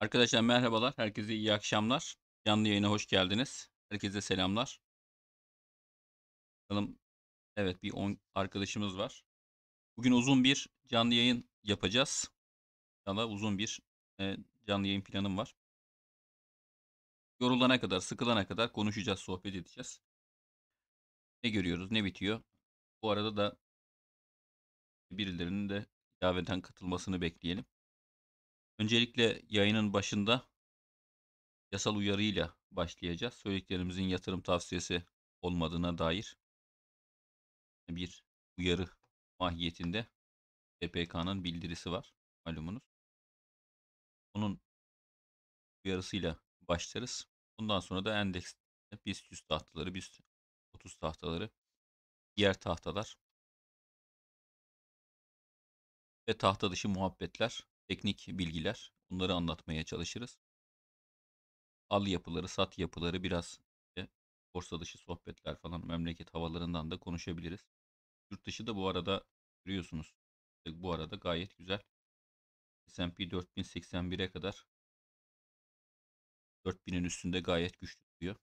Arkadaşlar merhabalar. Herkese iyi akşamlar. Canlı yayına hoş geldiniz. Herkese selamlar. Bakalım. Evet bir 10 arkadaşımız var. Bugün uzun bir canlı yayın yapacağız. daha uzun bir e, canlı yayın planım var. Yorulana kadar, sıkılana kadar konuşacağız, sohbet edeceğiz. Ne görüyoruz, ne bitiyor. Bu arada da birilerinin de daveten katılmasını bekleyelim. Öncelikle yayının başında yasal uyarıyla başlayacağız. Söylediklerimizin yatırım tavsiyesi olmadığına dair bir uyarı mahiyetinde TPK'nın bildirisi var malumunuz. Onun uyarısıyla başlarız. Bundan sonra da endeks biz 100 tahtaları, biz 30 tahtaları, diğer tahtalar ve tahta dışı muhabbetler teknik bilgiler. Bunları anlatmaya çalışırız. Al yapıları, sat yapıları biraz işte, borsa dışı sohbetler falan memleket havalarından da konuşabiliriz. Yurt dışı da bu arada görüyorsunuz. Bu arada gayet güzel. S&P 4081'e kadar 4000'in üstünde gayet güçlü duruyor.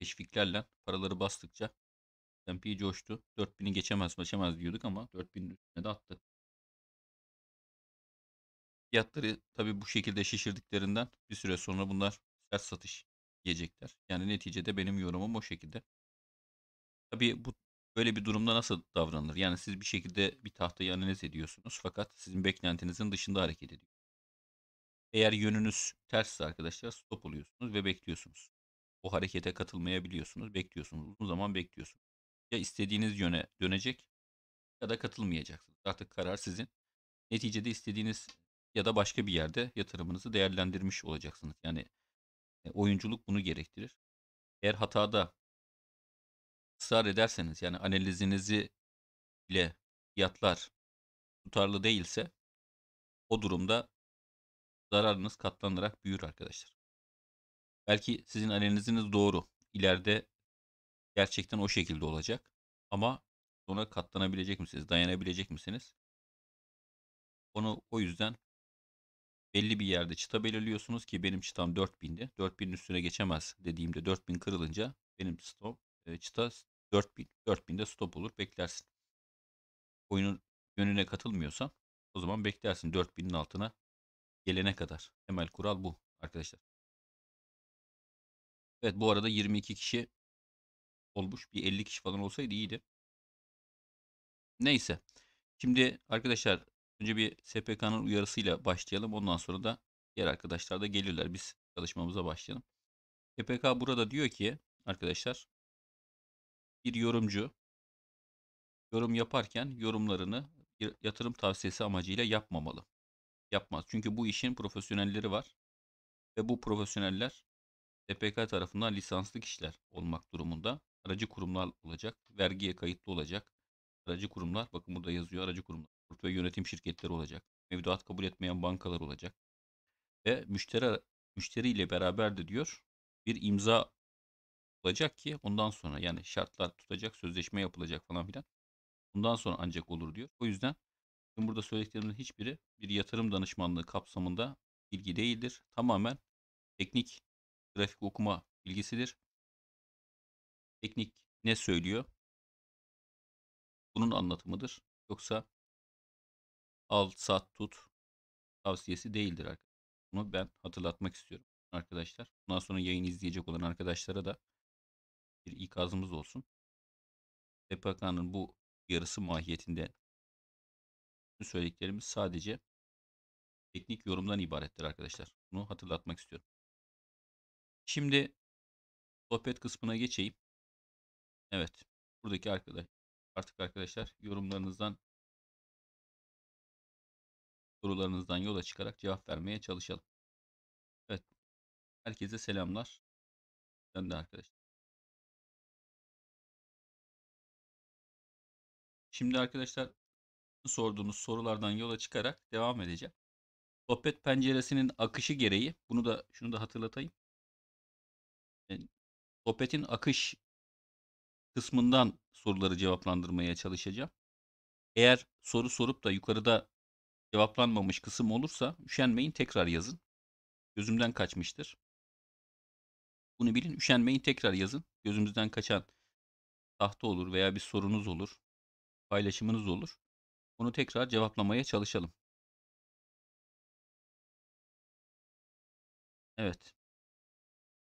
Teşviklerle paraları bastıkça S&P coştu. 4000'i geçemez geçemez diyorduk ama 4000'in üstüne de attı. Fiyatları tabii bu şekilde şişirdiklerinden bir süre sonra bunlar sert satış yiyecekler. Yani neticede benim yorumum o şekilde. Tabii bu böyle bir durumda nasıl davranılır? Yani siz bir şekilde bir tahtayı analiz ediyorsunuz fakat sizin beklentinizin dışında hareket ediyor. Eğer yönünüz tersse arkadaşlar stop oluyorsunuz ve bekliyorsunuz. O harekete katılmayabiliyorsunuz, bekliyorsunuz. Uzun zaman bekliyorsunuz. Ya istediğiniz yöne dönecek ya da katılmayacaksınız. Artık karar sizin. Neticede istediğiniz ya da başka bir yerde yatırımınızı değerlendirmiş olacaksınız. Yani e, oyunculuk bunu gerektirir. Eğer hatada ısrar ederseniz yani analizinizi bile fiyatlar tutarlı değilse o durumda zararınız katlanarak büyür arkadaşlar. Belki sizin analiziniz doğru. ileride gerçekten o şekilde olacak. Ama sonra katlanabilecek misiniz? Dayanabilecek misiniz? Onu o yüzden belli bir yerde çıta belirliyorsunuz ki benim çıtam 4000'di. 4000'in üstüne geçemez dediğimde 4000 kırılınca benim stop e, çıta 4000 4000'de stop olur beklersin. Oyunun yönüne katılmıyorsan o zaman beklersin 4000'in altına gelene kadar. Temel kural bu arkadaşlar. Evet bu arada 22 kişi olmuş. Bir 50 kişi falan olsaydı iyiydi. Neyse. Şimdi arkadaşlar Önce bir SPK'nın uyarısıyla başlayalım. Ondan sonra da diğer arkadaşlar da gelirler. Biz çalışmamıza başlayalım. SPK burada diyor ki arkadaşlar bir yorumcu yorum yaparken yorumlarını yatırım tavsiyesi amacıyla yapmamalı. Yapmaz. Çünkü bu işin profesyonelleri var ve bu profesyoneller SPK tarafından lisanslı kişiler olmak durumunda. Aracı kurumlar olacak, vergiye kayıtlı olacak. Aracı kurumlar, bakın burada yazıyor aracı kurumlar ve yönetim şirketleri olacak. Mevduat kabul etmeyen bankalar olacak. Ve müşteri müşteriyle beraber de diyor bir imza olacak ki ondan sonra yani şartlar tutacak, sözleşme yapılacak falan filan. Bundan sonra ancak olur diyor. O yüzden burada söylediklerimin hiçbiri bir yatırım danışmanlığı kapsamında bilgi değildir. Tamamen teknik grafik okuma bilgisidir. Teknik ne söylüyor? Bunun anlatımıdır. Yoksa al sat tut tavsiyesi değildir arkadaşlar. Bunu ben hatırlatmak istiyorum arkadaşlar. Bundan sonra yayını izleyecek olan arkadaşlara da bir ikazımız olsun. SPK'nın bu yarısı mahiyetinde söylediklerimiz sadece teknik yorumdan ibarettir arkadaşlar. Bunu hatırlatmak istiyorum. Şimdi sohbet kısmına geçeyim. Evet. Buradaki arkadaş artık arkadaşlar yorumlarınızdan sorularınızdan yola çıkarak cevap vermeye çalışalım. Evet. Herkese selamlar. Ben de arkadaşlar. Şimdi arkadaşlar sorduğunuz sorulardan yola çıkarak devam edeceğim. Sohbet penceresinin akışı gereği bunu da şunu da hatırlatayım. Yani, e, sohbetin akış kısmından soruları cevaplandırmaya çalışacağım. Eğer soru sorup da yukarıda Cevaplanmamış kısım olursa üşenmeyin tekrar yazın. Gözümden kaçmıştır. Bunu bilin üşenmeyin tekrar yazın. Gözümüzden kaçan tahta olur veya bir sorunuz olur. Paylaşımınız olur. Onu tekrar cevaplamaya çalışalım. Evet.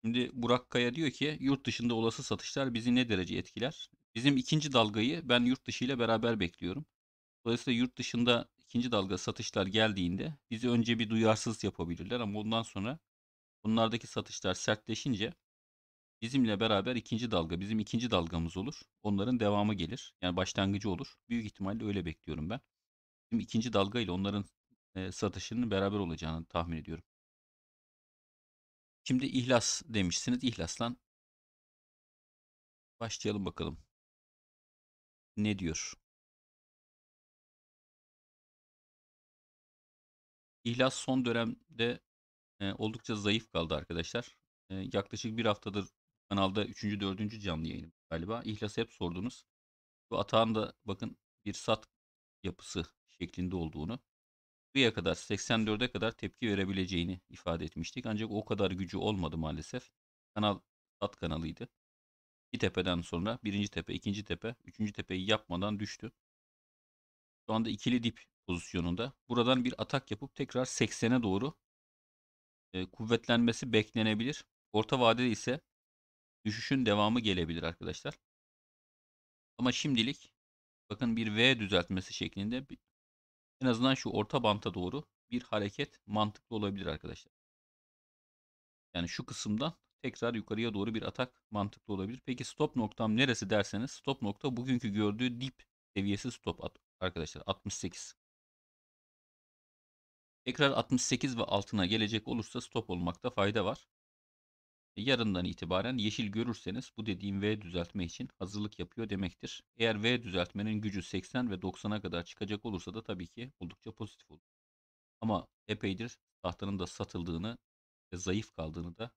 Şimdi Burak Kaya diyor ki yurt dışında olası satışlar bizi ne derece etkiler? Bizim ikinci dalgayı ben yurt dışı ile beraber bekliyorum. Dolayısıyla yurt dışında ikinci dalga satışlar geldiğinde bizi önce bir duyarsız yapabilirler ama ondan sonra bunlardaki satışlar sertleşince bizimle beraber ikinci dalga bizim ikinci dalgamız olur. Onların devamı gelir. Yani başlangıcı olur. Büyük ihtimalle öyle bekliyorum ben. Bizim ikinci dalga ile onların e, satışının beraber olacağını tahmin ediyorum. Şimdi ihlas demişsiniz. İhlaslan başlayalım bakalım. Ne diyor? İhlas son dönemde e, oldukça zayıf kaldı arkadaşlar. E, yaklaşık bir haftadır kanalda 3. 4. canlı yayınım galiba. İhlas'ı hep sordunuz. Bu atağın da bakın bir sat yapısı şeklinde olduğunu buraya kadar 84'e kadar tepki verebileceğini ifade etmiştik. Ancak o kadar gücü olmadı maalesef. Kanal sat kanalıydı. İki tepeden sonra birinci tepe, ikinci tepe, üçüncü tepeyi yapmadan düştü. Şu anda ikili dip pozisyonunda. Buradan bir atak yapıp tekrar 80'e doğru e, kuvvetlenmesi beklenebilir. Orta vadede ise düşüşün devamı gelebilir arkadaşlar. Ama şimdilik bakın bir V düzeltmesi şeklinde bir, en azından şu orta banta doğru bir hareket mantıklı olabilir arkadaşlar. Yani şu kısımdan tekrar yukarıya doğru bir atak mantıklı olabilir. Peki stop noktam neresi derseniz stop nokta bugünkü gördüğü dip seviyesi stop at arkadaşlar 68. Tekrar 68 ve altına gelecek olursa stop olmakta fayda var. E, yarından itibaren yeşil görürseniz bu dediğim V düzeltme için hazırlık yapıyor demektir. Eğer V düzeltmenin gücü 80 ve 90'a kadar çıkacak olursa da tabii ki oldukça pozitif olur. Ama epeydir tahtanın da satıldığını ve zayıf kaldığını da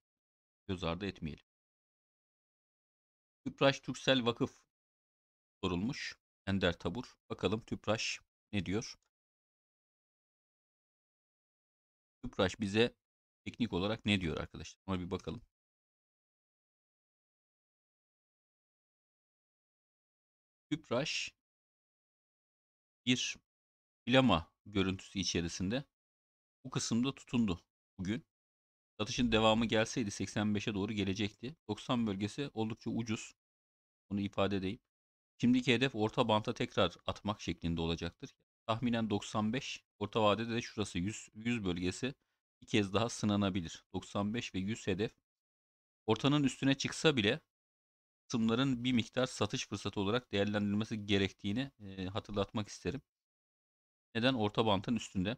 göz ardı etmeyelim. Tüpraş Türksel Vakıf sorulmuş. Ender Tabur. Bakalım Tüpraş ne diyor? Tüpraş bize teknik olarak ne diyor arkadaşlar? Ona bir bakalım. Tüpraş bir plama görüntüsü içerisinde bu kısımda tutundu bugün. Satışın devamı gelseydi 85'e doğru gelecekti. 90 bölgesi oldukça ucuz. Onu ifade edeyim. Şimdiki hedef orta banta tekrar atmak şeklinde olacaktır tahminen 95. Orta vadede de şurası 100, 100 bölgesi bir kez daha sınanabilir. 95 ve 100 hedef ortanın üstüne çıksa bile kısımların bir miktar satış fırsatı olarak değerlendirilmesi gerektiğini e, hatırlatmak isterim. Neden orta bantın üstünde?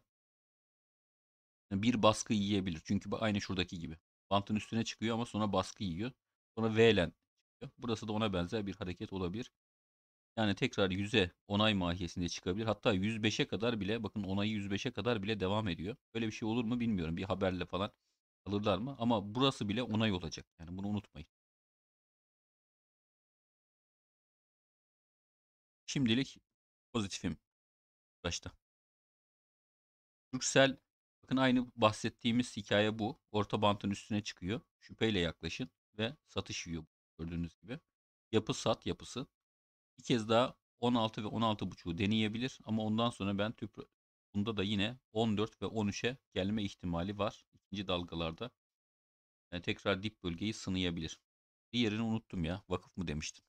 Bir baskı yiyebilir. Çünkü aynı şuradaki gibi. Bantın üstüne çıkıyor ama sonra baskı yiyor. Sonra V'len çıkıyor. Burası da ona benzer bir hareket olabilir. Yani tekrar 100'e onay mahiyesinde çıkabilir. Hatta 105'e kadar bile bakın onayı 105'e kadar bile devam ediyor. Böyle bir şey olur mu bilmiyorum. Bir haberle falan alırlar mı? Ama burası bile onay olacak. Yani bunu unutmayın. Şimdilik pozitifim. Başta. Türksel bakın aynı bahsettiğimiz hikaye bu. Orta bantın üstüne çıkıyor. Şüpheyle yaklaşın ve satış yiyor gördüğünüz gibi. Yapı sat yapısı. Bir kez daha 16 ve 16.5'u deneyebilir ama ondan sonra ben tüp bunda da yine 14 ve 13'e gelme ihtimali var. ikinci dalgalarda yani tekrar dip bölgeyi sınayabilir. bir yerini unuttum ya. Vakıf mı demiştin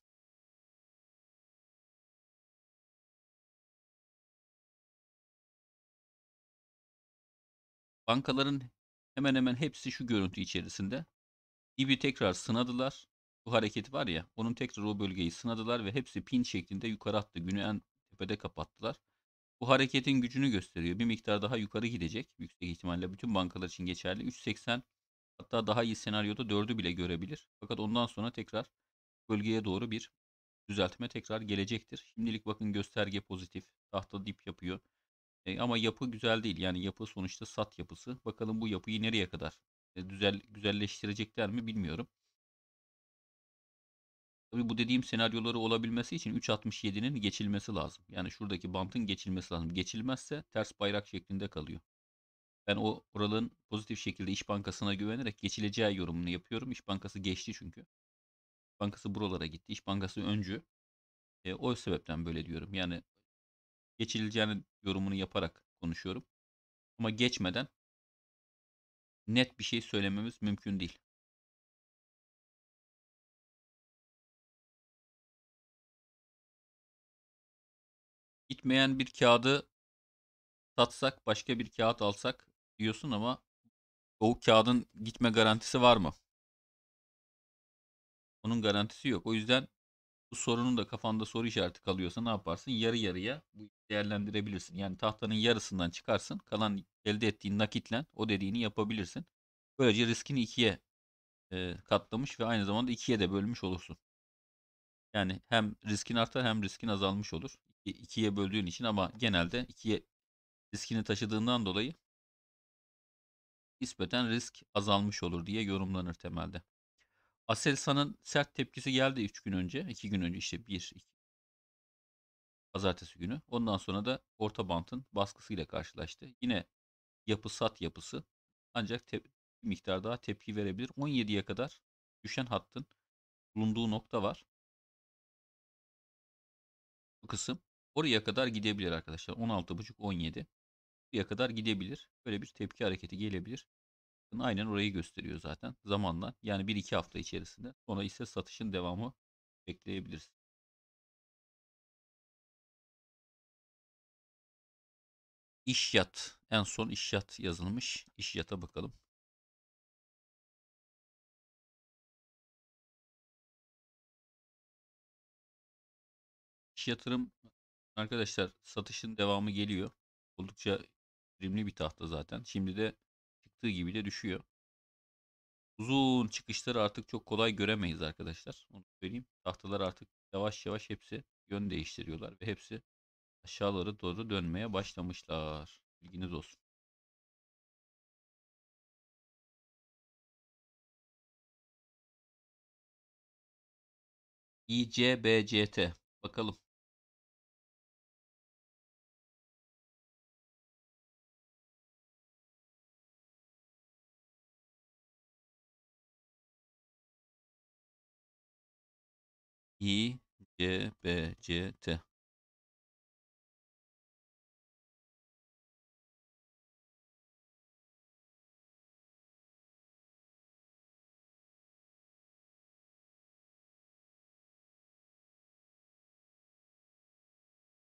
Bankaların hemen hemen hepsi şu görüntü içerisinde. Dibi tekrar sınadılar. Bu hareket var ya onun tekrar o bölgeyi sınadılar ve hepsi pin şeklinde yukarı attı. Günü en tepede kapattılar. Bu hareketin gücünü gösteriyor. Bir miktar daha yukarı gidecek. Yüksek ihtimalle bütün bankalar için geçerli. 3.80 hatta daha iyi senaryoda 4'ü bile görebilir. Fakat ondan sonra tekrar bölgeye doğru bir düzeltme tekrar gelecektir. Şimdilik bakın gösterge pozitif. Tahta dip yapıyor. E, ama yapı güzel değil. Yani yapı sonuçta sat yapısı. Bakalım bu yapıyı nereye kadar e, düzel güzelleştirecekler mi bilmiyorum. Tabii bu dediğim senaryoları olabilmesi için 3.67'nin geçilmesi lazım. Yani şuradaki bantın geçilmesi lazım. Geçilmezse ters bayrak şeklinde kalıyor. Ben o oralığın pozitif şekilde İş Bankası'na güvenerek geçileceği yorumunu yapıyorum. İş Bankası geçti çünkü. Bankası buralara gitti. İş Bankası öncü. E, o sebepten böyle diyorum. Yani geçileceğini yorumunu yaparak konuşuyorum. Ama geçmeden net bir şey söylememiz mümkün değil. gitmeyen bir kağıdı satsak başka bir kağıt alsak diyorsun ama o kağıdın gitme garantisi var mı? Onun garantisi yok. O yüzden bu sorunun da kafanda soru işareti kalıyorsa ne yaparsın? Yarı yarıya değerlendirebilirsin. Yani tahtanın yarısından çıkarsın. Kalan elde ettiğin nakitle o dediğini yapabilirsin. Böylece riskini ikiye e, katlamış ve aynı zamanda ikiye de bölmüş olursun. Yani hem riskin artar hem riskin azalmış olur ikiye böldüğün için ama genelde ikiye riskini taşıdığından dolayı nispeten risk azalmış olur diye yorumlanır temelde. Aselsan'ın sert tepkisi geldi 3 gün önce. 2 gün önce işte 1 2 pazartesi günü. Ondan sonra da orta bantın baskısıyla karşılaştı. Yine yapı sat yapısı ancak tep- bir miktar daha tepki verebilir. 17'ye kadar düşen hattın bulunduğu nokta var. Bu kısım Oraya kadar gidebilir arkadaşlar. 16.5-17. Buraya kadar gidebilir. Böyle bir tepki hareketi gelebilir. Aynen orayı gösteriyor zaten zamanla. Yani 1-2 hafta içerisinde. Sonra ise satışın devamı bekleyebiliriz. İşyat. En son işyat yazılmış. İşyata bakalım. İş yatırım Arkadaşlar satışın devamı geliyor. Oldukça verimli bir tahta zaten. Şimdi de çıktığı gibi de düşüyor. Uzun çıkışları artık çok kolay göremeyiz arkadaşlar. Onu söyleyeyim. Tahtalar artık yavaş yavaş hepsi yön değiştiriyorlar ve hepsi aşağıları doğru dönmeye başlamışlar. Bilginiz olsun. ICBCT. Bakalım. I, C, B, C, T.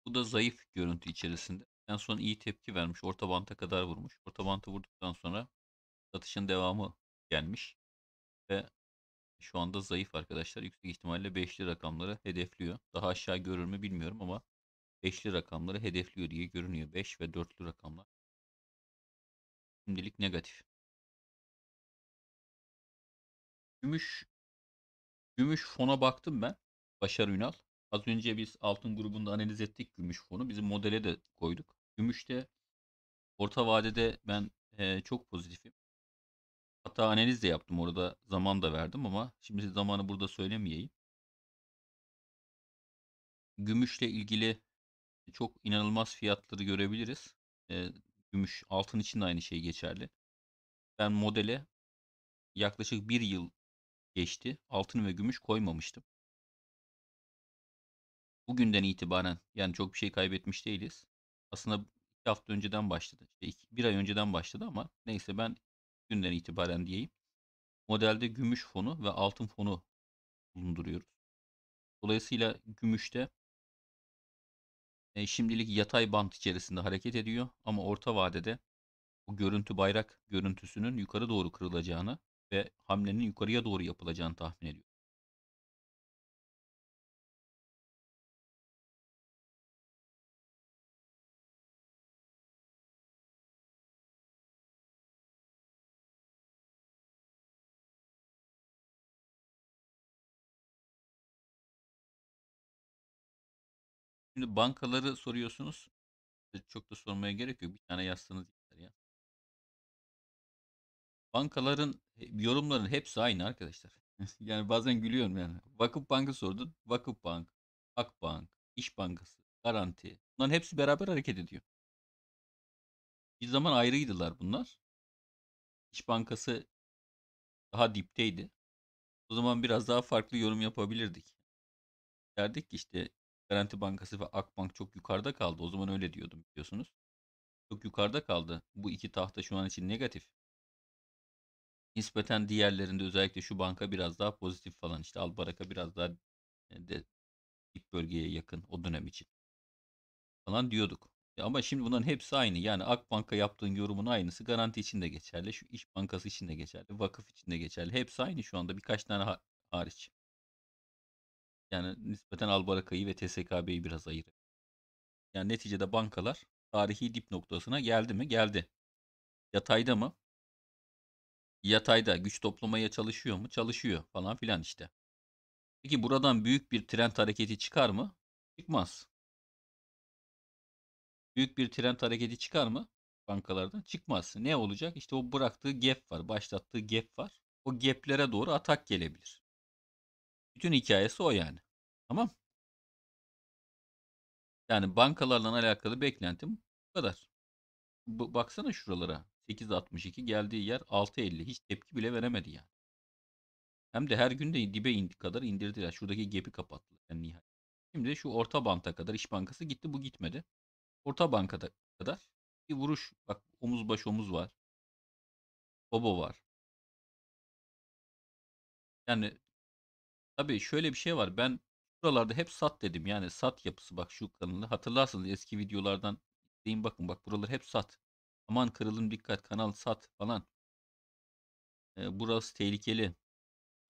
Bu da zayıf görüntü içerisinde. En son iyi tepki vermiş. Orta banta kadar vurmuş. Orta bantı vurduktan sonra satışın devamı gelmiş. Ve şu anda zayıf arkadaşlar. Yüksek ihtimalle 5'li rakamları hedefliyor. Daha aşağı görür mü bilmiyorum ama 5'li rakamları hedefliyor diye görünüyor. 5 ve 4'lü rakamlar. Şimdilik negatif. Gümüş Gümüş fona baktım ben. Başar Ünal. Az önce biz altın grubunda analiz ettik gümüş fonu. Bizim modele de koyduk. Gümüşte orta vadede ben e, çok pozitifim. Hatta analiz de yaptım orada zaman da verdim ama şimdi zamanı burada söylemeyeyim. Gümüşle ilgili e, çok inanılmaz fiyatları görebiliriz. E, gümüş, altın için de aynı şey geçerli. Ben modele yaklaşık bir yıl geçti. Altın ve gümüş koymamıştım. Bugünden itibaren yani çok bir şey kaybetmiş değiliz. Aslında bir hafta önceden başladı. İşte iki, bir ay önceden başladı ama neyse ben günden itibaren diyeyim. Modelde gümüş fonu ve altın fonu bulunduruyoruz. Dolayısıyla gümüşte e, şimdilik yatay bant içerisinde hareket ediyor ama orta vadede bu görüntü bayrak görüntüsünün yukarı doğru kırılacağını ve hamlenin yukarıya doğru yapılacağını tahmin ediyor. Şimdi bankaları soruyorsunuz. Çok da sormaya gerek yok. Bir tane yazsanız yeter ya. Bankaların yorumların hepsi aynı arkadaşlar. yani bazen gülüyorum yani. Vakıf Bank'ı sordun. Vakıf Bank, Akbank, İş Bankası, Garanti. Bunların hepsi beraber hareket ediyor. Bir zaman ayrıydılar bunlar. İş Bankası daha dipteydi. O zaman biraz daha farklı yorum yapabilirdik. Derdik ki işte Garanti Bankası ve Akbank çok yukarıda kaldı. O zaman öyle diyordum biliyorsunuz. Çok yukarıda kaldı. Bu iki tahta şu an için negatif. Nispeten diğerlerinde özellikle şu banka biraz daha pozitif falan. İşte Albaraka biraz daha e, de, ilk bölgeye yakın o dönem için falan diyorduk. E ama şimdi bunların hepsi aynı. Yani Akbank'a yaptığın yorumun aynısı garanti için de geçerli. Şu İş Bankası için de geçerli. Vakıf için de geçerli. Hepsi aynı şu anda birkaç tane hariç. Yani nispeten Albaraka'yı ve TSKB'yi biraz ayırır. Yani neticede bankalar tarihi dip noktasına geldi mi? Geldi. Yatayda mı? Yatayda güç toplamaya çalışıyor mu? Çalışıyor falan filan işte. Peki buradan büyük bir trend hareketi çıkar mı? Çıkmaz. Büyük bir trend hareketi çıkar mı? Bankalardan çıkmaz. Ne olacak? İşte o bıraktığı gap var. Başlattığı gap var. O gaplere doğru atak gelebilir. Bütün hikayesi o yani. Tamam. Yani bankalarla alakalı beklentim bu kadar. Bu, baksana şuralara. 8.62 geldiği yer 6.50. Hiç tepki bile veremedi yani. Hem de her günde dibe indi kadar indirdiler. Şuradaki gap'i kapattılar yani nihayet. Şimdi şu orta banta kadar iş Bankası gitti bu gitmedi. Orta bankada kadar bir vuruş. Bak omuz baş omuz var. Bobo var. Yani Tabii şöyle bir şey var. Ben buralarda hep sat dedim. Yani sat yapısı bak şu kanalda. Hatırlarsınız eski videolardan deyin bakın bak buralar hep sat. Aman kırılın dikkat kanal sat falan. E, burası tehlikeli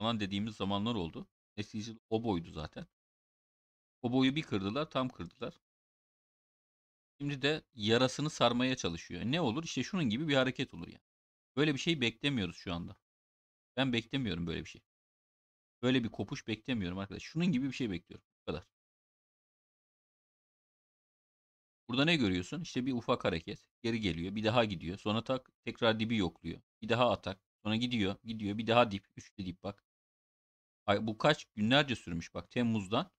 falan dediğimiz zamanlar oldu. Eskisi o boydu zaten. O boyu bir kırdılar tam kırdılar. Şimdi de yarasını sarmaya çalışıyor. Ne olur? işte şunun gibi bir hareket olur yani. Böyle bir şey beklemiyoruz şu anda. Ben beklemiyorum böyle bir şey. Böyle bir kopuş beklemiyorum arkadaş. Şunun gibi bir şey bekliyorum. Bu kadar. Burada ne görüyorsun? İşte bir ufak hareket. Geri geliyor. Bir daha gidiyor. Sonra tak tekrar dibi yokluyor. Bir daha atak. Sonra gidiyor. Gidiyor. Bir daha dip. Üçlü dip bak. Ay, bu kaç günlerce sürmüş bak. Temmuz'dan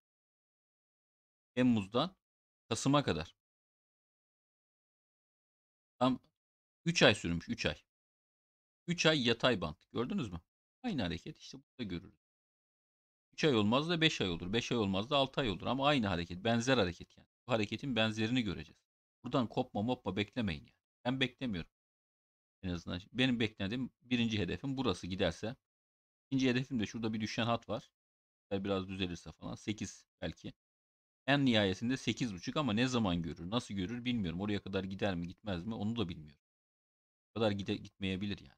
Temmuz'dan Kasım'a kadar. Tam 3 ay sürmüş. 3 ay. 3 ay yatay bant. Gördünüz mü? Aynı hareket işte burada görürüz. 3 ay olmaz da 5 ay olur. 5 ay olmaz da 6 ay olur. Ama aynı hareket. Benzer hareket yani. Bu hareketin benzerini göreceğiz. Buradan kopma mopma beklemeyin yani. Ben beklemiyorum. En azından benim beklediğim birinci hedefim burası giderse. İkinci hedefim de şurada bir düşen hat var. Biraz düzelirse falan. 8 belki. En nihayetinde 8.5 ama ne zaman görür, nasıl görür bilmiyorum. Oraya kadar gider mi gitmez mi onu da bilmiyorum. O kadar gide, gitmeyebilir yani.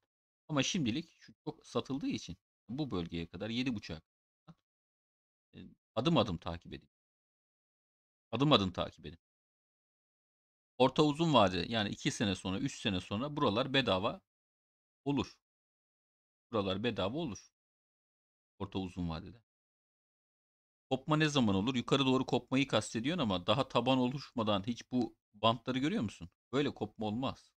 Ama şimdilik şu çok satıldığı için bu bölgeye kadar 7.5 adım adım takip edin. Adım adım takip edin. Orta uzun vade yani 2 sene sonra, 3 sene sonra buralar bedava olur. Buralar bedava olur. Orta uzun vadede. Kopma ne zaman olur? Yukarı doğru kopmayı kastediyorsun ama daha taban oluşmadan hiç bu bantları görüyor musun? Böyle kopma olmaz.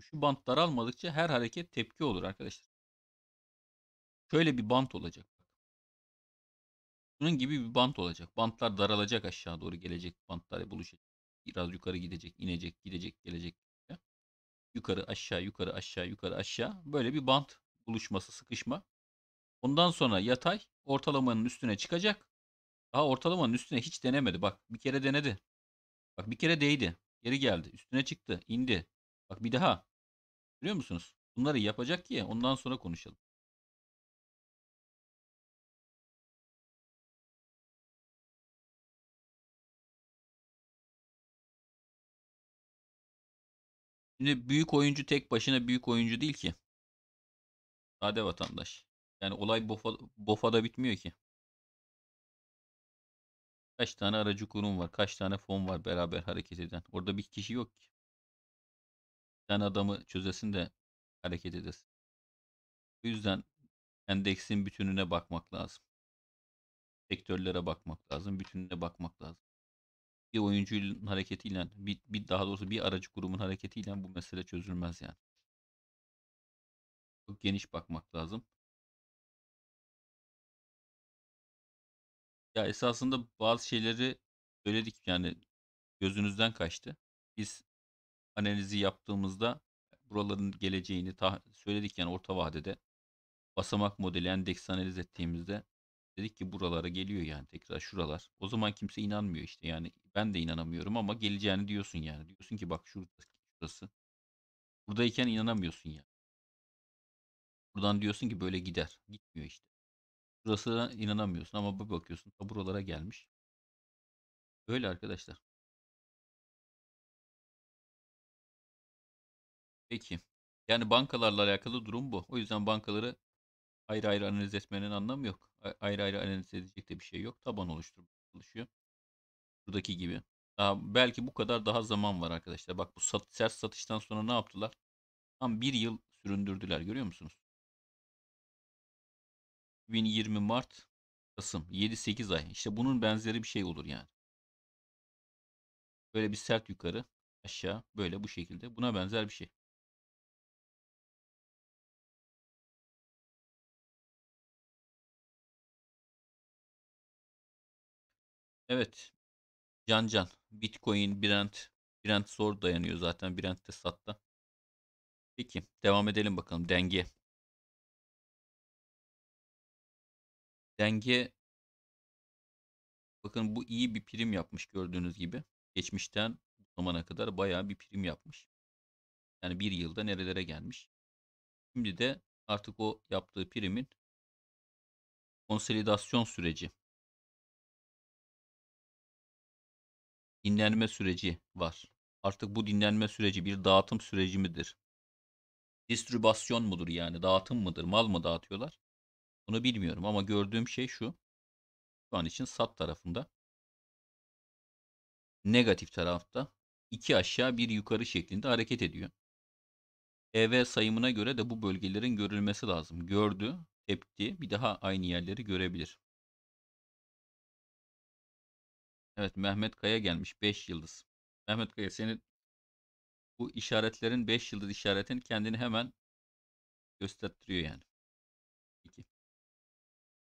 Şu bant daralmadıkça her hareket tepki olur arkadaşlar. Şöyle bir bant olacak. Bunun gibi bir bant olacak. Bantlar daralacak aşağı doğru gelecek. Bantlar buluşacak. Biraz yukarı gidecek, inecek, gidecek, gelecek. Yukarı aşağı, yukarı aşağı, yukarı aşağı. Böyle bir bant buluşması, sıkışma. Ondan sonra yatay ortalamanın üstüne çıkacak. Daha ortalamanın üstüne hiç denemedi. Bak bir kere denedi. Bak bir kere değdi. Geri geldi. Üstüne çıktı. indi. Bak bir daha. Görüyor musunuz? Bunları yapacak ki ondan sonra konuşalım. Şimdi büyük oyuncu tek başına büyük oyuncu değil ki. Sade vatandaş. Yani olay bofa, bofada bitmiyor ki. Kaç tane aracı kurum var? Kaç tane fon var beraber hareket eden? Orada bir kişi yok ki. Bir tane adamı çözesin de hareket edesin. O yüzden endeksin bütününe bakmak lazım. Sektörlere bakmak lazım. Bütününe bakmak lazım bir oyuncunun hareketiyle bir, bir daha doğrusu bir aracı kurumun hareketiyle bu mesele çözülmez yani. Çok geniş bakmak lazım. Ya esasında bazı şeyleri söyledik yani gözünüzden kaçtı. Biz analizi yaptığımızda buraların geleceğini söyledik yani orta vadede basamak modeli endeks analiz ettiğimizde Dedik ki buralara geliyor yani tekrar şuralar. O zaman kimse inanmıyor işte yani ben de inanamıyorum ama geleceğini diyorsun yani. Diyorsun ki bak şurası. Buradayken inanamıyorsun yani. Buradan diyorsun ki böyle gider. Gitmiyor işte. Şurasına inanamıyorsun ama bir bakıyorsun ta buralara gelmiş. Böyle arkadaşlar. Peki. Yani bankalarla alakalı durum bu. O yüzden bankaları ayrı ayrı analiz etmenin anlamı yok. Ayrı ayrı analiz edecek de bir şey yok. Taban oluşturmaya çalışıyor. Buradaki gibi. Daha, belki bu kadar daha zaman var arkadaşlar. Bak bu sat, sert satıştan sonra ne yaptılar? Tam bir yıl süründürdüler görüyor musunuz? 2020 Mart, Kasım 7-8 ay. İşte bunun benzeri bir şey olur yani. Böyle bir sert yukarı, aşağı böyle bu şekilde. Buna benzer bir şey. Evet. Can can. Bitcoin, Brent. Brent zor dayanıyor zaten. Brent de sattı. Peki. Devam edelim bakalım. Denge. Denge. Bakın bu iyi bir prim yapmış gördüğünüz gibi. Geçmişten bu zamana kadar bayağı bir prim yapmış. Yani bir yılda nerelere gelmiş. Şimdi de artık o yaptığı primin konsolidasyon süreci dinlenme süreci var. Artık bu dinlenme süreci bir dağıtım süreci midir? Distribasyon mudur yani? Dağıtım mıdır? Mal mı dağıtıyorlar? Bunu bilmiyorum ama gördüğüm şey şu. Şu an için sat tarafında. Negatif tarafta iki aşağı bir yukarı şeklinde hareket ediyor. EV sayımına göre de bu bölgelerin görülmesi lazım. Gördü, tepti, bir daha aynı yerleri görebilir. Evet Mehmet Kaya gelmiş 5 yıldız. Mehmet Kaya senin bu işaretlerin 5 yıldız işaretin kendini hemen göstertiriyor yani. 2.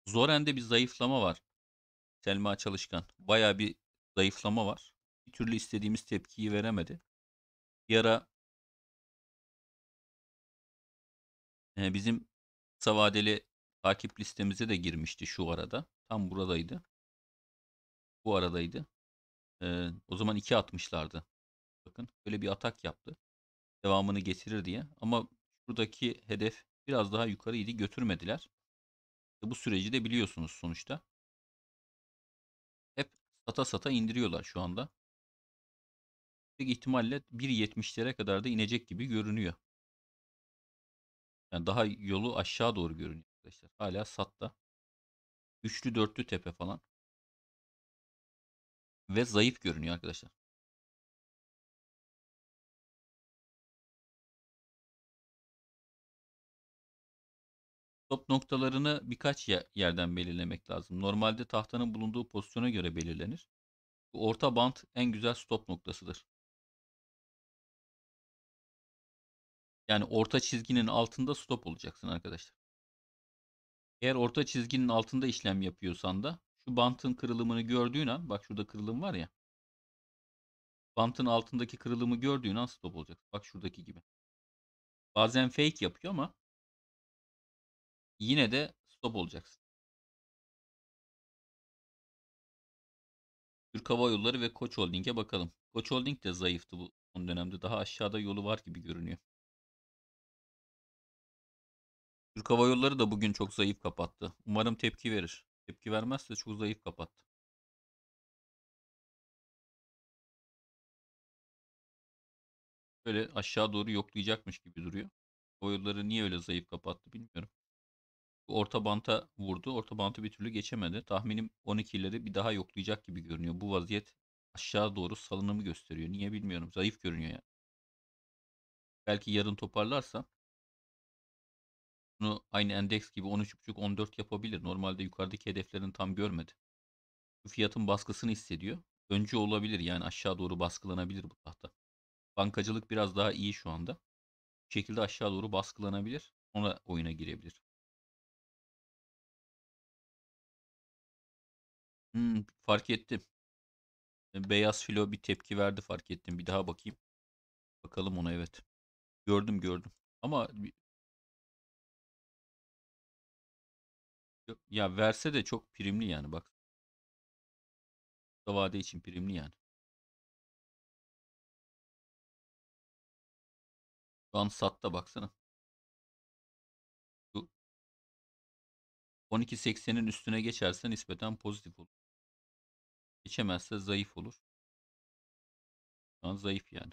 Zoren'de bir zayıflama var. Selma Çalışkan. Baya bir zayıflama var. Bir türlü istediğimiz tepkiyi veremedi. Bir ara bizim kısa vadeli takip listemize de girmişti şu arada. Tam buradaydı bu aradaydı. Ee, o zaman 2 atmışlardı. Bakın böyle bir atak yaptı. Devamını getirir diye. Ama buradaki hedef biraz daha yukarıydı. Götürmediler. E, bu süreci de biliyorsunuz sonuçta. Hep sata sata indiriyorlar şu anda. Büyük ihtimalle 1.70'lere kadar da inecek gibi görünüyor. Yani daha yolu aşağı doğru görünüyor arkadaşlar. Hala satta. Üçlü dörtlü tepe falan ve zayıf görünüyor arkadaşlar. Stop noktalarını birkaç yerden belirlemek lazım. Normalde tahtanın bulunduğu pozisyona göre belirlenir. Bu orta bant en güzel stop noktasıdır. Yani orta çizginin altında stop olacaksın arkadaşlar. Eğer orta çizginin altında işlem yapıyorsan da bantın kırılımını gördüğün an bak şurada kırılım var ya. Bantın altındaki kırılımı gördüğün an stop olacak. Bak şuradaki gibi. Bazen fake yapıyor ama yine de stop olacaksın. Türk Hava Yolları ve Koç Holding'e bakalım. Koç Holding de zayıftı bu son dönemde. Daha aşağıda yolu var gibi görünüyor. Türk Hava Yolları da bugün çok zayıf kapattı. Umarım tepki verir. Tepki vermezse çok zayıf kapattı. Böyle aşağı doğru yoklayacakmış gibi duruyor. Boyları niye öyle zayıf kapattı bilmiyorum. Orta banta vurdu. Orta bantı bir türlü geçemedi. Tahminim 12'leri bir daha yoklayacak gibi görünüyor. Bu vaziyet aşağı doğru salınımı gösteriyor. Niye bilmiyorum. Zayıf görünüyor yani. Belki yarın toparlarsa bunu aynı endeks gibi 13.5-14 yapabilir. Normalde yukarıdaki hedeflerini tam görmedi. fiyatın baskısını hissediyor. Öncü olabilir yani aşağı doğru baskılanabilir bu tahta. Bankacılık biraz daha iyi şu anda. Bu şekilde aşağı doğru baskılanabilir. Ona oyuna girebilir. Hmm, fark ettim. E, beyaz filo bir tepki verdi fark ettim. Bir daha bakayım. Bakalım ona evet. Gördüm gördüm. Ama Ya verse de çok primli yani bak. Da vade için primli yani. Şu an satta baksana. 12.80'in üstüne geçerse nispeten pozitif olur. Geçemezse zayıf olur. Şu an zayıf yani.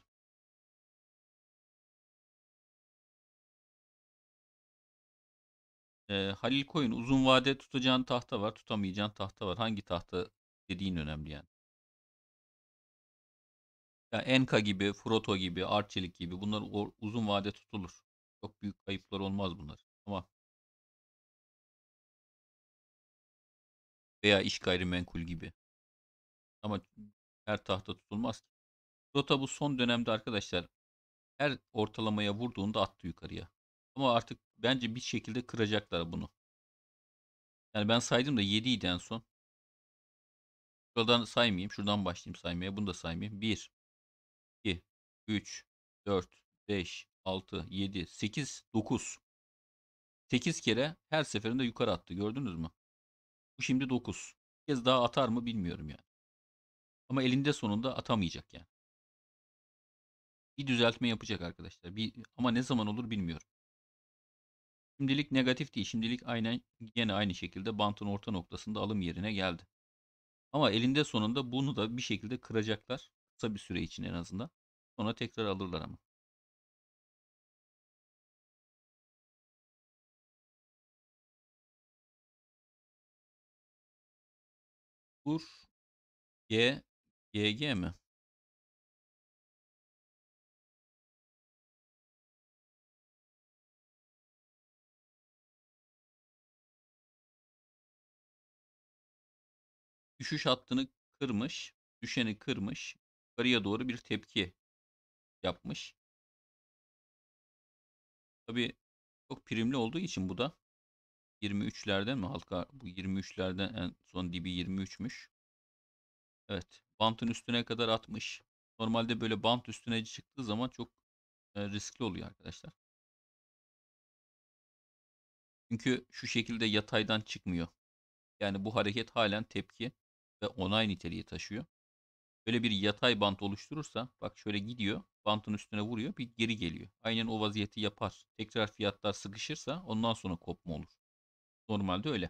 Eee, Halil Koyun, uzun vade tutacağın tahta var, tutamayacağın tahta var. Hangi tahta dediğin önemli yani. Ya Enka gibi, Froto gibi, Arçelik gibi bunlar uzun vade tutulur. Çok büyük kayıplar olmaz bunlar. Ama veya iş gayrimenkul gibi. Ama her tahta tutulmaz ki. bu son dönemde arkadaşlar her ortalamaya vurduğunda attı yukarıya. Ama artık bence bir şekilde kıracaklar bunu. Yani ben saydım da 7 idi en son. Şuradan saymayayım. Şuradan başlayayım saymaya. Bunu da saymayayım. 1, 2, 3, 4, 5, 6, 7, 8, 9. 8 kere her seferinde yukarı attı. Gördünüz mü? Bu şimdi 9. Bir kez daha atar mı bilmiyorum yani. Ama elinde sonunda atamayacak yani. Bir düzeltme yapacak arkadaşlar. Bir, ama ne zaman olur bilmiyorum. Şimdilik negatif değil. Şimdilik aynen yine aynı şekilde bantın orta noktasında alım yerine geldi. Ama elinde sonunda bunu da bir şekilde kıracaklar. Kısa bir süre için en azından. Sonra tekrar alırlar ama. Kur G GG mi? düşüş hattını kırmış, düşeni kırmış, yukarıya doğru bir tepki yapmış. Tabi çok primli olduğu için bu da 23'lerden mi halka bu 23'lerden en son dibi 23'müş. Evet, bantın üstüne kadar atmış. Normalde böyle bant üstüne çıktığı zaman çok e, riskli oluyor arkadaşlar. Çünkü şu şekilde yataydan çıkmıyor. Yani bu hareket halen tepki ve onay niteliği taşıyor. Böyle bir yatay bant oluşturursa bak şöyle gidiyor bantın üstüne vuruyor bir geri geliyor. Aynen o vaziyeti yapar. Tekrar fiyatlar sıkışırsa ondan sonra kopma olur. Normalde öyle.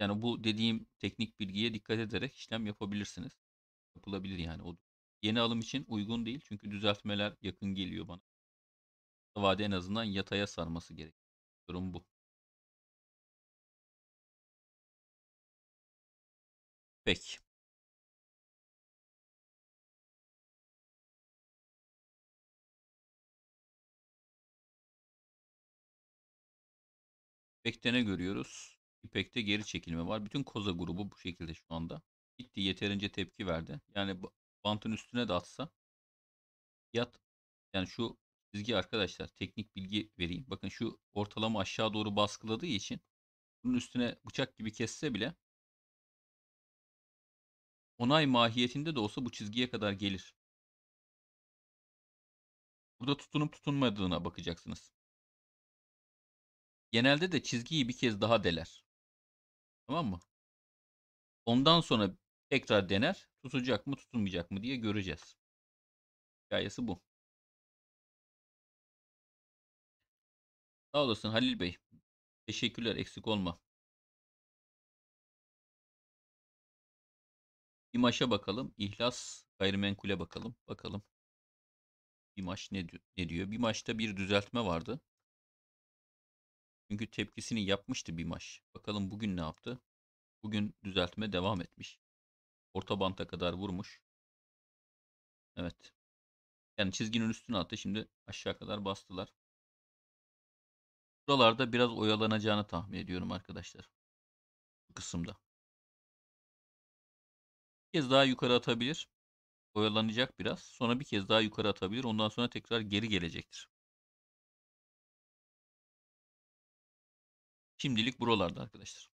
Yani bu dediğim teknik bilgiye dikkat ederek işlem yapabilirsiniz. Yapılabilir yani o. Yeni alım için uygun değil çünkü düzeltmeler yakın geliyor bana. Vade en azından yataya sarması gerek. Durum bu. Peki. İpek'te ne görüyoruz? İpek'te geri çekilme var. Bütün koza grubu bu şekilde şu anda. Gitti yeterince tepki verdi. Yani bantın üstüne de atsa yat yani şu çizgi arkadaşlar teknik bilgi vereyim. Bakın şu ortalama aşağı doğru baskıladığı için bunun üstüne bıçak gibi kesse bile onay mahiyetinde de olsa bu çizgiye kadar gelir. Burada tutunup tutunmadığına bakacaksınız. Genelde de çizgiyi bir kez daha deler. Tamam mı? Ondan sonra tekrar dener. Tutacak mı tutunmayacak mı diye göreceğiz. Hikayesi bu. Sağ olasın Halil Bey. Teşekkürler eksik olma. İmaş'a bakalım. İhlas gayrimenkule bakalım. Bakalım. İmaş ne, ne diyor? Bir maçta bir düzeltme vardı. Çünkü tepkisini yapmıştı bir maç. Bakalım bugün ne yaptı? Bugün düzeltme devam etmiş. Orta banta kadar vurmuş. Evet. Yani çizginin üstüne attı. Şimdi aşağı kadar bastılar. Buralarda biraz oyalanacağını tahmin ediyorum arkadaşlar. Bu kısımda. Bir kez daha yukarı atabilir. Oyalanacak biraz. Sonra bir kez daha yukarı atabilir. Ondan sonra tekrar geri gelecektir. Şimdilik buralarda arkadaşlar.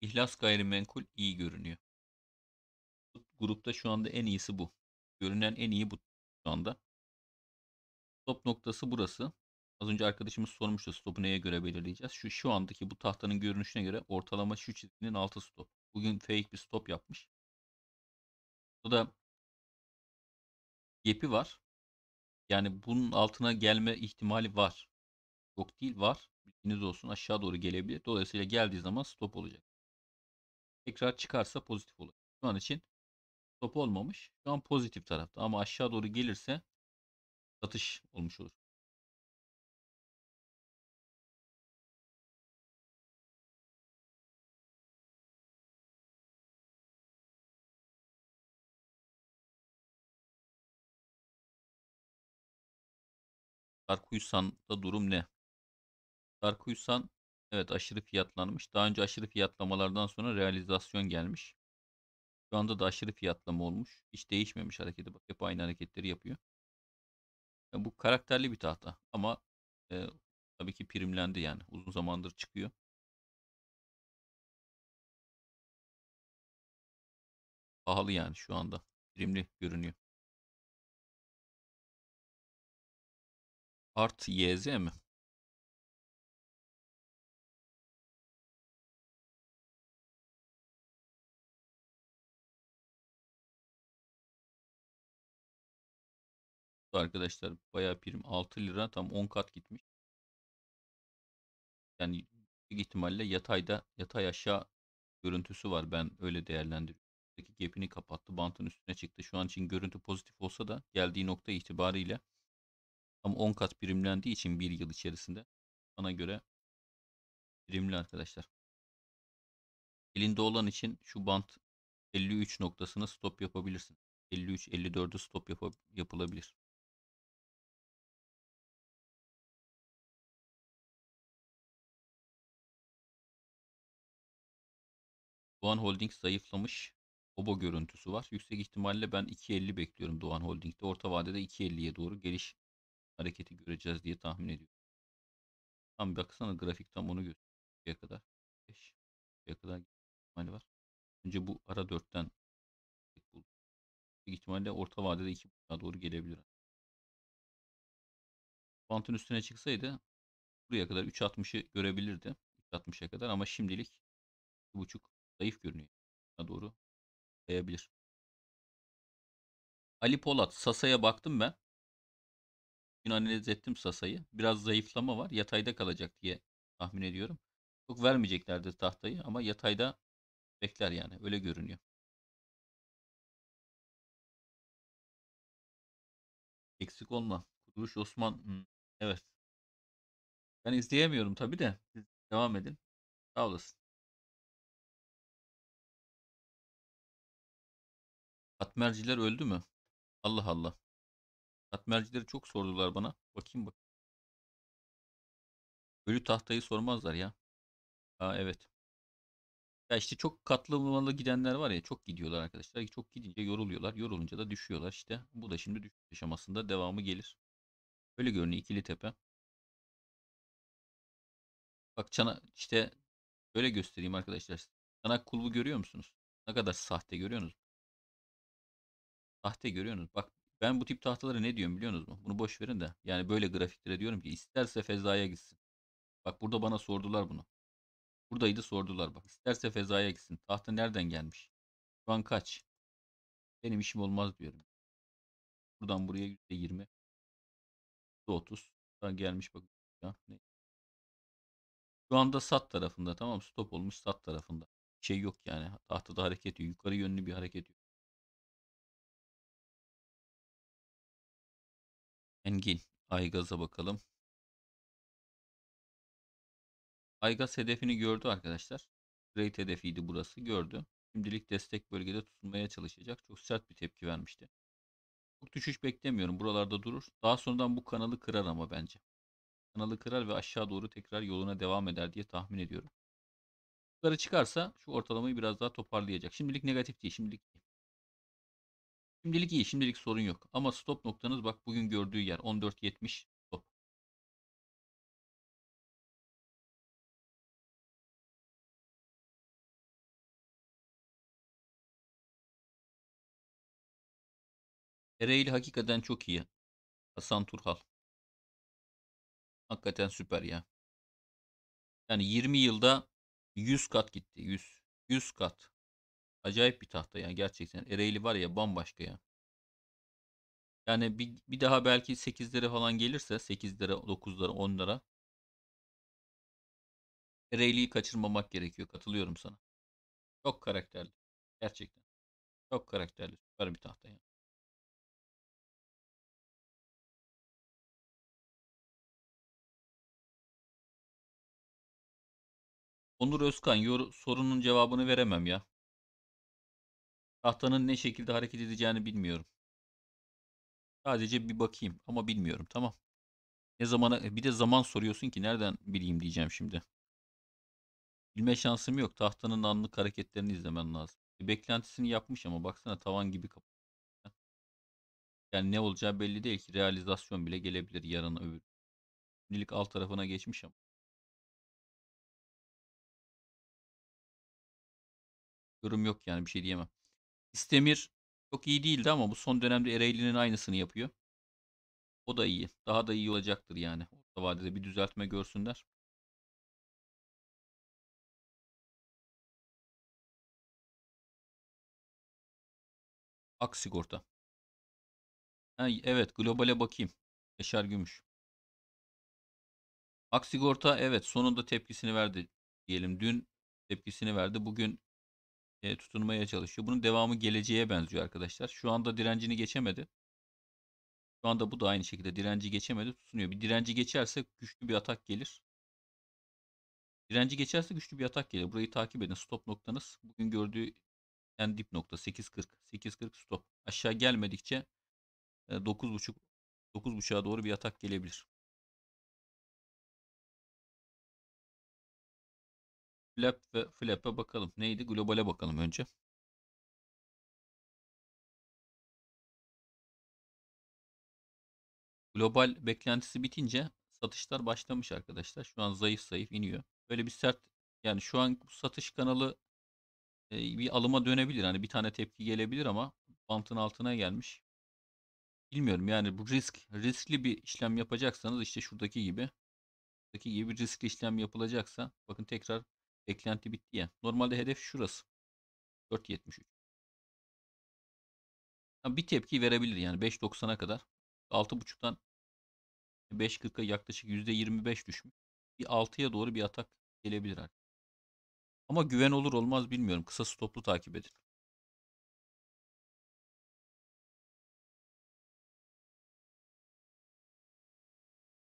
İhlas gayrimenkul iyi görünüyor. Grupta şu anda en iyisi bu. Görünen en iyi bu şu anda. Stop noktası burası. Az önce arkadaşımız sormuştu stopu neye göre belirleyeceğiz. Şu şu andaki bu tahtanın görünüşüne göre ortalama şu çizginin altı stop. Bugün fake bir stop yapmış. Bu da gap'i var. Yani bunun altına gelme ihtimali var. Yok değil var. Bilginiz olsun aşağı doğru gelebilir. Dolayısıyla geldiği zaman stop olacak. Tekrar çıkarsa pozitif olacak. Şu an için stop olmamış. Şu an pozitif tarafta ama aşağı doğru gelirse satış olmuş olur. Darkuyusan'da durum ne? Darkuyusan evet aşırı fiyatlanmış. Daha önce aşırı fiyatlamalardan sonra realizasyon gelmiş. Şu anda da aşırı fiyatlama olmuş. Hiç değişmemiş hareketi. Bak hep aynı hareketleri yapıyor. Yani bu karakterli bir tahta ama e, tabii ki primlendi yani uzun zamandır çıkıyor. Pahalı yani şu anda primli görünüyor. Art YZ mi? arkadaşlar. Bayağı prim 6 lira tam 10 kat gitmiş. Yani büyük ihtimalle yatayda yatay aşağı görüntüsü var. Ben öyle değerlendiriyorum. Buradaki kapattı. Bantın üstüne çıktı. Şu an için görüntü pozitif olsa da geldiği nokta itibariyle tam 10 kat birimlendiği için bir yıl içerisinde bana göre birimli arkadaşlar. Elinde olan için şu bant 53 noktasını stop yapabilirsin. 53-54'ü stop yap yapılabilir. Doğan Holding zayıflamış. Obo görüntüsü var. Yüksek ihtimalle ben 2.50 bekliyorum Doğan Holding'de. Orta vadede 2.50'ye doğru geliş hareketi göreceğiz diye tahmin ediyorum. Tam baksana grafik tam onu gösteriyor. kadar. 5. kadar ihtimali var. Önce bu ara 4'ten Yüksek ihtimalle orta vadede 2.5'a doğru gelebilir. Bantın üstüne çıksaydı buraya kadar 3.60'ı görebilirdi. 3.60'a kadar ama şimdilik 2.5 zayıf görünüyor. Buna doğru kayabilir. Ali Polat. Sasa'ya baktım ben. Bugün analiz ettim Sasa'yı. Biraz zayıflama var. Yatayda kalacak diye tahmin ediyorum. Çok vermeyeceklerdir tahtayı ama yatayda bekler yani. Öyle görünüyor. Eksik olma. Kuruluş Osman. Hmm, evet. Ben izleyemiyorum tabii de. Siz devam edin. Sağ olasın. Katmerciler öldü mü? Allah Allah. Katmercileri çok sordular bana. Bakayım bak. Ölü tahtayı sormazlar ya. Ha evet. Ya işte çok katlamalı gidenler var ya çok gidiyorlar arkadaşlar. Çok gidince yoruluyorlar. Yorulunca da düşüyorlar işte. Bu da şimdi düşüş aşamasında devamı gelir. Öyle görünüyor ikili tepe. Bak çana işte böyle göstereyim arkadaşlar. Çanak kulbu görüyor musunuz? Ne kadar sahte görüyorsunuz? Tahta görüyorsunuz. Bak ben bu tip tahtalara ne diyorum biliyor musunuz? Bunu boş verin de. Yani böyle grafiklere diyorum ki isterse fezaya gitsin. Bak burada bana sordular bunu. Buradaydı sordular bak. İsterse fezaya gitsin. Tahta nereden gelmiş? Şu an kaç? Benim işim olmaz diyorum. Buradan buraya yüzde %30. Buradan gelmiş bak. Ya, ne? Şu anda sat tarafında tamam stop olmuş sat tarafında. Bir şey yok yani. Tahtada hareket yok. Yukarı yönlü bir hareket yok. Engin. Aygaz'a bakalım. Aygaz hedefini gördü arkadaşlar. Rate hedefiydi burası. Gördü. Şimdilik destek bölgede tutulmaya çalışacak. Çok sert bir tepki vermişti. Çok düşüş beklemiyorum. Buralarda durur. Daha sonradan bu kanalı kırar ama bence. Kanalı kırar ve aşağı doğru tekrar yoluna devam eder diye tahmin ediyorum. Yukarı çıkarsa şu ortalamayı biraz daha toparlayacak. Şimdilik negatif değil. Şimdilik iyi. Şimdilik iyi. Şimdilik sorun yok. Ama stop noktanız bak bugün gördüğü yer 14.70 stop. Ereğli hakikaten çok iyi. Hasan Turhal. Hakikaten süper ya. Yani 20 yılda 100 kat gitti. 100. 100 kat. Acayip bir tahta yani gerçekten. Ereğli var ya bambaşka ya. Yani bir, bir daha belki lira falan gelirse lira lira 9'lara, lira Ereğli'yi kaçırmamak gerekiyor. Katılıyorum sana. Çok karakterli. Gerçekten. Çok karakterli. Süper bir tahta yani. Onur Özkan yor- sorunun cevabını veremem ya. Tahtanın ne şekilde hareket edeceğini bilmiyorum. Sadece bir bakayım ama bilmiyorum tamam. Ne zamana e, bir de zaman soruyorsun ki nereden bileyim diyeceğim şimdi. Bilme şansım yok. Tahtanın anlık hareketlerini izlemen lazım. E, beklentisini yapmış ama baksana tavan gibi kapalı. Yani ne olacağı belli değil ki. Realizasyon bile gelebilir yarın öbür. Şimdilik alt tarafına geçmiş ama. Yorum yok yani bir şey diyemem. İstemir çok iyi değildi ama bu son dönemde Ereğli'nin aynısını yapıyor. O da iyi. Daha da iyi olacaktır yani. Orta vadede bir düzeltme görsünler. Ak sigorta. Ha, evet globale bakayım. Yaşar Gümüş. Ak sigorta evet sonunda tepkisini verdi diyelim. Dün tepkisini verdi. Bugün e, tutunmaya çalışıyor. Bunun devamı geleceğe benziyor arkadaşlar. Şu anda direncini geçemedi. Şu anda bu da aynı şekilde direnci geçemedi tutunuyor. Bir direnci geçerse güçlü bir atak gelir. Direnci geçerse güçlü bir atak gelir. Burayı takip edin. Stop noktanız bugün gördüğü en dip nokta 8.40. 8.40 stop. Aşağı gelmedikçe 9.5 e, 9.5'a doğru bir atak gelebilir. Flap ve flap'e bakalım. Neydi? Globale bakalım önce. Global beklentisi bitince satışlar başlamış arkadaşlar. Şu an zayıf zayıf iniyor. Böyle bir sert yani şu an bu satış kanalı e, bir alıma dönebilir. Hani bir tane tepki gelebilir ama bantın altına gelmiş. Bilmiyorum yani bu risk riskli bir işlem yapacaksanız işte şuradaki gibi şuradaki gibi riskli işlem yapılacaksa bakın tekrar Beklenti bitti ya. Normalde hedef şurası. 4.73. bir tepki verebilir yani 5.90'a kadar. 6.5'tan 5.40'a yaklaşık %25 düşmüş. Bir 6'ya doğru bir atak gelebilir artık. Ama güven olur olmaz bilmiyorum. Kısa stoplu takip edin.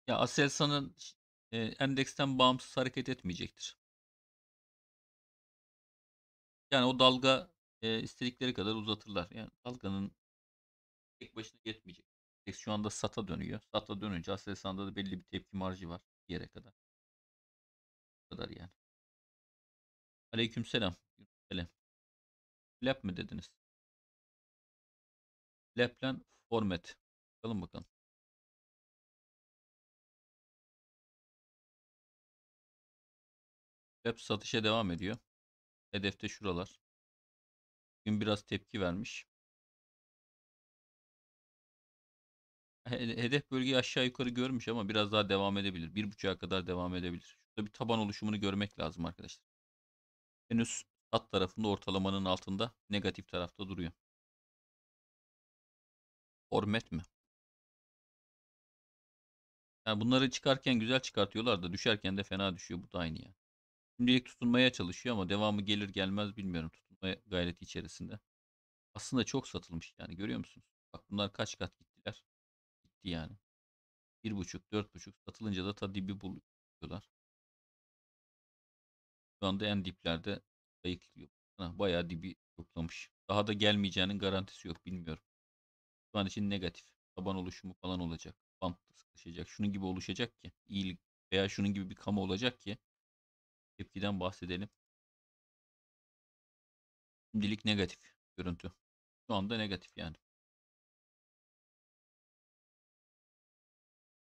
Ya Aselsan'ın e, endeksten bağımsız hareket etmeyecektir. Yani o dalga e, istedikleri kadar uzatırlar. Yani dalganın tek başına yetmeyecek. Şu anda SAT'a dönüyor. SAT'a dönünce Aselsan'da da belli bir tepki marjı var bir yere kadar. Bu kadar yani. Aleykümselam. Selam. Flap mı dediniz? Flaplan format. Bakalım bakalım. Flap satışa devam ediyor. Hedefte şuralar. Bugün biraz tepki vermiş. Hedef bölgeyi aşağı yukarı görmüş ama biraz daha devam edebilir. Bir buçuğa kadar devam edebilir. Şurada bir taban oluşumunu görmek lazım arkadaşlar. Henüz alt tarafında ortalamanın altında negatif tarafta duruyor. Hormet mi? Yani bunları çıkarken güzel çıkartıyorlar da düşerken de fena düşüyor. Bu da aynı yani. Şimdilik tutunmaya çalışıyor ama devamı gelir gelmez bilmiyorum. Tutunma gayreti içerisinde. Aslında çok satılmış yani görüyor musunuz? Bak bunlar kaç kat gittiler. Gitti yani. Bir buçuk dört buçuk satılınca da ta dibi buluyorlar. Şu anda en diplerde sayıklıyor. Bayağı dibi yoklamış. Daha da gelmeyeceğinin garantisi yok bilmiyorum. Şu an için negatif. Taban oluşumu falan olacak. Bant sıkışacak. Şunun gibi oluşacak ki. iyilik veya şunun gibi bir kama olacak ki tepkiden bahsedelim. Şimdilik negatif görüntü. Şu anda negatif yani.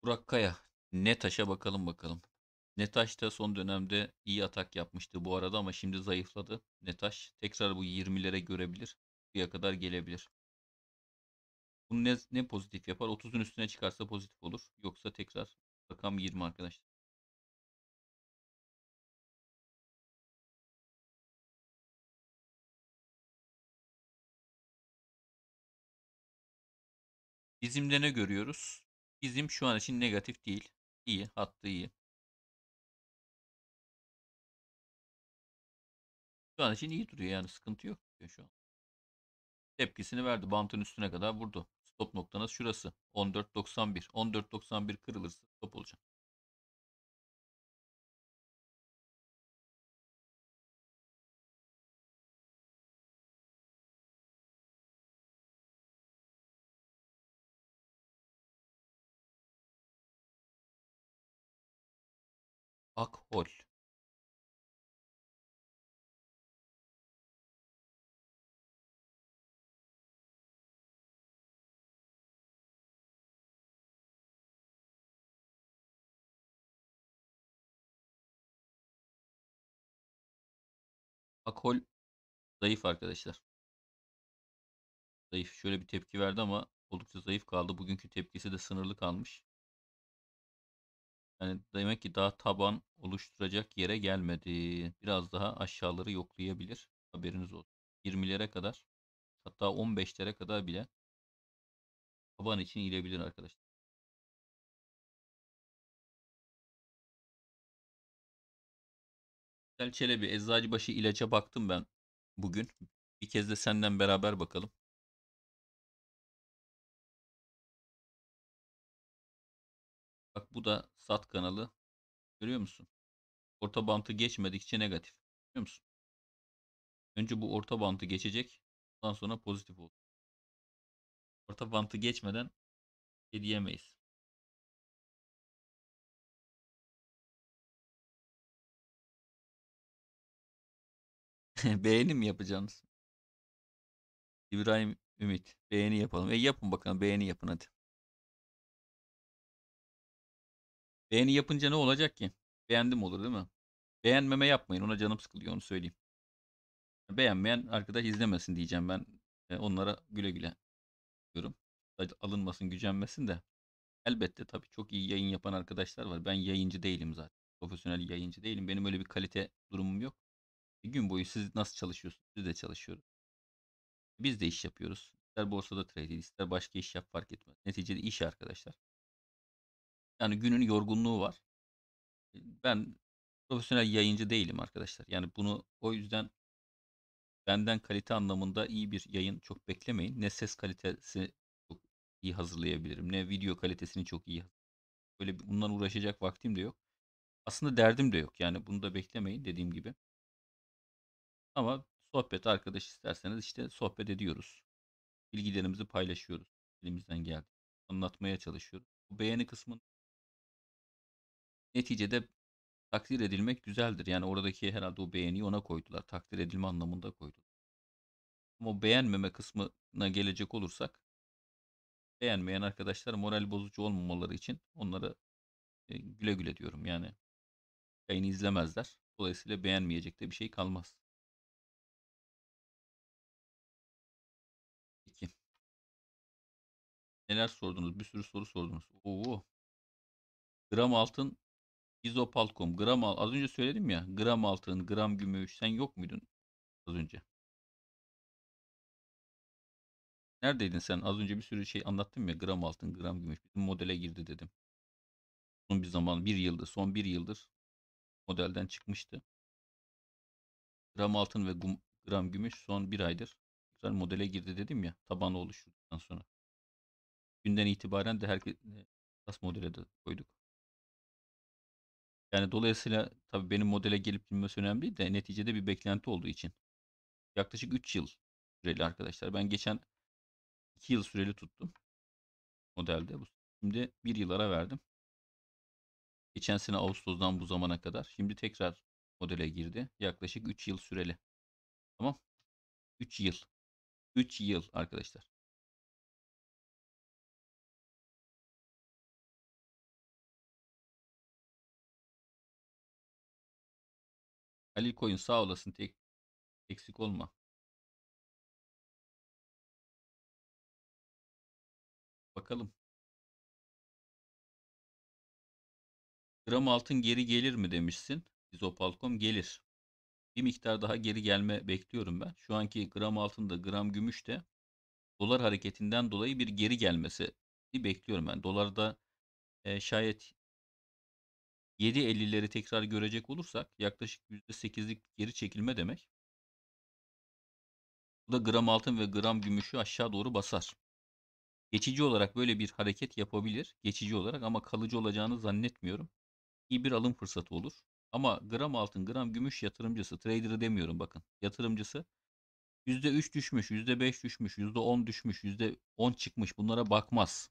Burak Kaya. Netaş'a bakalım bakalım. Netaş da son dönemde iyi atak yapmıştı bu arada ama şimdi zayıfladı. Netaş tekrar bu 20'lere görebilir. Buraya kadar gelebilir. Bunu ne, ne pozitif yapar? 30'un üstüne çıkarsa pozitif olur. Yoksa tekrar rakam 20 arkadaşlar. Bizimde ne görüyoruz? Bizim şu an için negatif değil. İyi, hattı iyi. Şu an için iyi duruyor yani sıkıntı yok şu an. Tepkisini verdi. Bantın üstüne kadar vurdu. Stop noktanız şurası. 14.91. 14.91 kırılırsa stop olacak. Akhol Akhol zayıf arkadaşlar. Zayıf. Şöyle bir tepki verdi ama oldukça zayıf kaldı. Bugünkü tepkisi de sınırlı kalmış. Yani demek ki daha taban oluşturacak yere gelmedi. Biraz daha aşağıları yoklayabilir. Haberiniz olsun. 20'lere kadar hatta 15'lere kadar bile taban için ilebilir arkadaşlar. Sel Çelebi Eczacıbaşı ilaca baktım ben bugün. Bir kez de senden beraber bakalım. Bak bu da Sat kanalı. Görüyor musun? Orta bantı geçmedikçe negatif. Görüyor musun? Önce bu orta bantı geçecek. Ondan sonra pozitif olur. Orta bantı geçmeden şey diyemeyiz. beğeni mi yapacağınız? İbrahim Ümit beğeni yapalım. E yapın bakalım beğeni yapın hadi. Beğeni yapınca ne olacak ki? Beğendim olur değil mi? Beğenmeme yapmayın. Ona canım sıkılıyor onu söyleyeyim. Beğenmeyen arkadaş izlemesin diyeceğim ben. E, onlara güle güle diyorum. Alınmasın, gücenmesin de. Elbette tabii çok iyi yayın yapan arkadaşlar var. Ben yayıncı değilim zaten. Profesyonel yayıncı değilim. Benim öyle bir kalite durumum yok. Bir e, gün boyu siz nasıl çalışıyorsunuz? Biz de çalışıyoruz. Biz de iş yapıyoruz. İster borsada trade ister başka iş yap fark etmez. Neticede iş arkadaşlar. Yani günün yorgunluğu var. Ben profesyonel yayıncı değilim arkadaşlar. Yani bunu o yüzden benden kalite anlamında iyi bir yayın çok beklemeyin. Ne ses kalitesi çok iyi hazırlayabilirim. Ne video kalitesini çok iyi Böyle bundan uğraşacak vaktim de yok. Aslında derdim de yok. Yani bunu da beklemeyin dediğim gibi. Ama sohbet arkadaş isterseniz işte sohbet ediyoruz. Bilgilerimizi paylaşıyoruz. Elimizden geldi. Anlatmaya çalışıyoruz. Bu beğeni kısmını neticede takdir edilmek güzeldir. Yani oradaki herhalde o beğeni ona koydular. Takdir edilme anlamında koydular. Ama beğenmeme kısmına gelecek olursak beğenmeyen arkadaşlar moral bozucu olmamaları için onlara e, güle güle diyorum. Yani yayını izlemezler. Dolayısıyla beğenmeyecek de bir şey kalmaz. Peki. Neler sordunuz? Bir sürü soru sordunuz. Oo. Gram altın İzopalkom, gram al. Az önce söyledim ya. Gram altın, gram gümüş. Sen yok muydun az önce? Neredeydin sen? Az önce bir sürü şey anlattım ya. Gram altın, gram gümüş. Bizim modele girdi dedim. Son bir zaman, bir yıldır, son bir yıldır modelden çıkmıştı. Gram altın ve gum, gram gümüş son bir aydır Güzel modele girdi dedim ya. Tabanı oluşturduktan sonra. Günden itibaren de herkes e, tas modele de koyduk. Yani, dolayısıyla tabii benim modele gelip girmesi önemli değil de neticede bir beklenti olduğu için. Yaklaşık 3 yıl süreli arkadaşlar. Ben geçen 2 yıl süreli tuttum modelde. Şimdi 1 yıl ara verdim. Geçen sene Ağustos'tan bu zamana kadar. Şimdi tekrar modele girdi. Yaklaşık 3 yıl süreli. Tamam. 3 yıl. 3 yıl arkadaşlar. Halil Koyun sağ olasın. Tek, eksik olma. Bakalım. Gram altın geri gelir mi demişsin. Izopalkom gelir. Bir miktar daha geri gelme bekliyorum ben. Şu anki gram altında gram gümüş de dolar hareketinden dolayı bir geri gelmesi bekliyorum ben. Dolarda e, şayet 7.50'leri tekrar görecek olursak yaklaşık %8'lik geri çekilme demek. Bu da gram altın ve gram gümüşü aşağı doğru basar. Geçici olarak böyle bir hareket yapabilir. Geçici olarak ama kalıcı olacağını zannetmiyorum. İyi bir alım fırsatı olur. Ama gram altın, gram gümüş yatırımcısı, trader'ı demiyorum bakın. Yatırımcısı %3 düşmüş, %5 düşmüş, %10 düşmüş, %10 çıkmış bunlara bakmaz.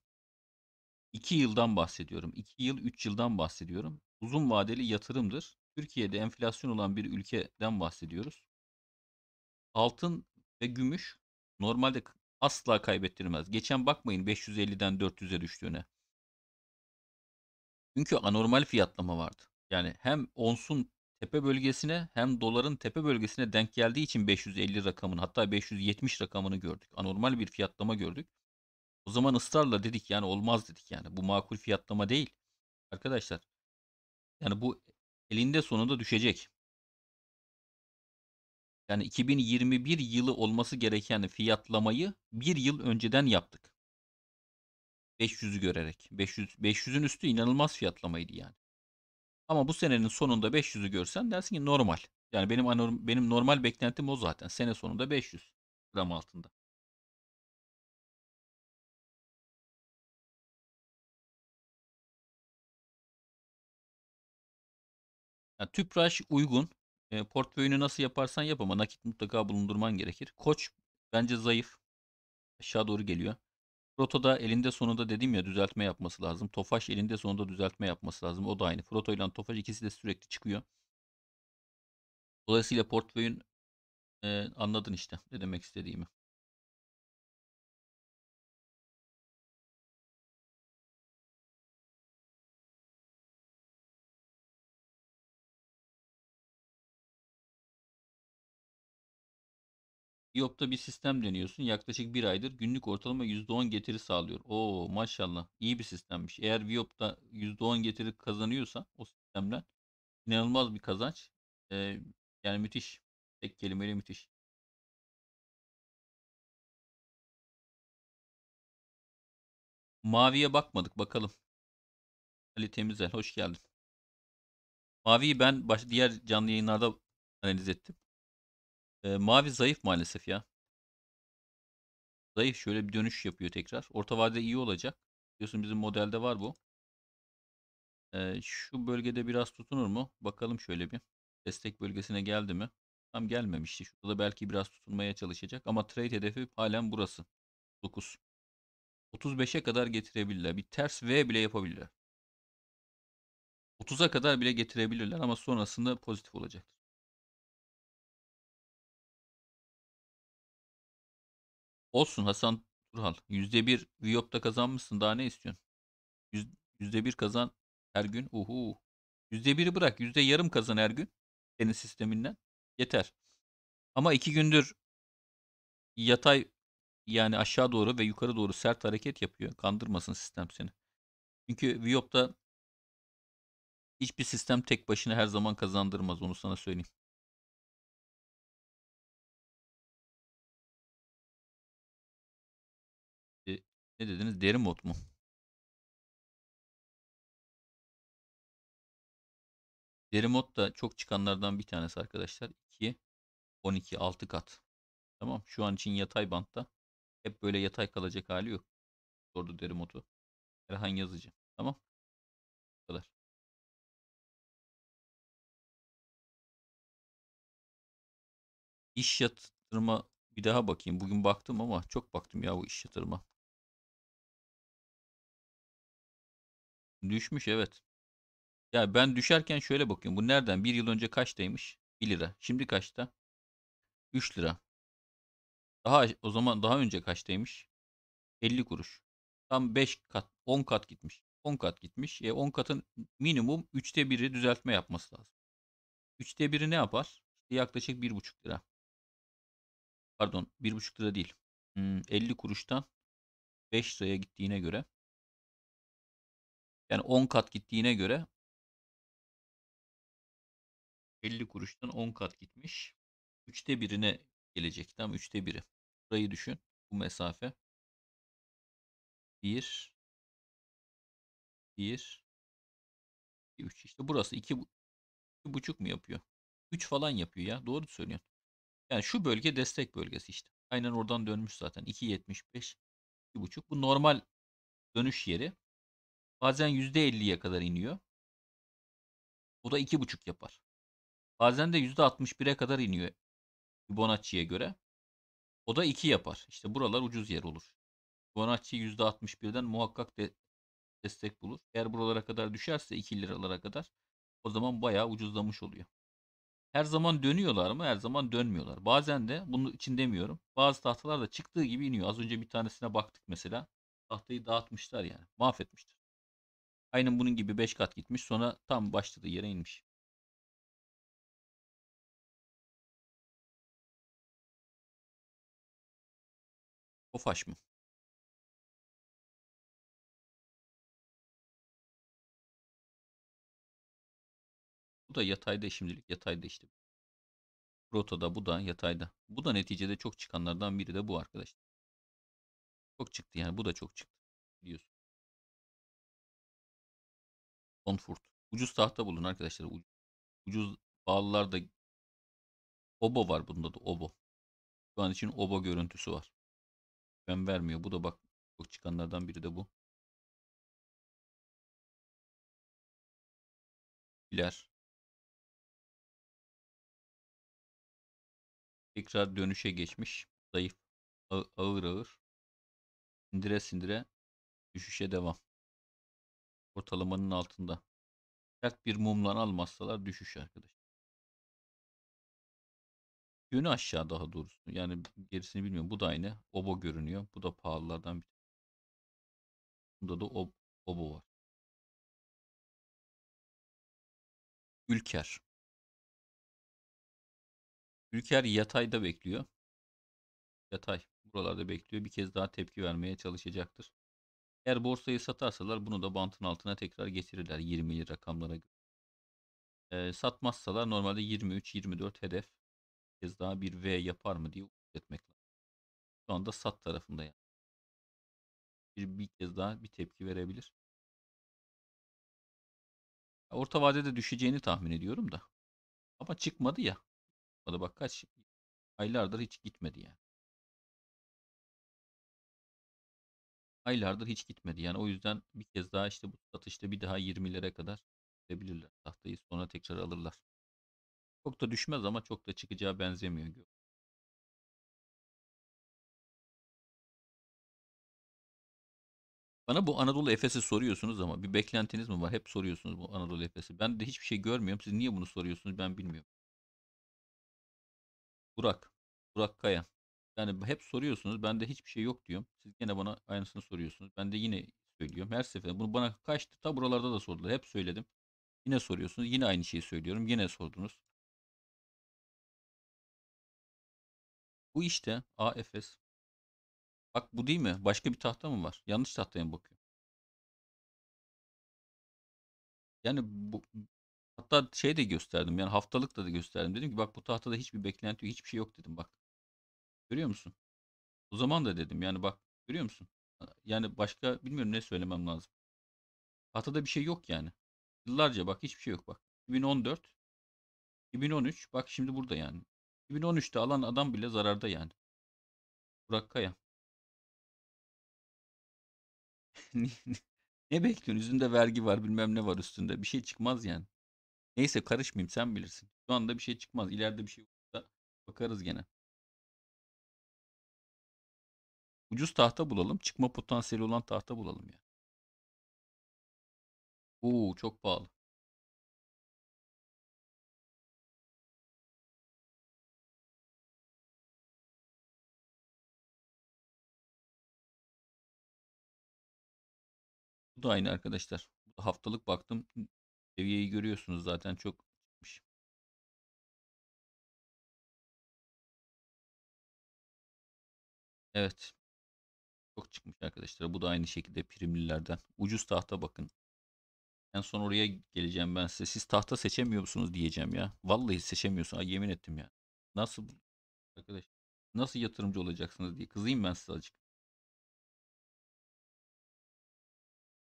2 yıldan bahsediyorum. 2 yıl, 3 yıldan bahsediyorum uzun vadeli yatırımdır. Türkiye'de enflasyon olan bir ülkeden bahsediyoruz. Altın ve gümüş normalde asla kaybettirmez. Geçen bakmayın 550'den 400'e düştüğüne. Çünkü anormal fiyatlama vardı. Yani hem onsun tepe bölgesine hem doların tepe bölgesine denk geldiği için 550 rakamını hatta 570 rakamını gördük. Anormal bir fiyatlama gördük. O zaman ısrarla dedik yani olmaz dedik yani. Bu makul fiyatlama değil. Arkadaşlar yani bu elinde sonunda düşecek. Yani 2021 yılı olması gereken fiyatlamayı bir yıl önceden yaptık. 500'ü görerek. 500 500'ün üstü inanılmaz fiyatlamaydı yani. Ama bu senenin sonunda 500'ü görsen dersin ki normal. Yani benim benim normal beklentim o zaten. Sene sonunda 500 gram altında. Yani tüpraş uygun. E, portföyünü nasıl yaparsan yap ama nakit mutlaka bulundurman gerekir. Koç bence zayıf. Aşağı doğru geliyor. Proto'da elinde sonunda dedim ya düzeltme yapması lazım. Tofaş elinde sonunda düzeltme yapması lazım. O da aynı. Proto ile Tofaş ikisi de sürekli çıkıyor. Dolayısıyla portföyün e, anladın işte ne demek istediğimi. İOP'ta bir sistem deniyorsun. Yaklaşık bir aydır günlük ortalama %10 getiri sağlıyor. Oo maşallah iyi bir sistemmiş. Eğer Viop'ta %10 getiri kazanıyorsa o sistemden inanılmaz bir kazanç. Ee, yani müthiş. Tek kelimeyle müthiş. Maviye bakmadık bakalım. Ali Temizel hoş geldin. Maviyi ben baş, diğer canlı yayınlarda analiz ettim. E, mavi zayıf maalesef ya. Zayıf şöyle bir dönüş yapıyor tekrar. Orta vadede iyi olacak. Biliyorsun bizim modelde var bu. E, şu bölgede biraz tutunur mu? Bakalım şöyle bir. Destek bölgesine geldi mi? Tam gelmemişti. Şurada da belki biraz tutunmaya çalışacak. Ama trade hedefi halen burası. 9. 35'e kadar getirebilirler. Bir ters V bile yapabilirler. 30'a kadar bile getirebilirler ama sonrasında pozitif olacaktır. Olsun Hasan Turhal. Yüzde bir Viyop'ta kazanmışsın. Daha ne istiyorsun? Yüzde bir kazan her gün. Uhu. Yüzde biri bırak. Yüzde yarım kazan her gün. Senin sisteminden. Yeter. Ama iki gündür yatay yani aşağı doğru ve yukarı doğru sert hareket yapıyor. Kandırmasın sistem seni. Çünkü Viyop'ta hiçbir sistem tek başına her zaman kazandırmaz. Onu sana söyleyeyim. Ne dediniz? Deri mod mu? Deri mod da çok çıkanlardan bir tanesi arkadaşlar. 2, 12, 6 kat. Tamam. Şu an için yatay bantta. Hep böyle yatay kalacak hali yok. Sordu deri modu. Erhan yazıcı. Tamam. Bu kadar. İş yatırma bir daha bakayım. Bugün baktım ama çok baktım ya bu iş yatırma. Düşmüş evet. Ya ben düşerken şöyle bakıyorum. Bu nereden? Bir yıl önce kaçtaymış? 1 lira. Şimdi kaçta? 3 lira. Daha o zaman daha önce kaçtaymış? 50 kuruş. Tam 5 kat, 10 kat gitmiş. 10 kat gitmiş. E 10 katın minimum 3'te 1'i düzeltme yapması lazım. 3'te 1'i ne yapar? İşte yaklaşık 1,5 lira. Pardon 1,5 lira değil. Hmm, 50 kuruştan 5 liraya gittiğine göre yani 10 kat gittiğine göre 50 kuruştan 10 kat gitmiş. Üçte birine gelecek. Tam üçte biri. Burayı düşün. Bu mesafe. 1 1 3 işte burası 2 buçuk mu yapıyor? 3 falan yapıyor ya. Doğru söylüyorsun. Yani şu bölge destek bölgesi işte. Aynen oradan dönmüş zaten. 2.75 2.5 bu normal dönüş yeri. Bazen %50'ye kadar iniyor. Bu da 2,5 yapar. Bazen de %61'e kadar iniyor Fibonacci'ye göre. O da 2 yapar. İşte buralar ucuz yer olur. Fibonacci %61'den muhakkak de destek bulur. Eğer buralara kadar düşerse 2 liralara kadar o zaman bayağı ucuzlamış oluyor. Her zaman dönüyorlar mı? Her zaman dönmüyorlar. Bazen de bunun için demiyorum. Bazı tahtalar da çıktığı gibi iniyor. Az önce bir tanesine baktık mesela. Tahtayı dağıtmışlar yani. Mahvetmişler. Aynen bunun gibi 5 kat gitmiş. Sonra tam başladığı yere inmiş. Tofaş mı? Bu da yatayda şimdilik. Yatayda işte. Rotada bu da yatayda. Bu da neticede çok çıkanlardan biri de bu arkadaşlar. Çok çıktı yani. Bu da çok çıktı. Biliyorsun. Tonfurt. Ucuz tahta bulun arkadaşlar. Ucuz, ucuz bağlılarda obo var bunda da obo. Şu an için obo görüntüsü var. Ben vermiyor. Bu da bak çok çıkanlardan biri de bu. İler. Tekrar dönüşe geçmiş. Zayıf. Ağır ağır. Sindire sindire düşüşe devam. Ortalamanın altında. Sert bir mumlan almazsalar düşüş arkadaş. Yönü aşağı daha doğrusu. Yani gerisini bilmiyorum. Bu da aynı. Obo görünüyor. Bu da pahalılardan bir Bunda da ob obo var. Ülker. Ülker yatayda bekliyor. Yatay buralarda bekliyor. Bir kez daha tepki vermeye çalışacaktır. Eğer borsayı satarsalar bunu da bantın altına tekrar getirirler 20'li rakamlara göre. E, satmazsalar normalde 23-24 hedef kez daha bir V yapar mı diye umut etmek lazım. Şu anda sat tarafında yani. Bir, bir kez daha bir tepki verebilir. Orta vadede düşeceğini tahmin ediyorum da. Ama çıkmadı ya. Çıkmadı bak kaç aylardır hiç gitmedi yani. aylardır hiç gitmedi. Yani o yüzden bir kez daha işte bu satışta bir daha 20'lere kadar gidebilirler. Tahtayı sonra tekrar alırlar. Çok da düşmez ama çok da çıkacağı benzemiyor. gibi Bana bu Anadolu Efes'i soruyorsunuz ama bir beklentiniz mi var? Hep soruyorsunuz bu Anadolu Efes'i. Ben de hiçbir şey görmüyorum. Siz niye bunu soruyorsunuz ben bilmiyorum. Burak. Burak Kaya. Yani hep soruyorsunuz. Ben de hiçbir şey yok diyorum. Siz gene bana aynısını soruyorsunuz. Ben de yine söylüyorum. Her seferinde bunu bana kaçtı. Ta buralarda da sordular. Hep söyledim. Yine soruyorsunuz. Yine aynı şeyi söylüyorum. Yine sordunuz. Bu işte AFS. Bak bu değil mi? Başka bir tahta mı var? Yanlış tahtaya mı bakıyorum? Yani bu hatta şey de gösterdim. Yani haftalık da, da gösterdim. Dedim ki bak bu tahtada hiçbir beklenti yok. Hiçbir şey yok dedim bak. Görüyor musun? O zaman da dedim yani bak görüyor musun? Yani başka bilmiyorum ne söylemem lazım. Atada bir şey yok yani. Yıllarca bak hiçbir şey yok bak. 2014, 2013 bak şimdi burada yani. 2013'te alan adam bile zararda yani. Burak Kaya. ne bekliyorsun? Üzünde vergi var bilmem ne var üstünde. Bir şey çıkmaz yani. Neyse karışmayayım sen bilirsin. Şu anda bir şey çıkmaz. İleride bir şey olursa bakarız gene. Ucuz tahta bulalım. Çıkma potansiyeli olan tahta bulalım ya. Yani. Oo çok pahalı. Bu da aynı arkadaşlar. Bu Haftalık baktım. Seviyeyi görüyorsunuz zaten çok Evet çok çıkmış arkadaşlar. Bu da aynı şekilde primlilerden. Ucuz tahta bakın. En son oraya geleceğim ben size. Siz tahta seçemiyor musunuz diyeceğim ya. Vallahi seçemiyorsun. Ay, yemin ettim ya. Nasıl arkadaş? Nasıl yatırımcı olacaksınız diye kızayım ben size azıcık.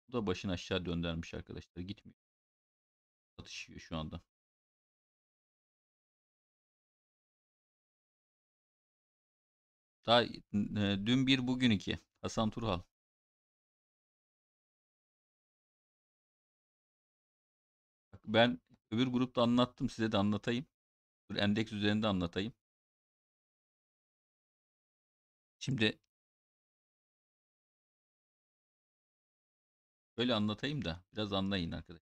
Bu da başını aşağı döndürmüş arkadaşlar. Gitmiyor. Atışıyor şu anda. Daha e, dün bir bugün iki. Hasan Turhal. Bak ben öbür grupta anlattım size de anlatayım. Dur endeks üzerinde anlatayım. Şimdi böyle anlatayım da biraz anlayın arkadaşlar.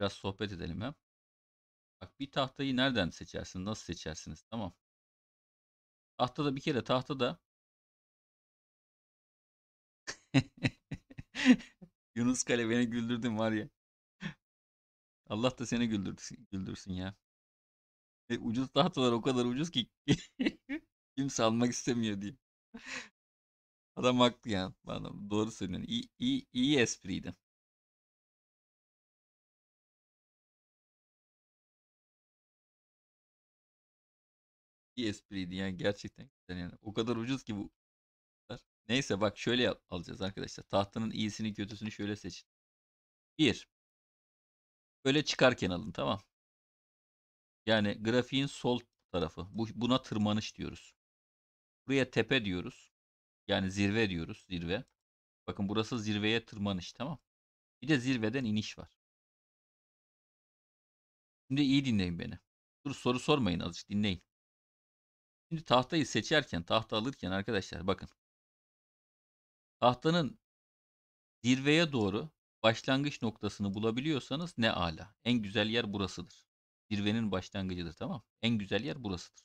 Biraz sohbet edelim ha. Bak bir tahtayı nereden seçersiniz? Nasıl seçersiniz? Tamam. Tahtada bir kere tahtada Yunus Kale beni güldürdün var ya. Allah da seni güldürsün, güldürsün ya. E, ucuz tahtalar o kadar ucuz ki kimse almak istemiyor diye. Adam haklı ya. Adam doğru söylüyor İyi, iyi, iyi espriydi. İyi espriydi yani gerçekten. Yani o kadar ucuz ki bu Neyse bak şöyle alacağız arkadaşlar. Tahtanın iyisini kötüsünü şöyle seçin. 1. Böyle çıkarken alın tamam. Yani grafiğin sol tarafı. Bu, buna tırmanış diyoruz. Buraya tepe diyoruz. Yani zirve diyoruz. Zirve. Bakın burası zirveye tırmanış tamam. Bir de zirveden iniş var. Şimdi iyi dinleyin beni. Dur soru sormayın azıcık dinleyin. Şimdi tahtayı seçerken, tahta alırken arkadaşlar bakın. Tahtanın zirveye doğru başlangıç noktasını bulabiliyorsanız ne ala. En güzel yer burasıdır. Zirvenin başlangıcıdır tamam. En güzel yer burasıdır.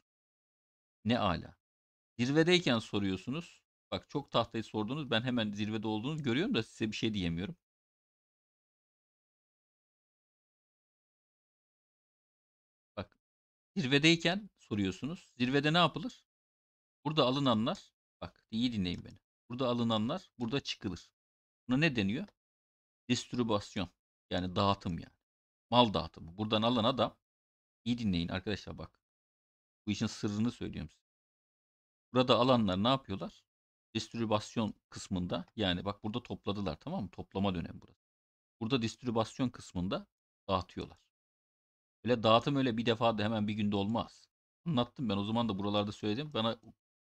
Ne ala. Zirvedeyken soruyorsunuz. Bak çok tahtayı sordunuz. Ben hemen zirvede olduğunuzu görüyorum da size bir şey diyemiyorum. Bak zirvedeyken soruyorsunuz. Zirvede ne yapılır? Burada alınanlar. Bak iyi dinleyin beni. Burada alınanlar burada çıkılır. Buna ne deniyor? Distribüasyon. Yani dağıtım yani. Mal dağıtımı. Buradan alan adam iyi dinleyin arkadaşlar bak. Bu işin sırrını söylüyorum size. Burada alanlar ne yapıyorlar? Distribüasyon kısmında yani bak burada topladılar tamam mı? Toplama dönemi burası. Burada distribüasyon kısmında dağıtıyorlar. Öyle dağıtım öyle bir defa da hemen bir günde olmaz. Anlattım ben o zaman da buralarda söyledim. Bana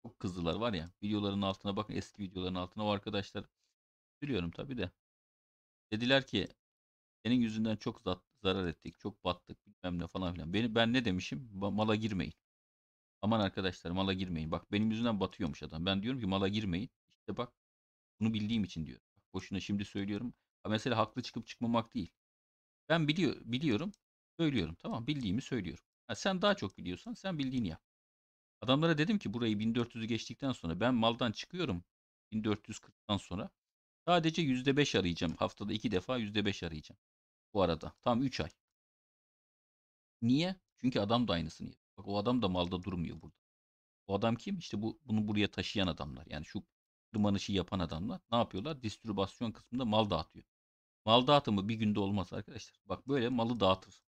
çok kızdılar var ya. Videoların altına bakın eski videoların altına. O arkadaşlar biliyorum tabi de. Dediler ki senin yüzünden çok zat, zarar ettik. Çok battık bilmem ne falan filan. Beni, ben ne demişim? Mala girmeyin. Aman arkadaşlar mala girmeyin. Bak benim yüzünden batıyormuş adam. Ben diyorum ki mala girmeyin. işte bak bunu bildiğim için diyorum. boşuna şimdi söylüyorum. Ha, mesela haklı çıkıp çıkmamak değil. Ben biliyor, biliyorum. Söylüyorum tamam. Bildiğimi söylüyorum. Ha, sen daha çok biliyorsan sen bildiğini yap. Adamlara dedim ki burayı 1400'ü geçtikten sonra ben maldan çıkıyorum 1440'tan sonra. Sadece %5 arayacağım. Haftada 2 defa %5 arayacağım. Bu arada tam 3 ay. Niye? Çünkü adam da aynısını yapıyor. Bak o adam da malda durmuyor burada. O adam kim? İşte bu bunu buraya taşıyan adamlar. Yani şu dumanışı yapan adamlar ne yapıyorlar? Distribasyon kısmında mal dağıtıyor. Mal dağıtımı bir günde olmaz arkadaşlar. Bak böyle malı dağıtır.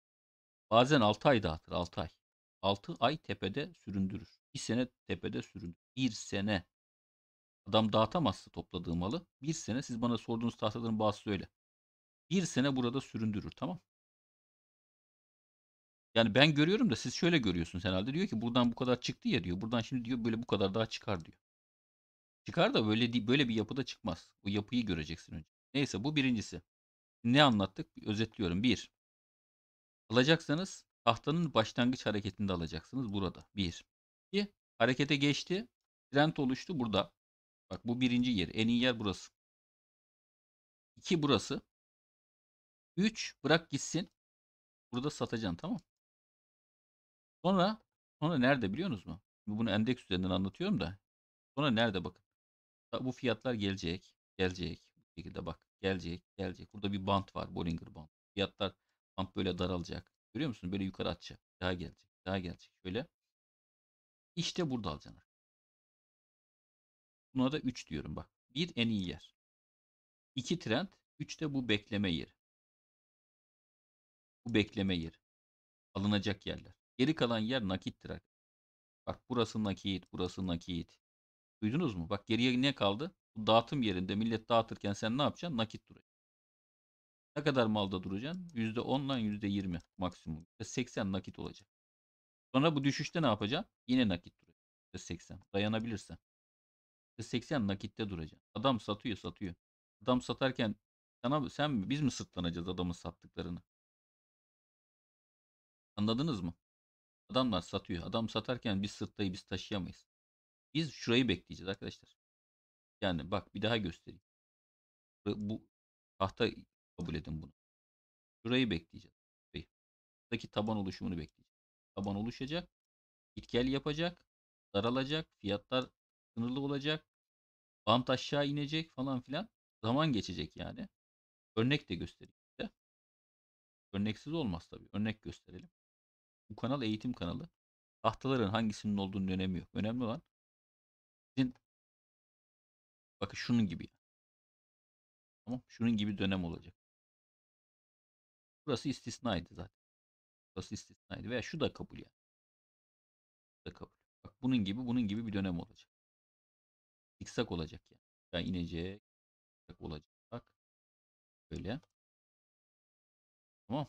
Bazen 6 ay dağıtır 6 ay. 6 ay tepede süründürür. Bir sene tepede süründü. Bir sene. Adam dağıtamazsa topladığı malı. Bir sene siz bana sorduğunuz tahtaların bazısı öyle. Bir sene burada süründürür tamam. Yani ben görüyorum da siz şöyle görüyorsunuz herhalde. Diyor ki buradan bu kadar çıktı ya diyor. Buradan şimdi diyor böyle bu kadar daha çıkar diyor. Çıkar da böyle böyle bir yapıda çıkmaz. O yapıyı göreceksin önce. Neyse bu birincisi. Ne anlattık? Bir özetliyorum. Bir. Alacaksanız tahtanın başlangıç hareketinde alacaksınız burada. Bir harekete geçti. Trend oluştu burada. Bak bu birinci yer. En iyi yer burası. 2 burası. 3 bırak gitsin. Burada satacaksın tamam Sonra sonra nerede biliyor musunuz mu? Şimdi bunu endeks üzerinden anlatıyorum da. Sonra nerede bakın. Bu fiyatlar gelecek. Gelecek. Bu şekilde bak. Gelecek. Gelecek. Burada bir bant var. Bollinger band. Fiyatlar bant böyle daralacak. Görüyor musun? Böyle yukarı atacak. Daha gelecek. Daha gelecek. Şöyle işte burada alacaklar. Buna da 3 diyorum bak. 1 en iyi yer. 2 trend. 3 de bu bekleme yeri. Bu bekleme yeri. Alınacak yerler. Geri kalan yer nakittir. Bak burası nakit, burası nakit. Duydunuz mu? Bak geriye ne kaldı? Bu dağıtım yerinde millet dağıtırken sen ne yapacaksın? Nakit duracaksın. Ne kadar malda duracaksın? %10 ile %20 maksimum. %80 nakit olacak. Sonra bu düşüşte ne yapacaksın? Yine nakit duracak. %80 dayanabilirse. %80 nakitte duracak. Adam satıyor satıyor. Adam satarken sana, sen mi biz mi sırtlanacağız adamın sattıklarını? Anladınız mı? Adamlar satıyor. Adam satarken biz sırtlayı biz taşıyamayız. Biz şurayı bekleyeceğiz arkadaşlar. Yani bak bir daha göstereyim. Bu tahta kabul edin bunu. Şurayı bekleyeceğiz. Buradaki taban oluşumunu bekleyeceğiz taban oluşacak. Git yapacak. Daralacak. Fiyatlar sınırlı olacak. Bant aşağı inecek falan filan. Zaman geçecek yani. Örnek de göstereyim size. Örneksiz olmaz tabii. Örnek gösterelim. Bu kanal eğitim kanalı. Tahtaların hangisinin olduğunun önemi yok. Önemli olan sizin bakın şunun gibi. Tamam. Şunun gibi dönem olacak. Burası istisnaydı zaten. Burası istisnaydı. Veya şu da kabul yani. Şu da kabul. Bak bunun gibi bunun gibi bir dönem olacak. Zikzak olacak yani. Yani inecek. Zikzak olacak. Bak. Böyle. Tamam.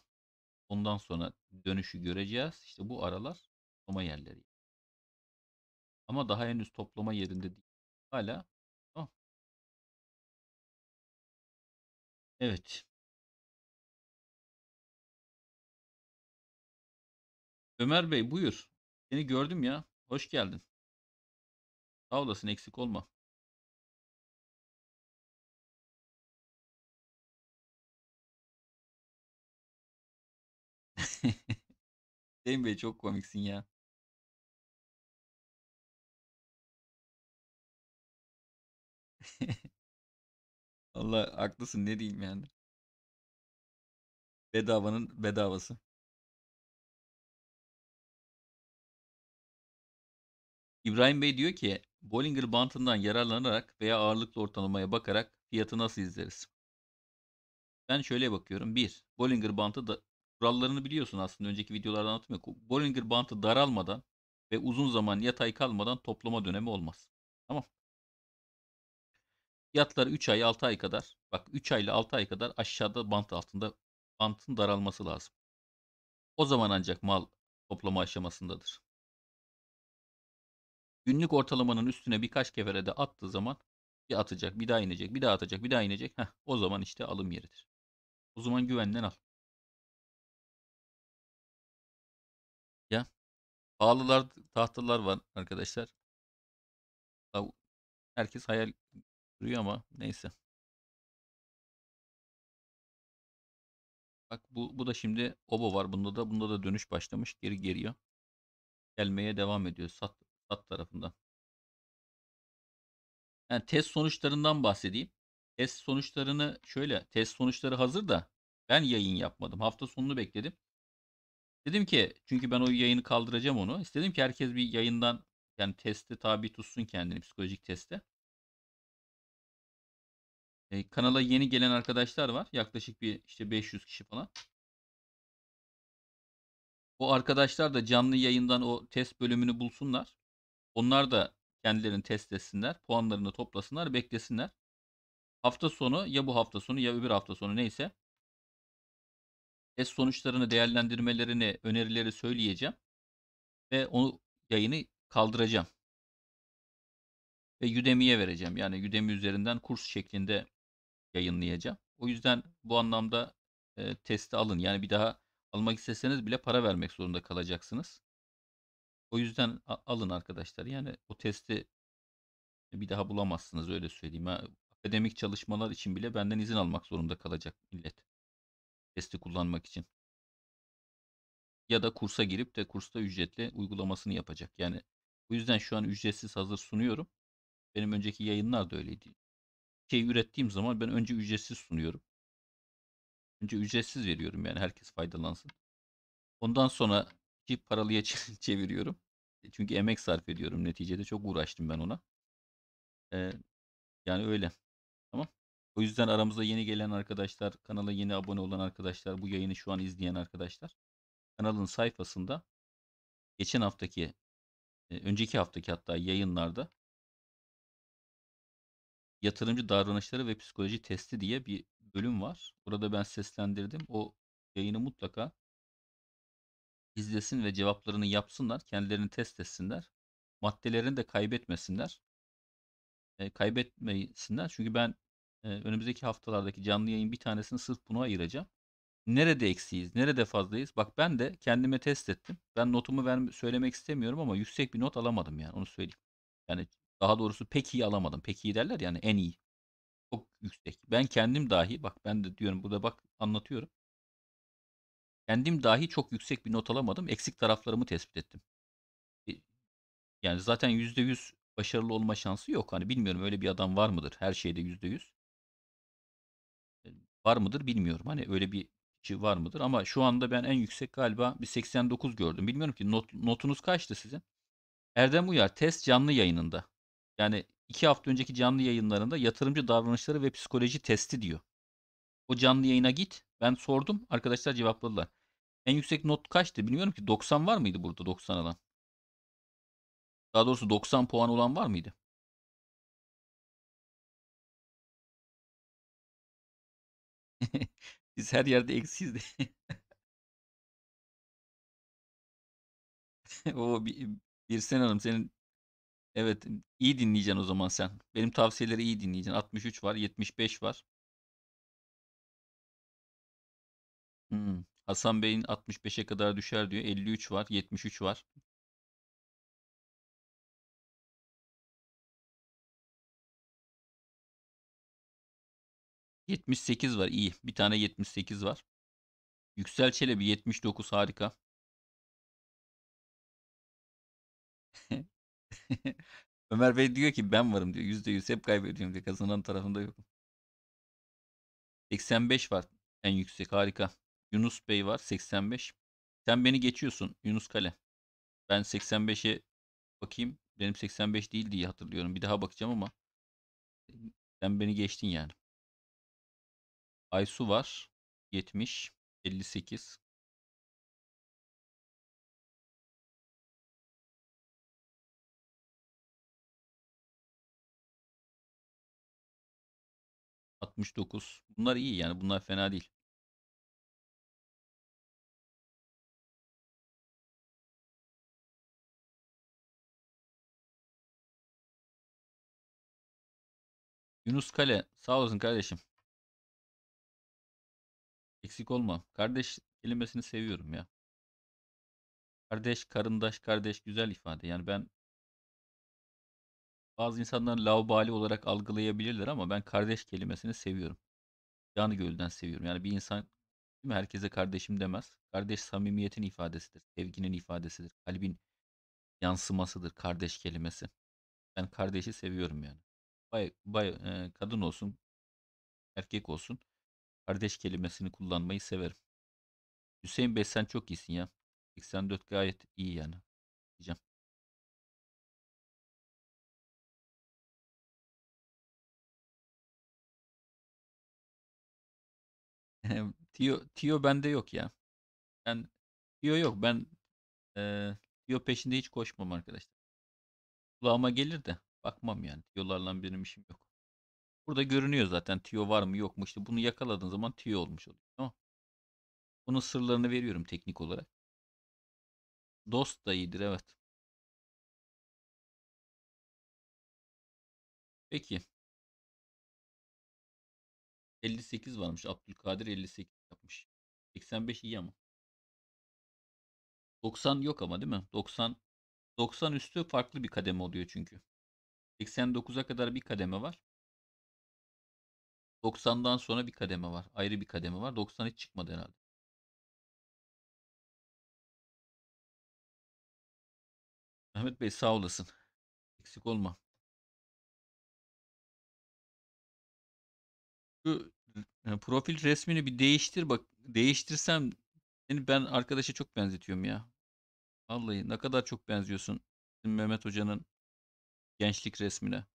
Ondan sonra dönüşü göreceğiz. İşte bu aralar toplama yerleri. Ama daha henüz toplama yerinde değil. Hala. Evet. Ömer Bey buyur. Seni gördüm ya. Hoş geldin. Sağ olasın eksik olma. Hüseyin Bey çok komiksin ya. Allah haklısın ne diyeyim yani. Bedavanın bedavası. İbrahim Bey diyor ki Bollinger bantından yararlanarak veya ağırlıklı ortalamaya bakarak fiyatı nasıl izleriz? Ben şöyle bakıyorum. 1. Bollinger bantı da kurallarını biliyorsun aslında önceki videolarda anlatmıyor. Bollinger bantı daralmadan ve uzun zaman yatay kalmadan toplama dönemi olmaz. Tamam. Fiyatlar 3 ay 6 ay kadar bak 3 ay ile 6 ay kadar aşağıda bant altında bantın daralması lazım. O zaman ancak mal toplama aşamasındadır. Günlük ortalamanın üstüne birkaç kefere de attığı zaman bir atacak, bir daha inecek, bir daha atacak, bir daha inecek. Heh, o zaman işte alım yeridir. O zaman güvenden al. Ya pahalılar tahtalar var arkadaşlar. Herkes hayal kuruyor ama neyse. Bak bu, bu da şimdi obo var. Bunda da bunda da dönüş başlamış. Geri geliyor. Gelmeye devam ediyor. Sat Tat tarafından. Yani test sonuçlarından bahsedeyim. Test sonuçlarını şöyle, test sonuçları hazır da ben yayın yapmadım. Hafta sonunu bekledim. Dedim ki çünkü ben o yayını kaldıracağım onu. İstedim ki herkes bir yayından yani teste tabi tutsun kendini psikolojik teste. E, kanala yeni gelen arkadaşlar var. Yaklaşık bir işte 500 kişi falan. O arkadaşlar da canlı yayından o test bölümünü bulsunlar. Onlar da kendilerini test etsinler. Puanlarını toplasınlar, beklesinler. Hafta sonu ya bu hafta sonu ya öbür hafta sonu neyse test sonuçlarını, değerlendirmelerini, önerileri söyleyeceğim. Ve onu yayını kaldıracağım. Ve Udemy'ye vereceğim. Yani Udemy üzerinden kurs şeklinde yayınlayacağım. O yüzden bu anlamda e, testi alın. Yani bir daha almak isteseniz bile para vermek zorunda kalacaksınız. O yüzden alın arkadaşlar. Yani o testi e, bir daha bulamazsınız öyle söyleyeyim. akademik çalışmalar için bile benden izin almak zorunda kalacak millet. Testi kullanmak için. Ya da kursa girip de kursta ücretli uygulamasını yapacak. Yani o yüzden şu an ücretsiz hazır sunuyorum. Benim önceki yayınlar da öyleydi. şey ürettiğim zaman ben önce ücretsiz sunuyorum. Önce ücretsiz veriyorum yani herkes faydalansın. Ondan sonra ki paralıya çeviriyorum. E, çünkü emek sarf ediyorum neticede. Çok uğraştım ben ona. Ee, yani öyle. Tamam. O yüzden aramızda yeni gelen arkadaşlar, kanala yeni abone olan arkadaşlar, bu yayını şu an izleyen arkadaşlar kanalın sayfasında geçen haftaki e, önceki haftaki hatta yayınlarda yatırımcı davranışları ve psikoloji testi diye bir bölüm var. Burada ben seslendirdim. O yayını mutlaka izlesin ve cevaplarını yapsınlar. Kendilerini test etsinler. Maddelerini de kaybetmesinler. E, kaybetmesinler. Çünkü ben e, önümüzdeki haftalardaki canlı yayın bir tanesini sırf buna ayıracağım. Nerede eksiyiz? Nerede fazlayız? Bak ben de kendime test ettim. Ben notumu ver, söylemek istemiyorum ama yüksek bir not alamadım yani onu söyleyeyim. Yani daha doğrusu pek iyi alamadım. Pek iyi derler yani en iyi. Çok yüksek. Ben kendim dahi bak ben de diyorum burada bak anlatıyorum. Kendim dahi çok yüksek bir not alamadım. Eksik taraflarımı tespit ettim. E, yani zaten %100 başarılı olma şansı yok. Hani bilmiyorum öyle bir adam var mıdır? Her şeyde %100. E, Var mıdır bilmiyorum. Hani öyle bir kişi var mıdır? Ama şu anda ben en yüksek galiba bir 89 gördüm. Bilmiyorum ki not, notunuz kaçtı sizin? Erdem Uyar test canlı yayınında. Yani iki hafta önceki canlı yayınlarında yatırımcı davranışları ve psikoloji testi diyor. O canlı yayına git. Ben sordum. Arkadaşlar cevapladılar. En yüksek not kaçtı bilmiyorum ki. 90 var mıydı burada 90 alan? Daha doğrusu 90 puan olan var mıydı? Biz her yerde eksiyiz de. o bir, Birsen Hanım senin evet iyi dinleyeceksin o zaman sen. Benim tavsiyeleri iyi dinleyeceksin. 63 var, 75 var. Hmm. Hasan Bey'in 65'e kadar düşer diyor. 53 var, 73 var. ...78 var iyi. Bir tane 78 var. Yüksel Çelebi 79 harika. Ömer Bey diyor ki ben varım diyor. Yüzde hep kaybediyorum diyor. Kazanan tarafında yokum. 85 var en yüksek harika. Yunus Bey var 85. Sen beni geçiyorsun Yunus Kale. Ben 85'e bakayım. Benim 85 değil diye hatırlıyorum. Bir daha bakacağım ama sen beni geçtin yani. Aysu var 70 58 69. Bunlar iyi yani bunlar fena değil. Yunus Kale sağ olsun kardeşim. Eksik olma. Kardeş kelimesini seviyorum ya. Kardeş, karındaş, kardeş güzel ifade. Yani ben bazı insanlar laubali olarak algılayabilirler ama ben kardeş kelimesini seviyorum. Canı gölden seviyorum. Yani bir insan değil mi? herkese kardeşim demez. Kardeş samimiyetin ifadesidir, sevginin ifadesidir, kalbin yansımasıdır kardeş kelimesi. Ben kardeşi seviyorum yani bay, bay, e, kadın olsun, erkek olsun kardeş kelimesini kullanmayı severim. Hüseyin Bey sen çok iyisin ya. 84 gayet iyi yani. Diyeceğim. Tio, Tio bende yok ya. Ben Tio yok. Ben e, Tio peşinde hiç koşmam arkadaşlar. Kulağıma gelir de Bakmam yani. Tiyolarla benim işim yok. Burada görünüyor zaten tiyo var mı yok mu. işte bunu yakaladığın zaman tiyo olmuş oluyor. Tamam. Bunun sırlarını veriyorum teknik olarak. Dost da iyidir evet. Peki. 58 varmış. Abdülkadir 58 yapmış. 85 iyi ama. 90 yok ama değil mi? 90 90 üstü farklı bir kademe oluyor çünkü. 89'a kadar bir kademe var. 90'dan sonra bir kademe var. Ayrı bir kademe var. 90 hiç çıkmadı herhalde. Mehmet Bey sağ olasın. Eksik olma. Şu e, profil resmini bir değiştir bak. Değiştirsem seni ben arkadaşa çok benzetiyorum ya. Vallahi ne kadar çok benziyorsun. Mehmet Hoca'nın gençlik resmine.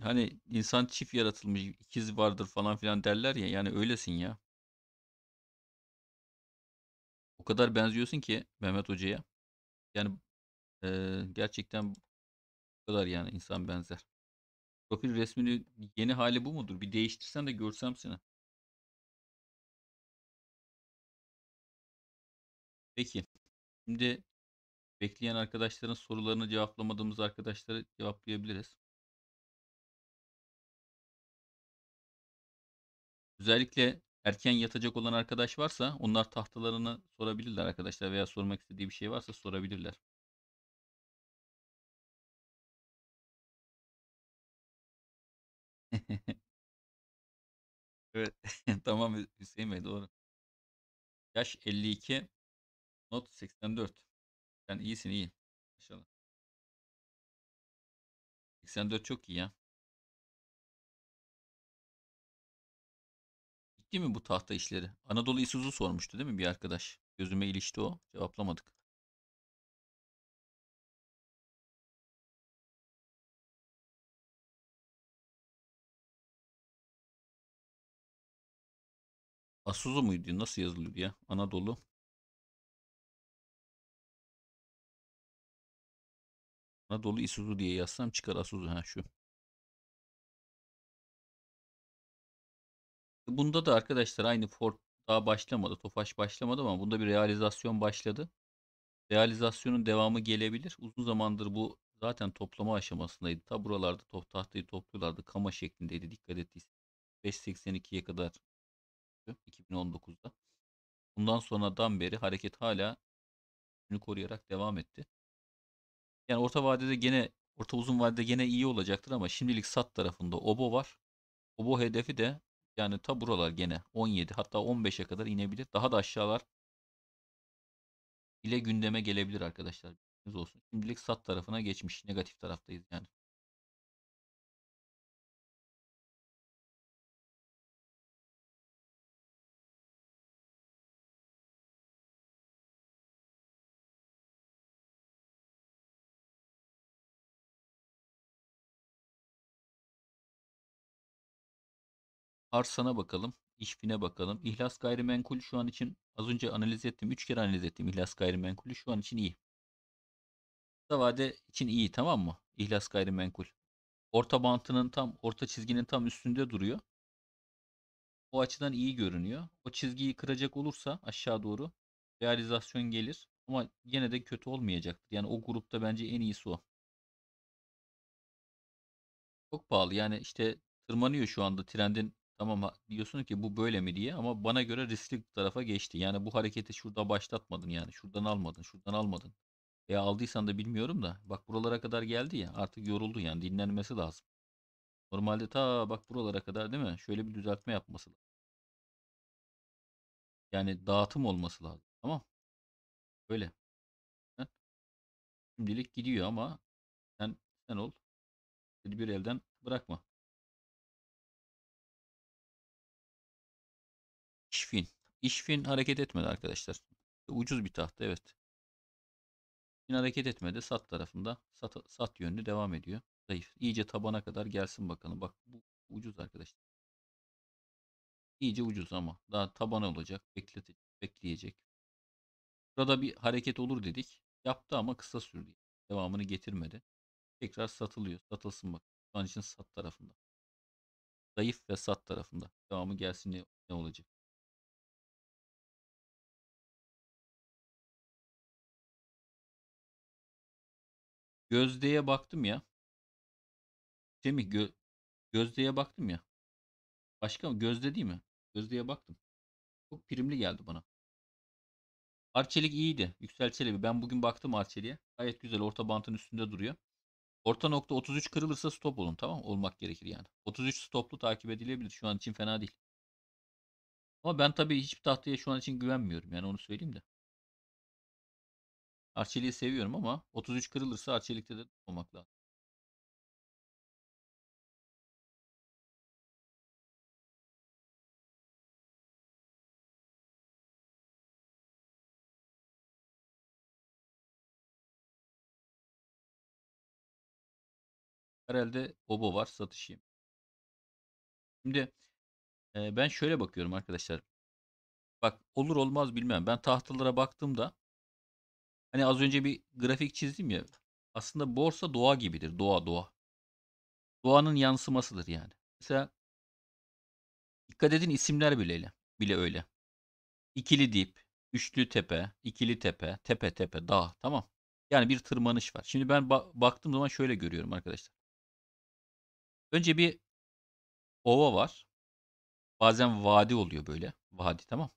Hani insan çift yaratılmış ikiz vardır falan filan derler ya yani öylesin ya. O kadar benziyorsun ki Mehmet Hoca'ya. Yani eee, gerçekten bu kadar yani insan benzer. Profil resmini yeni hali bu mudur? Bir değiştirsen de görsem seni. Peki. Şimdi Bekleyen arkadaşların sorularını cevaplamadığımız arkadaşları cevaplayabiliriz. Özellikle erken yatacak olan arkadaş varsa onlar tahtalarını sorabilirler arkadaşlar veya sormak istediği bir şey varsa sorabilirler. evet tamam Hüseyin Bey doğru. Yaş 52, not 84. Sen iyisin iyi. İnşallah. 84 çok iyi ya. Bitti mi bu tahta işleri? Anadolu İsuzu sormuştu değil mi bir arkadaş? Gözüme ilişti o. Cevaplamadık. Asuzu muydu? Nasıl yazılıyordu ya? Anadolu. Anadolu Isuzu diye yazsam çıkar Asuzu ha şu. Bunda da arkadaşlar aynı Ford daha başlamadı. Tofaş başlamadı ama bunda bir realizasyon başladı. Realizasyonun devamı gelebilir. Uzun zamandır bu zaten toplama aşamasındaydı. Ta buralarda top, tahtayı topluyorlardı. Kama şeklindeydi dikkat ettiyseniz. 5.82'ye kadar 2019'da. Bundan sonradan beri hareket hala bunu koruyarak devam etti. Yani orta vadede gene orta uzun vadede gene iyi olacaktır ama şimdilik sat tarafında obo var. Obo hedefi de yani ta buralar gene 17 hatta 15'e kadar inebilir. Daha da aşağılar ile gündeme gelebilir arkadaşlar. Bilginiz olsun. Şimdilik sat tarafına geçmiş. Negatif taraftayız yani. arsana bakalım. İşbine bakalım. İhlas gayrimenkul şu an için az önce analiz ettim. üç kere analiz ettim. İhlas gayrimenkulü şu an için iyi. Kısa vade için iyi tamam mı? İhlas gayrimenkul. Orta bantının tam orta çizginin tam üstünde duruyor. O açıdan iyi görünüyor. O çizgiyi kıracak olursa aşağı doğru realizasyon gelir. Ama yine de kötü olmayacaktır. Yani o grupta bence en iyisi o. Çok pahalı. Yani işte tırmanıyor şu anda trendin Tamam ha- diyorsun ki bu böyle mi diye ama bana göre riskli tarafa geçti. Yani bu hareketi şurada başlatmadın yani. Şuradan almadın, şuradan almadın. E aldıysan da bilmiyorum da. Bak buralara kadar geldi ya artık yoruldu yani dinlenmesi lazım. Normalde ta bak buralara kadar değil mi? Şöyle bir düzeltme yapması lazım. Yani dağıtım olması lazım. Tamam. Böyle. Şimdilik gidiyor ama sen, sen ol. Bir elden bırakma. İşfin hareket etmedi arkadaşlar. Ucuz bir tahta evet. İşfin hareket etmedi. Sat tarafında sat, sat yönlü devam ediyor. Zayıf. İyice tabana kadar gelsin bakalım. Bak bu ucuz arkadaşlar. İyice ucuz ama daha tabana olacak. Bekletecek, bekleyecek. Burada bir hareket olur dedik. Yaptı ama kısa sürdü. Devamını getirmedi. Tekrar satılıyor. Satılsın bak. Şu an için sat tarafında. Zayıf ve sat tarafında. Devamı gelsin ne, ne olacak. Gözde'ye baktım ya. Cemil gö Gözde'ye baktım ya. Başka mı? Gözde değil mi? Gözde'ye baktım. Çok primli geldi bana. Arçelik iyiydi. Yüksel Çelebi. Ben bugün baktım Arçelik'e. Gayet güzel. Orta bantın üstünde duruyor. Orta nokta 33 kırılırsa stop olun tamam Olmak gerekir yani. 33 stoplu takip edilebilir. Şu an için fena değil. Ama ben tabii hiçbir tahtaya şu an için güvenmiyorum. Yani onu söyleyeyim de. Arçelik'i seviyorum ama 33 kırılırsa Arçelik'te de olmak lazım. Herhalde Obo var satışayım. Şimdi ben şöyle bakıyorum arkadaşlar. Bak olur olmaz bilmem. Ben tahtalara baktığımda Hani az önce bir grafik çizdim ya. Aslında borsa doğa gibidir. Doğa doğa. Doğanın yansımasıdır yani. Mesela dikkat edin isimler bile bile öyle. İkili dip, üçlü tepe, ikili tepe, tepe tepe, dağ tamam. Yani bir tırmanış var. Şimdi ben ba- baktığım zaman şöyle görüyorum arkadaşlar. Önce bir ova var. Bazen vadi oluyor böyle. Vadi tamam.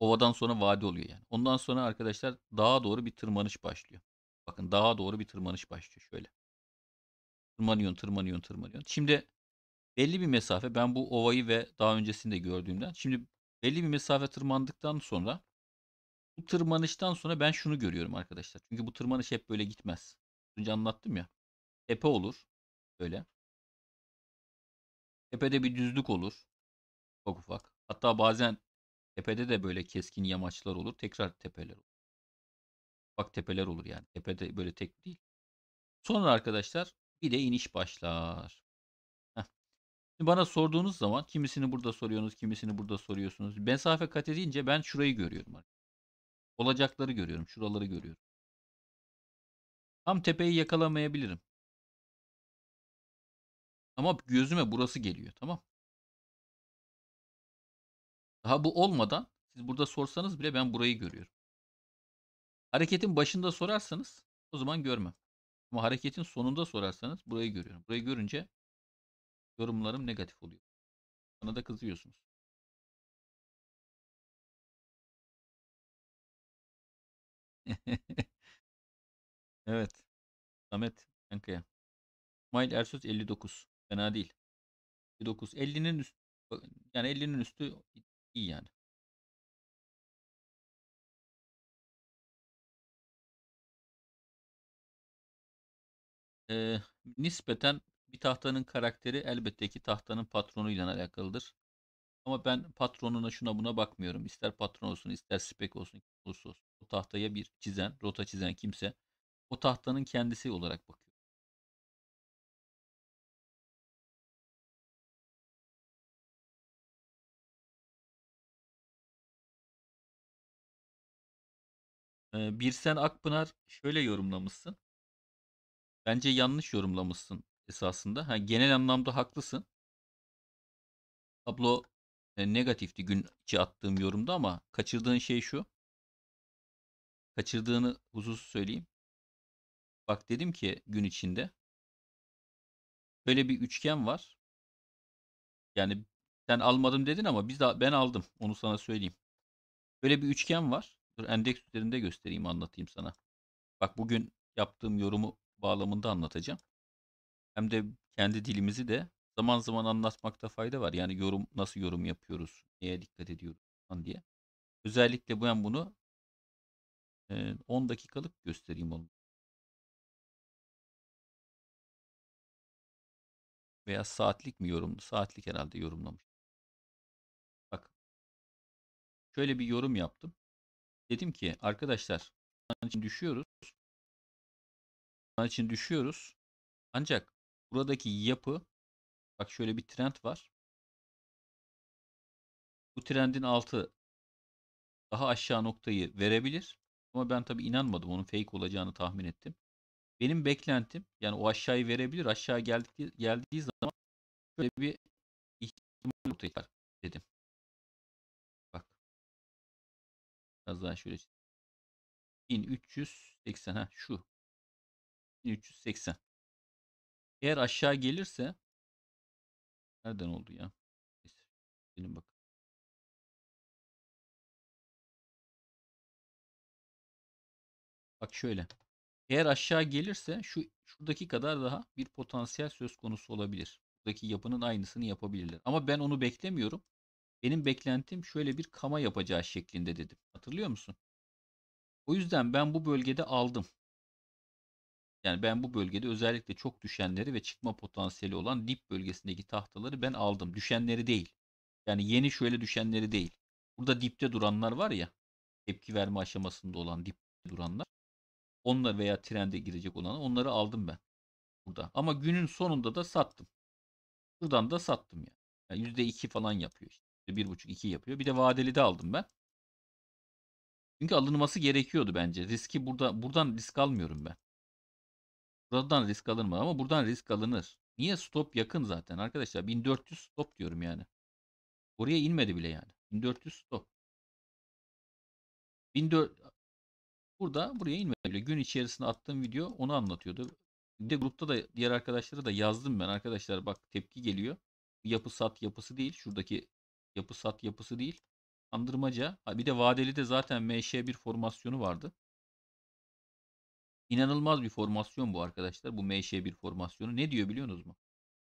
Ovadan sonra vadi oluyor yani. Ondan sonra arkadaşlar dağa doğru bir tırmanış başlıyor. Bakın dağa doğru bir tırmanış başlıyor şöyle. Tırmanıyorsun, tırmanıyorsun, tırmanıyorsun. Şimdi belli bir mesafe ben bu ovayı ve daha öncesinde gördüğümden. Şimdi belli bir mesafe tırmandıktan sonra bu tırmanıştan sonra ben şunu görüyorum arkadaşlar. Çünkü bu tırmanış hep böyle gitmez. Önce anlattım ya. Tepe olur. Böyle. Tepede bir düzlük olur. Çok ufak. Hatta bazen Tepede de böyle keskin yamaçlar olur. Tekrar tepeler olur. Bak tepeler olur yani. Tepede böyle tek değil. Sonra arkadaşlar bir de iniş başlar. Şimdi bana sorduğunuz zaman kimisini burada soruyorsunuz, kimisini burada soruyorsunuz. Mesafe kat edince ben şurayı görüyorum. Olacakları görüyorum, şuraları görüyorum. Tam tepeyi yakalamayabilirim. Ama gözüme burası geliyor tamam. Daha bu olmadan siz burada sorsanız bile ben burayı görüyorum. Hareketin başında sorarsanız o zaman görmem. Ama hareketin sonunda sorarsanız burayı görüyorum. Burayı görünce yorumlarım negatif oluyor. Bana da kızıyorsunuz. evet. Samet Yankaya. Mail Ersöz 59. Fena değil. 59. 50'nin üstü yani 50'nin üstü İyi yani. Ee, nispeten bir tahtanın karakteri elbette ki tahtanın patronuyla alakalıdır. Ama ben patronuna şuna buna bakmıyorum. İster patron olsun, ister spek olsun, olursa olsun. O tahtaya bir çizen, rota çizen kimse o tahtanın kendisi olarak bakıyor. Ee, Birsen Akpınar şöyle yorumlamışsın. Bence yanlış yorumlamışsın esasında. Ha, genel anlamda haklısın. Tablo e, negatifti gün içi attığım yorumda ama kaçırdığın şey şu. Kaçırdığını huzusu söyleyeyim. Bak dedim ki gün içinde. Böyle bir üçgen var. Yani sen almadım dedin ama biz de, ben aldım. Onu sana söyleyeyim. Böyle bir üçgen var. Dur endeks üzerinde göstereyim anlatayım sana. Bak bugün yaptığım yorumu bağlamında anlatacağım. Hem de kendi dilimizi de zaman zaman anlatmakta fayda var. Yani yorum nasıl yorum yapıyoruz, neye dikkat ediyoruz falan diye. Özellikle ben bunu 10 e, dakikalık göstereyim onu. Veya saatlik mi yorumlu? Saatlik herhalde yorumlamış. Bak. Şöyle bir yorum yaptım. Dedim ki arkadaşlar için düşüyoruz. için düşüyoruz. Ancak buradaki yapı bak şöyle bir trend var. Bu trendin altı daha aşağı noktayı verebilir. Ama ben tabii inanmadım. Onun fake olacağını tahmin ettim. Benim beklentim yani o aşağıyı verebilir. Aşağı geldi, geldiği zaman böyle bir ihtimal ortaya çıkar dedim. Biraz daha şöyle çizeyim. 1380 ha şu. 1380. Eğer aşağı gelirse nereden oldu ya? Benim bak. Bak şöyle. Eğer aşağı gelirse şu şuradaki kadar daha bir potansiyel söz konusu olabilir. Buradaki yapının aynısını yapabilirler. Ama ben onu beklemiyorum. Benim beklentim şöyle bir kama yapacağı şeklinde dedim. Hatırlıyor musun? O yüzden ben bu bölgede aldım. Yani ben bu bölgede özellikle çok düşenleri ve çıkma potansiyeli olan dip bölgesindeki tahtaları ben aldım. Düşenleri değil. Yani yeni şöyle düşenleri değil. Burada dipte duranlar var ya. Tepki verme aşamasında olan dipte duranlar. Onlar veya trende girecek olan onları aldım ben. Burada. Ama günün sonunda da sattım. Buradan da sattım yani. yani %2 falan yapıyor işte. 1.5-2 yapıyor. Bir de vadeli de aldım ben. Çünkü alınması gerekiyordu bence. Riski burada buradan risk almıyorum ben. Buradan risk alınma ama buradan risk alınır. Niye stop yakın zaten arkadaşlar? 1400 stop diyorum yani. Oraya inmedi bile yani. 1400 stop. 1400 burada buraya inmedi bile. Gün içerisinde attığım video onu anlatıyordu. Bir de grupta da diğer arkadaşlara da yazdım ben. Arkadaşlar bak tepki geliyor. Yapı sat yapısı değil. Şuradaki Yapı sat yapısı değil. Kandırmaca. bir de vadeli de zaten MŞ1 formasyonu vardı. İnanılmaz bir formasyon bu arkadaşlar. Bu MŞ1 formasyonu. Ne diyor biliyorsunuz mu?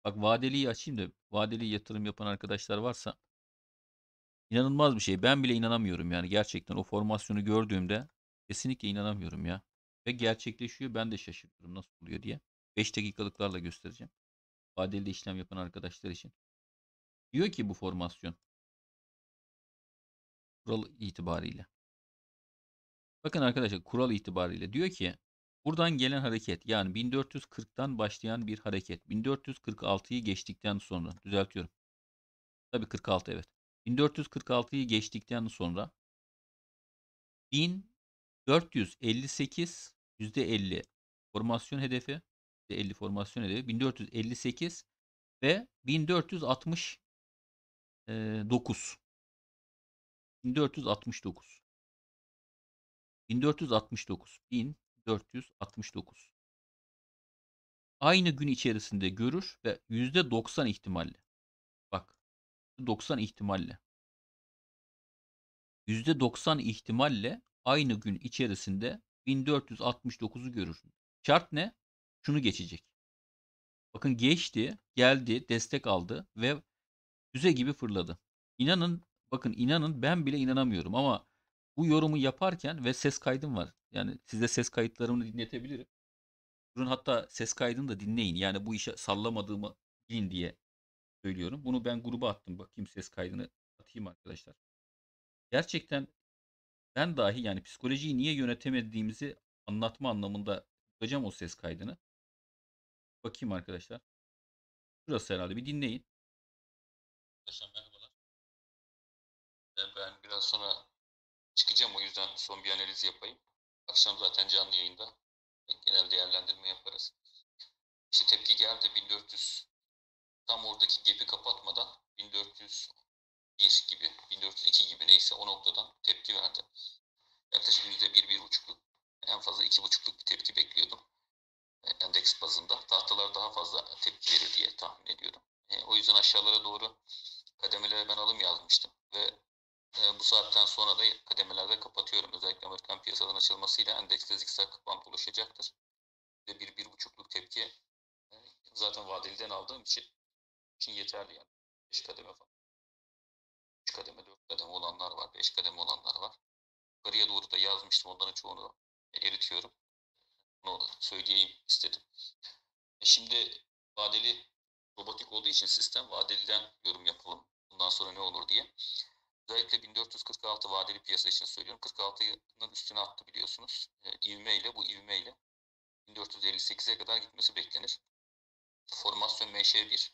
Bak vadeliyi açayım da vadeli yatırım yapan arkadaşlar varsa inanılmaz bir şey. Ben bile inanamıyorum yani gerçekten o formasyonu gördüğümde kesinlikle inanamıyorum ya. Ve gerçekleşiyor ben de şaşırıyorum nasıl oluyor diye. 5 dakikalıklarla göstereceğim. Vadeli işlem yapan arkadaşlar için diyor ki bu formasyon. Kural itibariyle. Bakın arkadaşlar kural itibariyle diyor ki buradan gelen hareket yani 1440'tan başlayan bir hareket 1446'yı geçtikten sonra düzeltiyorum. Tabii 46 evet. 1446'yı geçtikten sonra 1458 %50 formasyon hedefi %50 formasyon hedefi 1458 ve 1460 9. 1469. 1469. 1469. Aynı gün içerisinde görür ve yüzde %90 ihtimalle. Bak. 90 ihtimalle. Yüzde %90 ihtimalle aynı gün içerisinde 1469'u görür. Şart ne? Şunu geçecek. Bakın geçti, geldi, destek aldı ve füze gibi fırladı. İnanın bakın inanın ben bile inanamıyorum ama bu yorumu yaparken ve ses kaydım var. Yani size ses kayıtlarımı dinletebilirim. Durun hatta ses kaydını da dinleyin. Yani bu işe sallamadığımı bilin diye söylüyorum. Bunu ben gruba attım. Bakayım ses kaydını atayım arkadaşlar. Gerçekten ben dahi yani psikolojiyi niye yönetemediğimizi anlatma anlamında tutacağım o ses kaydını. Bakayım arkadaşlar. Şurası herhalde bir dinleyin. Arkadaşlar merhabalar. Ee, ben biraz sonra çıkacağım o yüzden son bir analiz yapayım. Akşam zaten canlı yayında ee, genel değerlendirme yaparız. İşte tepki geldi 1400 tam oradaki gap'i kapatmadan 1401 gibi 1402 gibi neyse o noktadan tepki verdi. Yaklaşık yüzde bir, bir buçukluk en fazla iki buçukluk bir tepki bekliyordum. Ee, endeks bazında. Tahtalar daha fazla tepki verir diye tahmin ediyordum. o yüzden aşağılara doğru kademelere ben alım yazmıştım ve e, bu saatten sonra da kademelerde kapatıyorum. Özellikle Amerikan piyasadan açılmasıyla endekste zikzak bant oluşacaktır. Bir, bir, bir buçukluk tepki e, zaten vadeliden aldığım için, için yeterli yani. 5 kademe falan. 3 kademe, 4 kademe olanlar var, 5 kademe olanlar var. Yukarıya doğru da yazmıştım. Onların çoğunu eritiyorum. Bunu söyleyeyim istedim. E şimdi vadeli robotik olduğu için sistem vadeliden yorum yapalım bundan sonra ne olur diye. Özellikle 1446 vadeli piyasa için söylüyorum. 46'nın üstüne attı biliyorsunuz. Ee, ivmeyle bu ivmeyle 1458'e kadar gitmesi beklenir. Formasyon MŞ1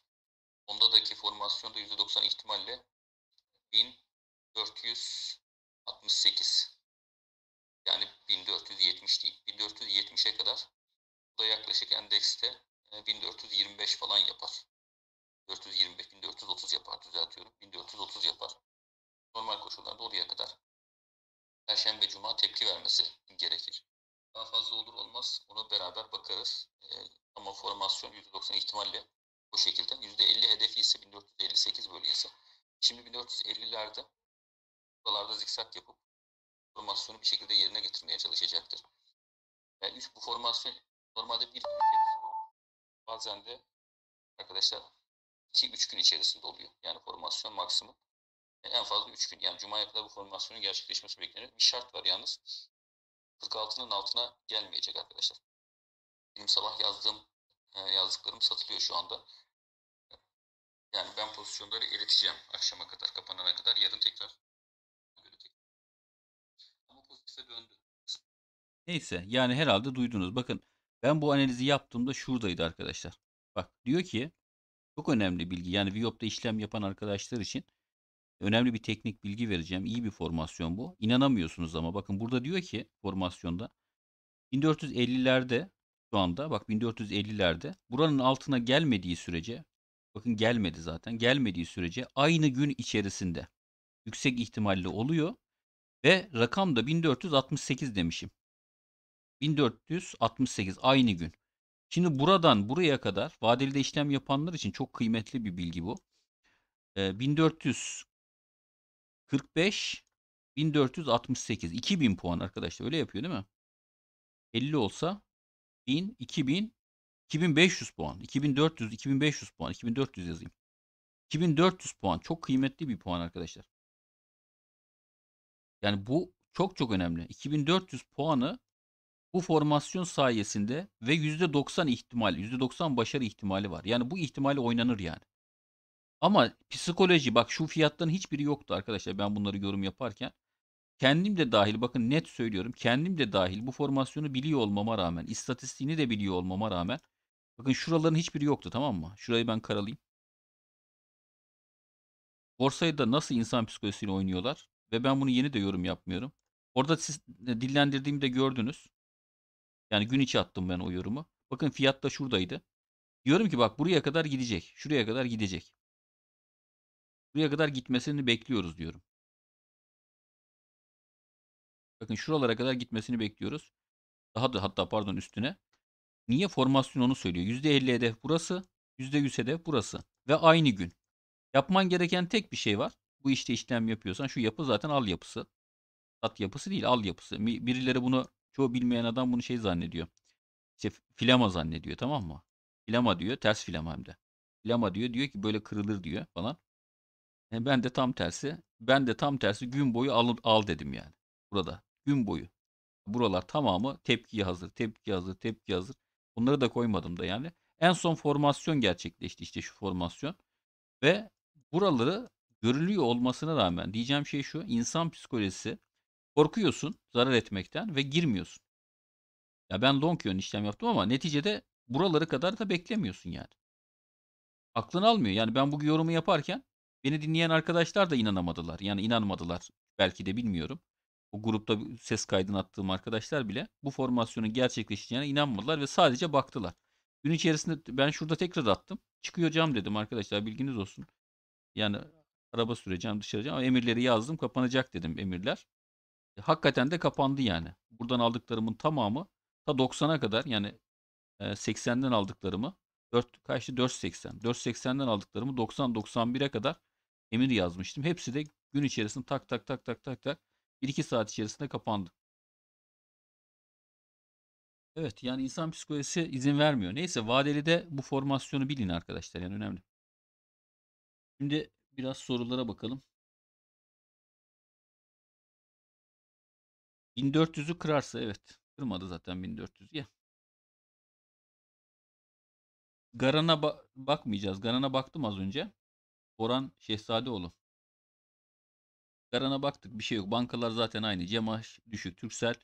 ondadaki formasyonda %90 ihtimalle 1468 yani 1470 değil. 1470'e kadar bu da yaklaşık endekste 1425 e, falan yapar. 425, 1430 yapar. Düzeltiyorum. 1430 yapar. Normal koşullarda oraya kadar. Perşembe, Cuma tepki vermesi gerekir. Daha fazla olur olmaz. Ona beraber bakarız. E, ama formasyon %90 ihtimalle bu şekilde. %50 hedefi ise 1458 bölgesi. Şimdi 1450'lerde buralarda zikzak yapıp formasyonu bir şekilde yerine getirmeye çalışacaktır. Yani üç bu formasyon normalde bir şey bazen de arkadaşlar ki 3 gün içerisinde oluyor. Yani formasyon maksimum en fazla 3 gün. Yani Cuma'ya kadar bu formasyonun gerçekleşmesi bekleniyor. Bir şart var yalnız. 46'nın altına gelmeyecek arkadaşlar. Benim sabah yazdığım e, yazdıklarım satılıyor şu anda. Yani ben pozisyonları eriteceğim akşama kadar, kapanana kadar. Yarın tekrar. Ama pozitife döndü. Neyse yani herhalde duydunuz. Bakın ben bu analizi yaptığımda şuradaydı arkadaşlar. Bak diyor ki çok önemli bilgi. Yani Viop'ta işlem yapan arkadaşlar için önemli bir teknik bilgi vereceğim. İyi bir formasyon bu. İnanamıyorsunuz ama bakın burada diyor ki formasyonda 1450'lerde şu anda bak 1450'lerde buranın altına gelmediği sürece bakın gelmedi zaten gelmediği sürece aynı gün içerisinde yüksek ihtimalle oluyor ve rakam da 1468 demişim. 1468 aynı gün. Şimdi buradan buraya kadar vadeli işlem yapanlar için çok kıymetli bir bilgi bu. E, 1445 1468 2000 puan arkadaşlar öyle yapıyor değil mi? 50 olsa 1000 2000 2500 puan 2400 2500 puan 2400 yazayım. 2400 puan çok kıymetli bir puan arkadaşlar. Yani bu çok çok önemli. 2400 puanı bu formasyon sayesinde ve %90 ihtimal, %90 başarı ihtimali var. Yani bu ihtimali oynanır yani. Ama psikoloji bak şu fiyattan hiçbiri yoktu arkadaşlar ben bunları yorum yaparken. Kendim de dahil bakın net söylüyorum. Kendim de dahil bu formasyonu biliyor olmama rağmen, istatistiğini de biliyor olmama rağmen bakın şuraların hiçbiri yoktu tamam mı? Şurayı ben karalayayım. Borsayı da nasıl insan psikolojisiyle oynuyorlar ve ben bunu yeni de yorum yapmıyorum. Orada siz e, dillendirdiğimde gördünüz. Yani gün içi attım ben o yorumu. Bakın fiyat da şuradaydı. Diyorum ki bak buraya kadar gidecek. Şuraya kadar gidecek. Buraya kadar gitmesini bekliyoruz diyorum. Bakın şuralara kadar gitmesini bekliyoruz. Daha da hatta pardon üstüne. Niye formasyon onu söylüyor? %50 hedef burası, %100 hedef burası ve aynı gün. Yapman gereken tek bir şey var. Bu işte işlem yapıyorsan şu yapı zaten al yapısı. Sat yapısı değil al yapısı. Birileri bunu çoğu bilmeyen adam bunu şey zannediyor. İşte filama zannediyor tamam mı? Filama diyor ters filama hem de. Filama diyor diyor ki böyle kırılır diyor falan. E ben de tam tersi ben de tam tersi gün boyu al, al dedim yani. Burada gün boyu. Buralar tamamı tepki hazır, tepki hazır, tepki hazır. Bunları da koymadım da yani. En son formasyon gerçekleşti işte şu formasyon. Ve buraları görülüyor olmasına rağmen diyeceğim şey şu. insan psikolojisi Korkuyorsun zarar etmekten ve girmiyorsun. Ya ben long yön işlem yaptım ama neticede buraları kadar da beklemiyorsun yani. Aklın almıyor. Yani ben bugün yorumu yaparken beni dinleyen arkadaşlar da inanamadılar. Yani inanmadılar. Belki de bilmiyorum. O grupta ses kaydını attığım arkadaşlar bile bu formasyonun gerçekleşeceğine inanmadılar ve sadece baktılar. Gün içerisinde ben şurada tekrar attım. Çıkıyor cam dedim arkadaşlar bilginiz olsun. Yani araba süreceğim dışarıca ama emirleri yazdım kapanacak dedim emirler. E, hakikaten de kapandı yani. Buradan aldıklarımın tamamı ta 90'a kadar yani e, 80'den aldıklarımı 4 kaçtı 4.80. 4.80'den aldıklarımı 90 91'e kadar emir yazmıştım. Hepsi de gün içerisinde tak tak tak tak tak tak 1-2 saat içerisinde kapandı. Evet yani insan psikolojisi izin vermiyor. Neyse vadeli de bu formasyonu bilin arkadaşlar yani önemli. Şimdi biraz sorulara bakalım. 1400'ü kırarsa evet. Kırmadı zaten 1400 ya. Garan'a ba bakmayacağız. Garan'a baktım az önce. Orhan Şehzadeoğlu. Garan'a baktık bir şey yok. Bankalar zaten aynı. Cemaş düşük. Türksel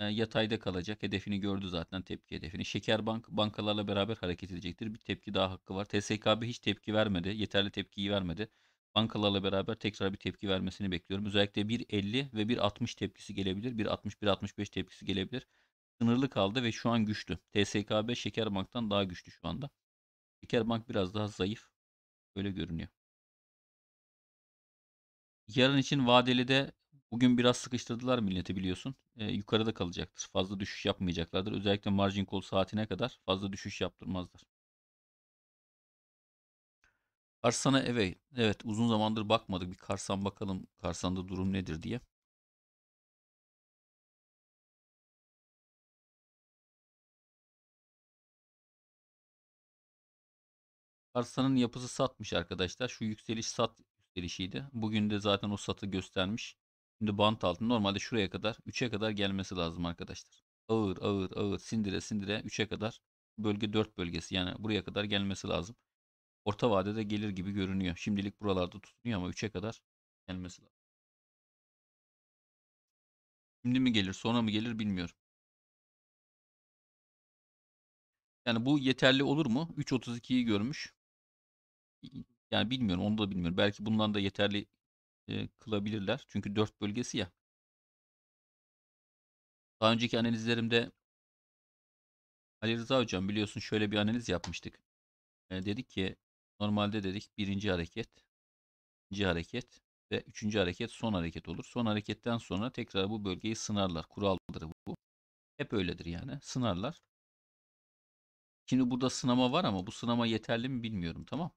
e, yatayda kalacak. Hedefini gördü zaten tepki hedefini. Şekerbank bankalarla beraber hareket edecektir. Bir tepki daha hakkı var. TSKB hiç tepki vermedi. Yeterli tepkiyi vermedi bankalarla beraber tekrar bir tepki vermesini bekliyorum. Özellikle 1.50 ve 1.60 tepkisi gelebilir. 1.60 1.65 tepkisi gelebilir. Sınırlı kaldı ve şu an güçlü. TSKB Şekerbank'tan daha güçlü şu anda. Şekerbank biraz daha zayıf. Öyle görünüyor. Yarın için vadeli de bugün biraz sıkıştırdılar milleti biliyorsun. E, yukarıda kalacaktır. Fazla düşüş yapmayacaklardır. Özellikle margin call saatine kadar fazla düşüş yaptırmazlar. Karsan'a evet, evet uzun zamandır bakmadık. Bir Karsan bakalım Karsan'da durum nedir diye. Karsan'ın yapısı satmış arkadaşlar. Şu yükseliş sat yükselişiydi. Bugün de zaten o satı göstermiş. Şimdi bant altı normalde şuraya kadar 3'e kadar gelmesi lazım arkadaşlar. Ağır ağır ağır sindire sindire 3'e kadar bölge 4 bölgesi yani buraya kadar gelmesi lazım orta vadede gelir gibi görünüyor. Şimdilik buralarda tutunuyor ama 3'e kadar gelmesi lazım. Şimdi mi gelir sonra mı gelir bilmiyorum. Yani bu yeterli olur mu? 3.32'yi görmüş. Yani bilmiyorum onu da bilmiyorum. Belki bundan da yeterli e, kılabilirler. Çünkü 4 bölgesi ya. Daha önceki analizlerimde Ali Rıza Hocam biliyorsun şöyle bir analiz yapmıştık. E, dedik ki Normalde dedik birinci hareket, ikinci hareket ve üçüncü hareket son hareket olur. Son hareketten sonra tekrar bu bölgeyi sınarlar. Kuraldır bu. Hep öyledir yani. Sınarlar. Şimdi burada sınama var ama bu sınama yeterli mi bilmiyorum tamam.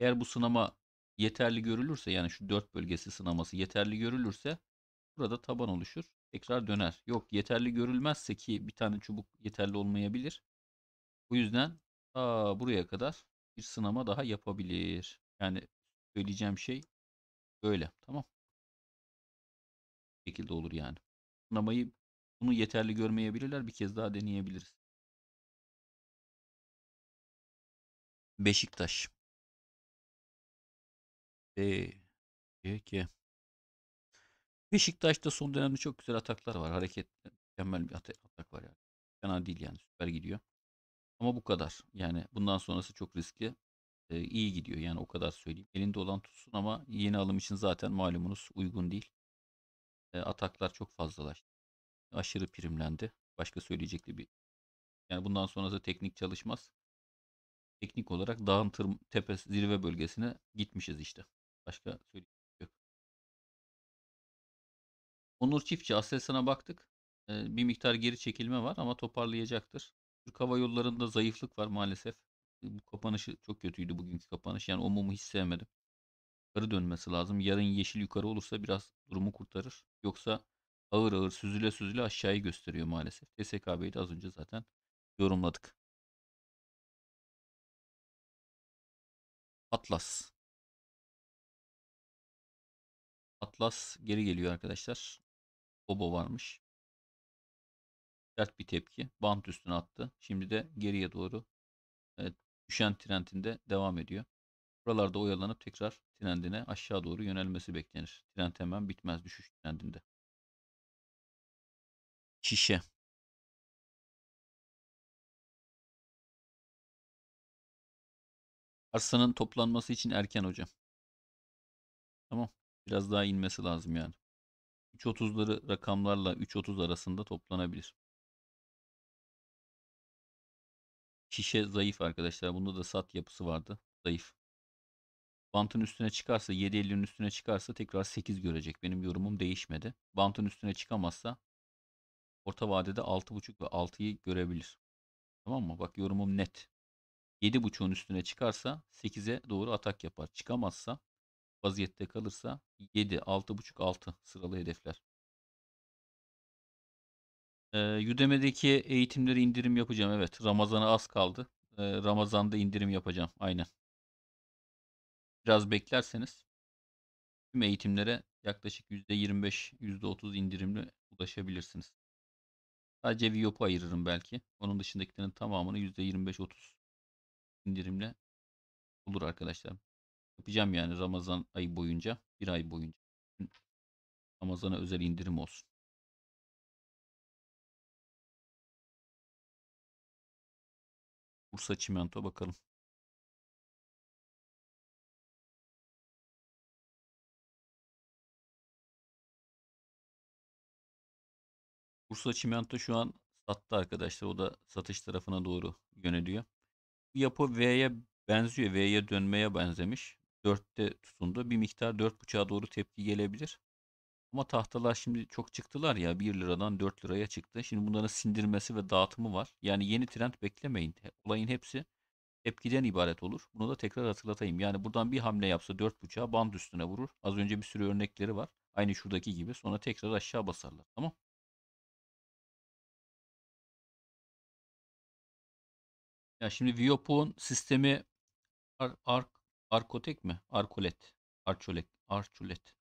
Eğer bu sınama yeterli görülürse yani şu dört bölgesi sınaması yeterli görülürse burada taban oluşur. Tekrar döner. Yok yeterli görülmezse ki bir tane çubuk yeterli olmayabilir. Bu yüzden ta buraya kadar bir sınama daha yapabilir. Yani söyleyeceğim şey böyle. Tamam. Bu şekilde olur yani. Sınamayı bunu yeterli görmeyebilirler. Bir kez daha deneyebiliriz. Beşiktaş. E, Peki. Beşiktaş'ta son dönemde çok güzel ataklar var. Hareket mükemmel bir atak var yani. Fena değil yani. Süper gidiyor. Ama bu kadar. Yani bundan sonrası çok riski e, iyi gidiyor. Yani o kadar söyleyeyim. Elinde olan tutsun ama yeni alım için zaten malumunuz uygun değil. E, ataklar çok fazlalaştı. Aşırı primlendi. Başka söyleyecek de bir. Yani bundan sonrası teknik çalışmaz. Teknik olarak dağın tır, tepesi zirve bölgesine gitmişiz işte. Başka söyleyecek şey yok. Onur Çiftçi Aselsan'a baktık. E, bir miktar geri çekilme var ama toparlayacaktır. Türk Hava Yolları'nda zayıflık var maalesef. E, bu kapanışı çok kötüydü bugünkü kapanış. Yani o mumu hiç sevmedim. Yukarı dönmesi lazım. Yarın yeşil yukarı olursa biraz durumu kurtarır. Yoksa ağır ağır süzüle süzüle aşağıyı gösteriyor maalesef. TSKB'yi de az önce zaten yorumladık. Atlas. Atlas geri geliyor arkadaşlar. Bobo varmış sert bir tepki. Bant üstüne attı. Şimdi de geriye doğru e, düşen trendinde devam ediyor. Buralarda oyalanıp tekrar trendine aşağı doğru yönelmesi beklenir. Trend hemen bitmez düşüş trendinde. Şişe. Arsanın toplanması için erken hocam. Tamam. Biraz daha inmesi lazım yani. 3.30'ları rakamlarla 3.30 arasında toplanabilir. Şişe zayıf arkadaşlar. Bunda da sat yapısı vardı. Zayıf. Bantın üstüne çıkarsa 7.50'nin üstüne çıkarsa tekrar 8 görecek. Benim yorumum değişmedi. Bantın üstüne çıkamazsa orta vadede 6.5 ve 6'yı görebilir. Tamam mı? Bak yorumum net. 7.5'un üstüne çıkarsa 8'e doğru atak yapar. Çıkamazsa vaziyette kalırsa 7, 6.5, 6 sıralı hedefler. Eee, Udemy'deki eğitimlere indirim yapacağım. Evet, Ramazan'a az kaldı. Eee, Ramazan'da indirim yapacağım. Aynen. Biraz beklerseniz tüm eğitimlere yaklaşık %25, %30 indirimle ulaşabilirsiniz. Sadece Viyop'u ayırırım belki. Onun dışındakilerin tamamını %25-30 indirimle olur arkadaşlar. Yapacağım yani Ramazan ayı boyunca, bir ay boyunca. Ramazan'a özel indirim olsun. Bursa Çimento bakalım. Bursa Çimento şu an sattı arkadaşlar. O da satış tarafına doğru yöneliyor. Bu yapı V'ye benziyor. V'ye dönmeye benzemiş. 4'te tutundu. Bir miktar 4.5'a doğru tepki gelebilir. Ama tahtalar şimdi çok çıktılar ya 1 liradan 4 liraya çıktı. Şimdi bunların sindirmesi ve dağıtımı var. Yani yeni trend beklemeyin. Olayın hepsi tepkiden ibaret olur. Bunu da tekrar hatırlatayım. Yani buradan bir hamle yapsa 4.5'a band üstüne vurur. Az önce bir sürü örnekleri var. Aynı şuradaki gibi. Sonra tekrar aşağı basarlar. Tamam. Ya şimdi Viopon sistemi Ar Ar Arkotek mi? Arkolet. Arçolet. Arçolet.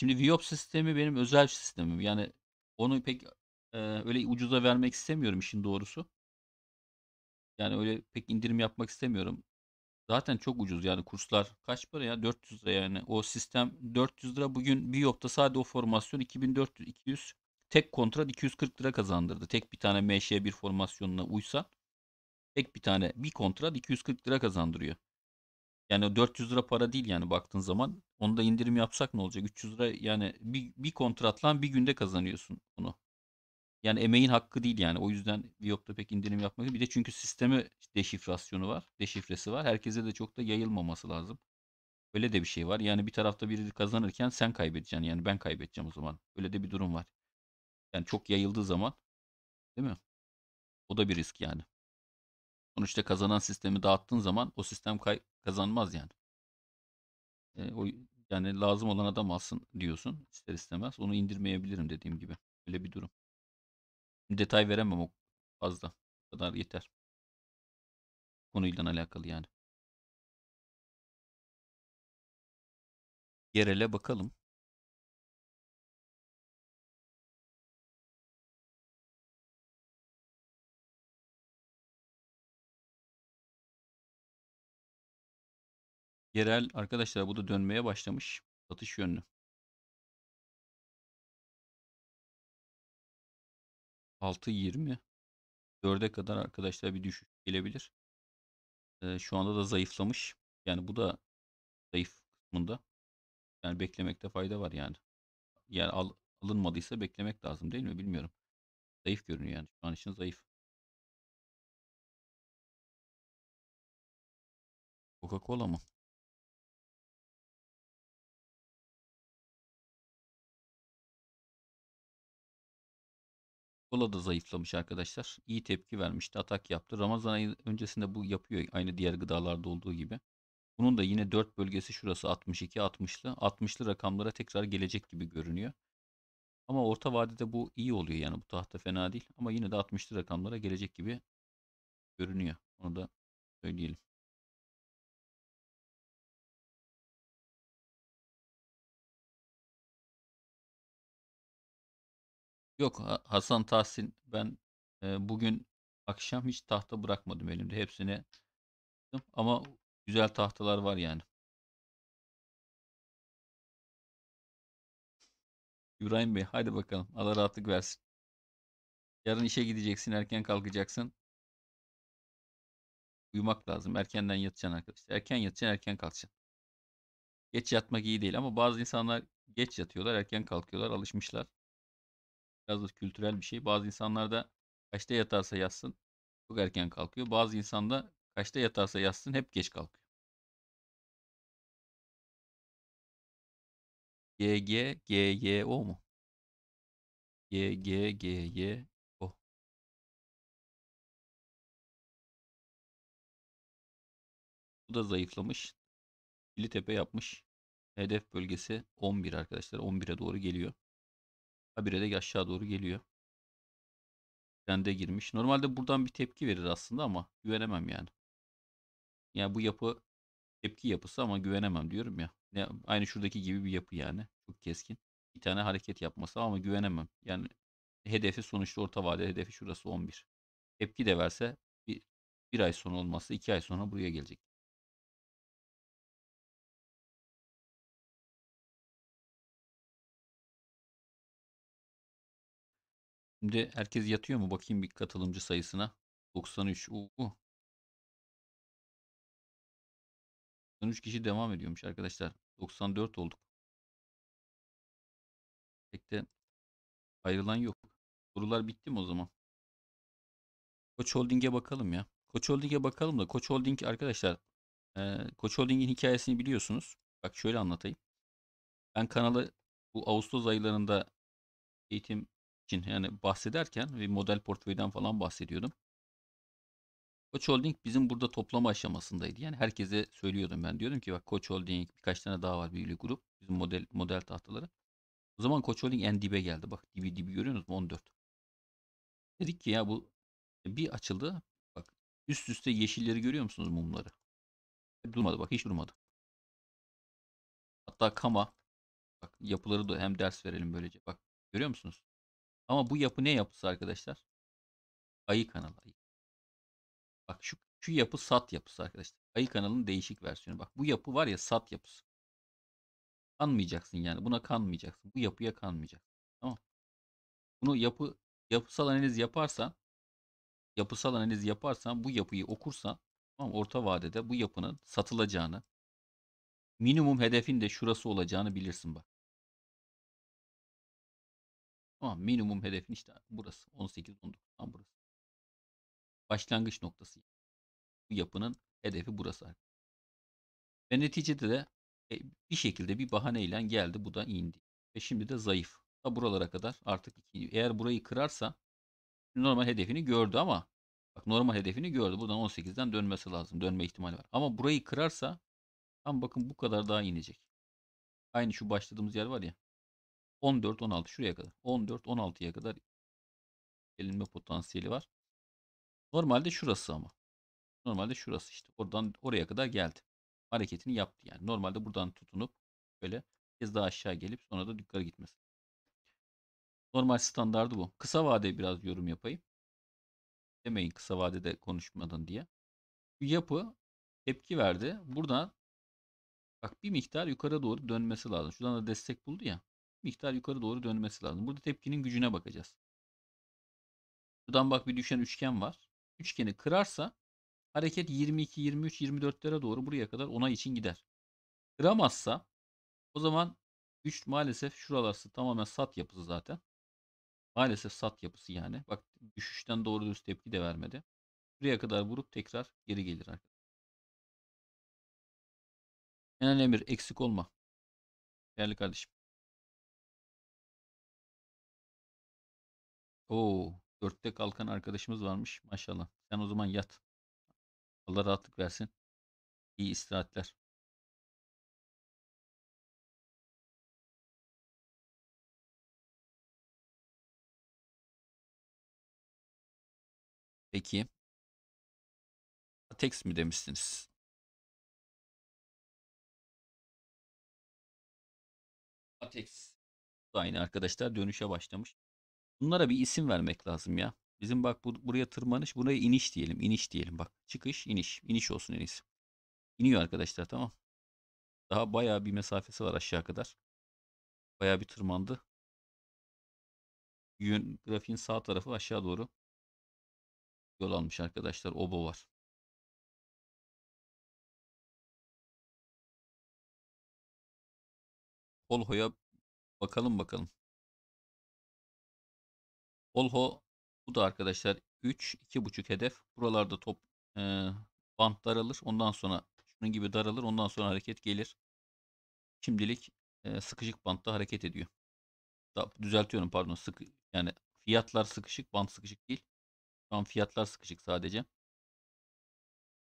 Şimdi Viop sistemi benim özel sistemim. Yani onu pek e, öyle ucuza vermek istemiyorum işin doğrusu. Yani öyle pek indirim yapmak istemiyorum. Zaten çok ucuz yani kurslar kaç para ya 400 lira yani o sistem 400 lira bugün Biyop'ta sadece o formasyon 2400 200 tek kontrat 240 lira kazandırdı. Tek bir tane MŞ1 formasyonuna uysa tek bir tane bir kontrat 240 lira kazandırıyor. Yani 400 lira para değil yani baktığın zaman. Onu da indirim yapsak ne olacak? 300 lira yani bir, bir kontratla bir günde kazanıyorsun bunu. Yani emeğin hakkı değil yani. O yüzden Viop'ta pek indirim yapmak Bir de çünkü sistemi deşifrasyonu var. Deşifresi var. Herkese de çok da yayılmaması lazım. Öyle de bir şey var. Yani bir tarafta biri kazanırken sen kaybedeceksin. Yani ben kaybedeceğim o zaman. Öyle de bir durum var. Yani çok yayıldığı zaman değil mi? O da bir risk yani. Sonuçta kazanan sistemi dağıttığın zaman o sistem kay kazanmaz yani. E, o yani lazım olan adam alsın diyorsun ister istemez. Onu indirmeyebilirim dediğim gibi. Öyle bir durum. Detay veremem o fazla. O kadar yeter. Konuyla alakalı yani. Yerele bakalım. Yerel arkadaşlar bu da dönmeye başlamış. Satış yönlü. Altı yirmi. Dörde kadar arkadaşlar bir düşüş gelebilir. Ee, şu anda da zayıflamış. Yani bu da zayıf kısmında. Yani beklemekte fayda var yani. Yani al, alınmadıysa beklemek lazım değil mi? Bilmiyorum. Zayıf görünüyor yani. Şu an için zayıf. Coca-Cola mı? Kola da zayıflamış arkadaşlar. İyi tepki vermişti. Atak yaptı. Ramazan ayı öncesinde bu yapıyor. Aynı diğer gıdalarda olduğu gibi. Bunun da yine 4 bölgesi şurası 62 60'lı. 60'lı rakamlara tekrar gelecek gibi görünüyor. Ama orta vadede bu iyi oluyor yani bu tahta fena değil. Ama yine de 60'lı rakamlara gelecek gibi görünüyor. Onu da söyleyelim. Yok Hasan Tahsin ben e, bugün akşam hiç tahta bırakmadım elimde. Hepsini ama güzel tahtalar var yani. İbrahim Bey hadi bakalım. Allah rahatlık versin. Yarın işe gideceksin, erken kalkacaksın. Uyumak lazım. Erkenden yatacaksın arkadaşlar. Erken yatacaksın, erken kalkacaksın. Geç yatmak iyi değil ama bazı insanlar geç yatıyorlar, erken kalkıyorlar, alışmışlar. Biraz da kültürel bir şey. Bazı insanlarda kaçta yatarsa yatsın çok erken kalkıyor. Bazı insan da kaçta yatarsa yatsın hep geç kalkıyor. G G G GG O mu? G G G GG O. Bu da zayıflamış. Kilitepe yapmış. Hedef bölgesi 11 arkadaşlar. 11'e doğru geliyor. Habire de aşağı doğru geliyor. Trende girmiş. Normalde buradan bir tepki verir aslında ama güvenemem yani. Yani bu yapı tepki yapısı ama güvenemem diyorum ya. Ne, aynı şuradaki gibi bir yapı yani. Çok keskin. Bir tane hareket yapması ama güvenemem. Yani hedefi sonuçta orta vade hedefi şurası 11. Tepki de verse bir, bir ay sonra olmazsa iki ay sonra buraya gelecek. Şimdi herkes yatıyor mu? Bakayım bir katılımcı sayısına. 93. Uuu. 93 kişi devam ediyormuş arkadaşlar. 94 olduk. Pek de ayrılan yok. Sorular bitti mi o zaman? Koç Holding'e bakalım ya. Koç Holding'e bakalım da Koç Holding arkadaşlar e, Koç Holding'in hikayesini biliyorsunuz. Bak şöyle anlatayım. Ben kanalı bu Ağustos aylarında eğitim için yani bahsederken ve model portföyden falan bahsediyordum. Koç Holding bizim burada toplama aşamasındaydı. Yani herkese söylüyordum ben. Diyordum ki bak Koç Holding birkaç tane daha var büyülü grup. Bizim model model tahtaları. O zaman Koç Holding en dibe geldi. Bak dibi dibi görüyorsunuz mu? 14. Dedik ki ya bu bir açıldı. Bak üst üste yeşilleri görüyor musunuz mumları? Durmadı bak hiç durmadı. Hatta Kama bak yapıları da hem ders verelim böylece. Bak görüyor musunuz? Ama bu yapı ne yapısı arkadaşlar? Ayı kanalı. Ayı. Bak şu, şu yapı sat yapısı arkadaşlar. Ayı kanalının değişik versiyonu. Bak bu yapı var ya sat yapısı. Kanmayacaksın yani. Buna kanmayacaksın. Bu yapıya kanmayacaksın. Tamam. Bunu yapı yapısal analiz yaparsan yapısal analiz yaparsan bu yapıyı okursan tamam orta vadede bu yapının satılacağını minimum hedefin de şurası olacağını bilirsin bak. Tamam minimum hedefin işte burası. 18-19 tam burası. Başlangıç noktası. Bu yapının hedefi burası. Ve neticede de e, bir şekilde bir bahaneyle geldi. Bu da indi. Ve şimdi de zayıf. Ta buralara kadar artık Eğer burayı kırarsa normal hedefini gördü ama bak normal hedefini gördü. Buradan 18'den dönmesi lazım. Dönme ihtimali var. Ama burayı kırarsa tam bakın bu kadar daha inecek. Aynı şu başladığımız yer var ya. 14 16 şuraya kadar. 14 16'ya kadar gelinme potansiyeli var. Normalde şurası ama. Normalde şurası işte. Oradan oraya kadar geldi. Hareketini yaptı yani. Normalde buradan tutunup böyle biraz daha aşağı gelip sonra da yukarı gitmesi. Normal standardı bu. Kısa vadeye biraz yorum yapayım. Demeyin kısa vadede konuşmadın diye. Bu yapı tepki verdi. Buradan bak bir miktar yukarı doğru dönmesi lazım. Şuradan da destek buldu ya miktar yukarı doğru dönmesi lazım. Burada tepkinin gücüne bakacağız. Buradan bak bir düşen üçgen var. Üçgeni kırarsa hareket 22, 23, 24'lere doğru buraya kadar onay için gider. Kıramazsa o zaman güç maalesef şuralarsa tamamen sat yapısı zaten. Maalesef sat yapısı yani. Bak düşüşten doğru düz tepki de vermedi. Buraya kadar vurup tekrar geri gelir arkadaşlar. Kenan Emir eksik olma. Değerli kardeşim. Oo, dörtte kalkan arkadaşımız varmış. Maşallah. Sen o zaman yat. Allah rahatlık versin. İyi istirahatler. Peki. Atex mi demişsiniz? Atex. Aynı arkadaşlar dönüşe başlamış. Bunlara bir isim vermek lazım ya. Bizim bak bu, buraya tırmanış, buraya iniş diyelim. İniş diyelim bak. Çıkış, iniş. İniş olsun en iyisi. İniyor arkadaşlar tamam. Daha bayağı bir mesafesi var aşağı kadar. Bayağı bir tırmandı. Yön, grafiğin sağ tarafı aşağı doğru yol almış arkadaşlar. Obo var. Polho'ya bakalım bakalım. Polho bu da arkadaşlar 3 2.5 hedef. Buralarda top e, bant daralır. Ondan sonra şunun gibi daralır. Ondan sonra hareket gelir. Şimdilik e, sıkışık bantta hareket ediyor. Da, düzeltiyorum pardon. Sık yani fiyatlar sıkışık, bant sıkışık değil. Şu an fiyatlar sıkışık sadece.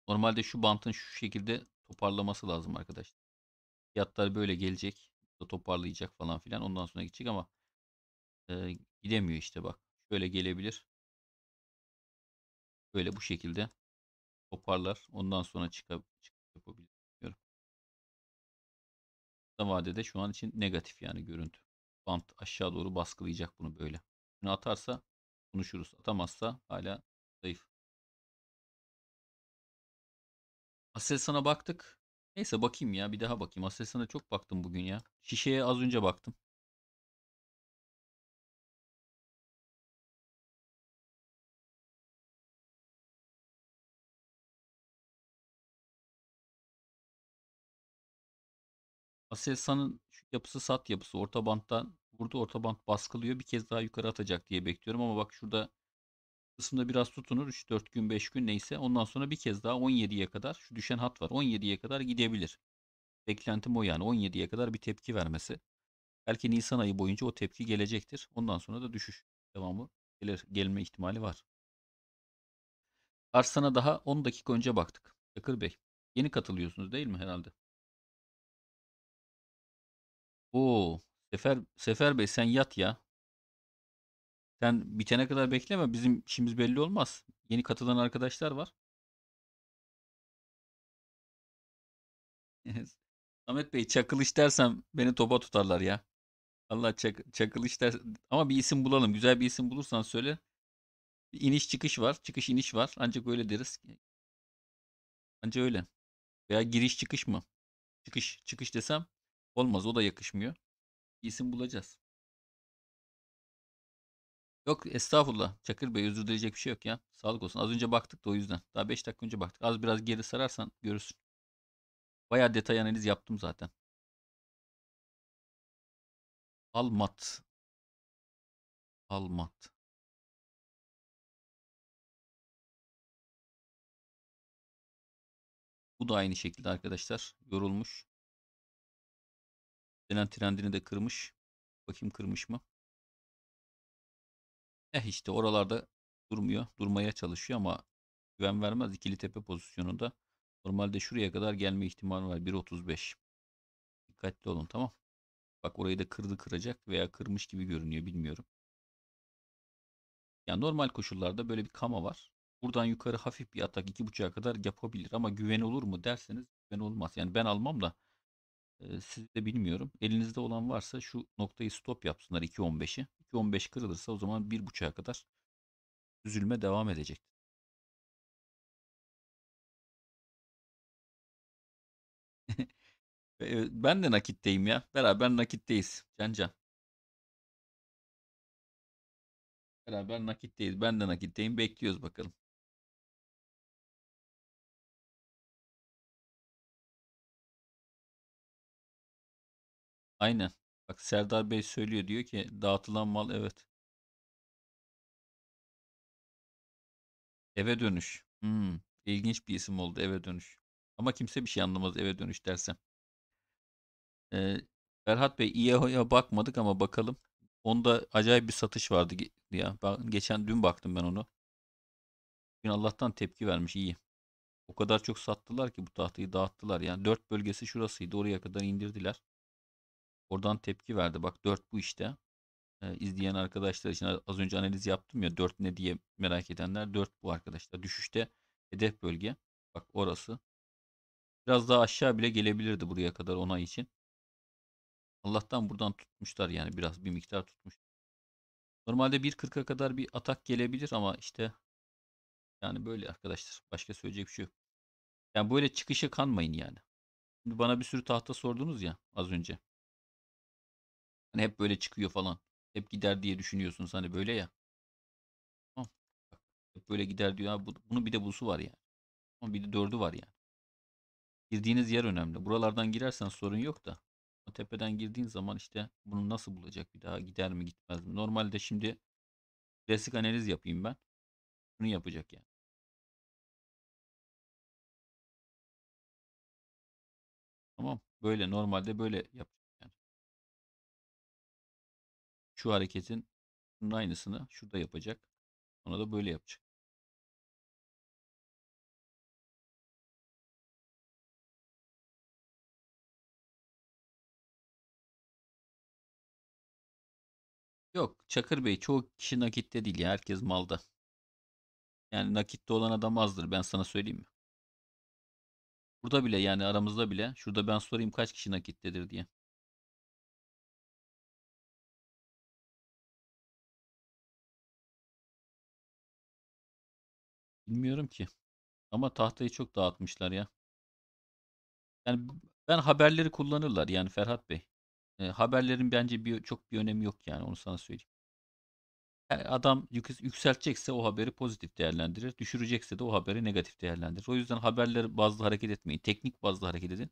Normalde şu bantın şu şekilde toparlaması lazım arkadaşlar. Fiyatlar böyle gelecek. Toparlayacak falan filan. Ondan sonra gidecek ama e, gidemiyor işte bak öyle gelebilir. Böyle bu şekilde toparlar. Ondan sonra çıkıp yapabilir. Kısa vadede şu an için negatif yani görüntü. Bant aşağı doğru baskılayacak bunu böyle. Bunu atarsa konuşuruz. Atamazsa hala zayıf. Aselsan'a baktık. Neyse bakayım ya bir daha bakayım. Aselsan'a çok baktım bugün ya. Şişeye az önce baktım. Aselsan'ın yapısı sat yapısı orta banttan burada orta bant baskılıyor. Bir kez daha yukarı atacak diye bekliyorum ama bak şurada kısımda biraz tutunur. 3-4 gün 5 gün neyse ondan sonra bir kez daha 17'ye kadar şu düşen hat var 17'ye kadar gidebilir. Beklentim o yani 17'ye kadar bir tepki vermesi. Belki Nisan ayı boyunca o tepki gelecektir. Ondan sonra da düşüş devamı gelir, gelme ihtimali var. Arslan'a daha 10 dakika önce baktık. Yakır Bey yeni katılıyorsunuz değil mi herhalde? Oo, Sefer Sefer Bey sen yat ya. Sen bitene kadar bekleme. Bizim işimiz belli olmaz. Yeni katılan arkadaşlar var. Ahmet Bey çakıl istersem beni topa tutarlar ya. Allah çak, çakıl ister ama bir isim bulalım. Güzel bir isim bulursan söyle. Bir iniş çıkış var. Çıkış iniş var. Ancak öyle deriz. Ancak öyle. Veya giriş çıkış mı? Çıkış çıkış desem Olmaz o da yakışmıyor. İsim bulacağız. Yok estağfurullah. Çakır Bey özür dileyecek bir şey yok ya. Sağlık olsun. Az önce baktık da o yüzden. Daha 5 dakika önce baktık. Az biraz geri sararsan görürsün. Baya detay analiz yaptım zaten. Almat. Almat. Bu da aynı şekilde arkadaşlar. Yorulmuş. Denen trendini de kırmış. Bakayım kırmış mı? Eh işte oralarda durmuyor. Durmaya çalışıyor ama güven vermez. İkili tepe pozisyonunda. Normalde şuraya kadar gelme ihtimali var. 1.35. Dikkatli olun tamam. Bak orayı da kırdı kıracak veya kırmış gibi görünüyor bilmiyorum. Yani normal koşullarda böyle bir kama var. Buradan yukarı hafif bir atak 2.5'a kadar yapabilir ama güven olur mu derseniz güven olmaz. Yani ben almam da e, sizde bilmiyorum. Elinizde olan varsa şu noktayı stop yapsınlar 2.15'i. 2.15 kırılırsa o zaman 1.5'a kadar düzülme devam edecektir. ben de nakitteyim ya. Beraber nakitteyiz. Can can. Beraber nakitteyiz. Ben de nakitteyim. Bekliyoruz bakalım. Aynen. Bak Serdar Bey söylüyor diyor ki dağıtılan mal evet. Eve dönüş. Hmm, ilginç bir isim oldu eve dönüş. Ama kimse bir şey anlamaz eve dönüş dersen. Ee, Ferhat Bey İHA'ya bakmadık ama bakalım. Onda acayip bir satış vardı ya. geçen dün baktım ben onu. Bugün Allah'tan tepki vermiş iyi. O kadar çok sattılar ki bu tahtayı dağıttılar. Yani dört bölgesi şurasıydı. Oraya kadar indirdiler. Oradan tepki verdi. Bak 4 bu işte. E, izleyen arkadaşlar için az önce analiz yaptım ya 4 ne diye merak edenler 4 bu arkadaşlar. Düşüşte hedef bölge. Bak orası. Biraz daha aşağı bile gelebilirdi buraya kadar onay için. Allah'tan buradan tutmuşlar yani biraz bir miktar tutmuş. Normalde 1.40'a kadar bir atak gelebilir ama işte yani böyle arkadaşlar. Başka söyleyecek bir şey yok. Yani böyle çıkışa kanmayın yani. Şimdi bana bir sürü tahta sordunuz ya az önce. Hani hep böyle çıkıyor falan. Hep gider diye düşünüyorsun hani böyle ya. Hep böyle gider diyor. Abi, bunun bir de busu var yani. Ama bir de dördü var yani. Girdiğiniz yer önemli. Buralardan girersen sorun yok da. O tepeden girdiğin zaman işte bunu nasıl bulacak bir daha gider mi gitmez mi? Normalde şimdi klasik analiz yapayım ben. Bunu yapacak yani. Tamam. Böyle normalde böyle yap. şu hareketin bunun aynısını şurada yapacak. Ona da böyle yapacak. Yok Çakır Bey çoğu kişi nakitte değil ya herkes malda. Yani nakitte olan adam azdır ben sana söyleyeyim mi? Burada bile yani aramızda bile şurada ben sorayım kaç kişi nakittedir diye. Bilmiyorum ki. Ama tahtayı çok dağıtmışlar ya. Yani ben haberleri kullanırlar yani Ferhat Bey. E, haberlerin bence bir, çok bir önemi yok yani onu sana söyleyeyim. Yani adam yük- yükseltecekse o haberi pozitif değerlendirir. Düşürecekse de o haberi negatif değerlendirir. O yüzden haberleri bazlı hareket etmeyin. Teknik bazlı hareket edin.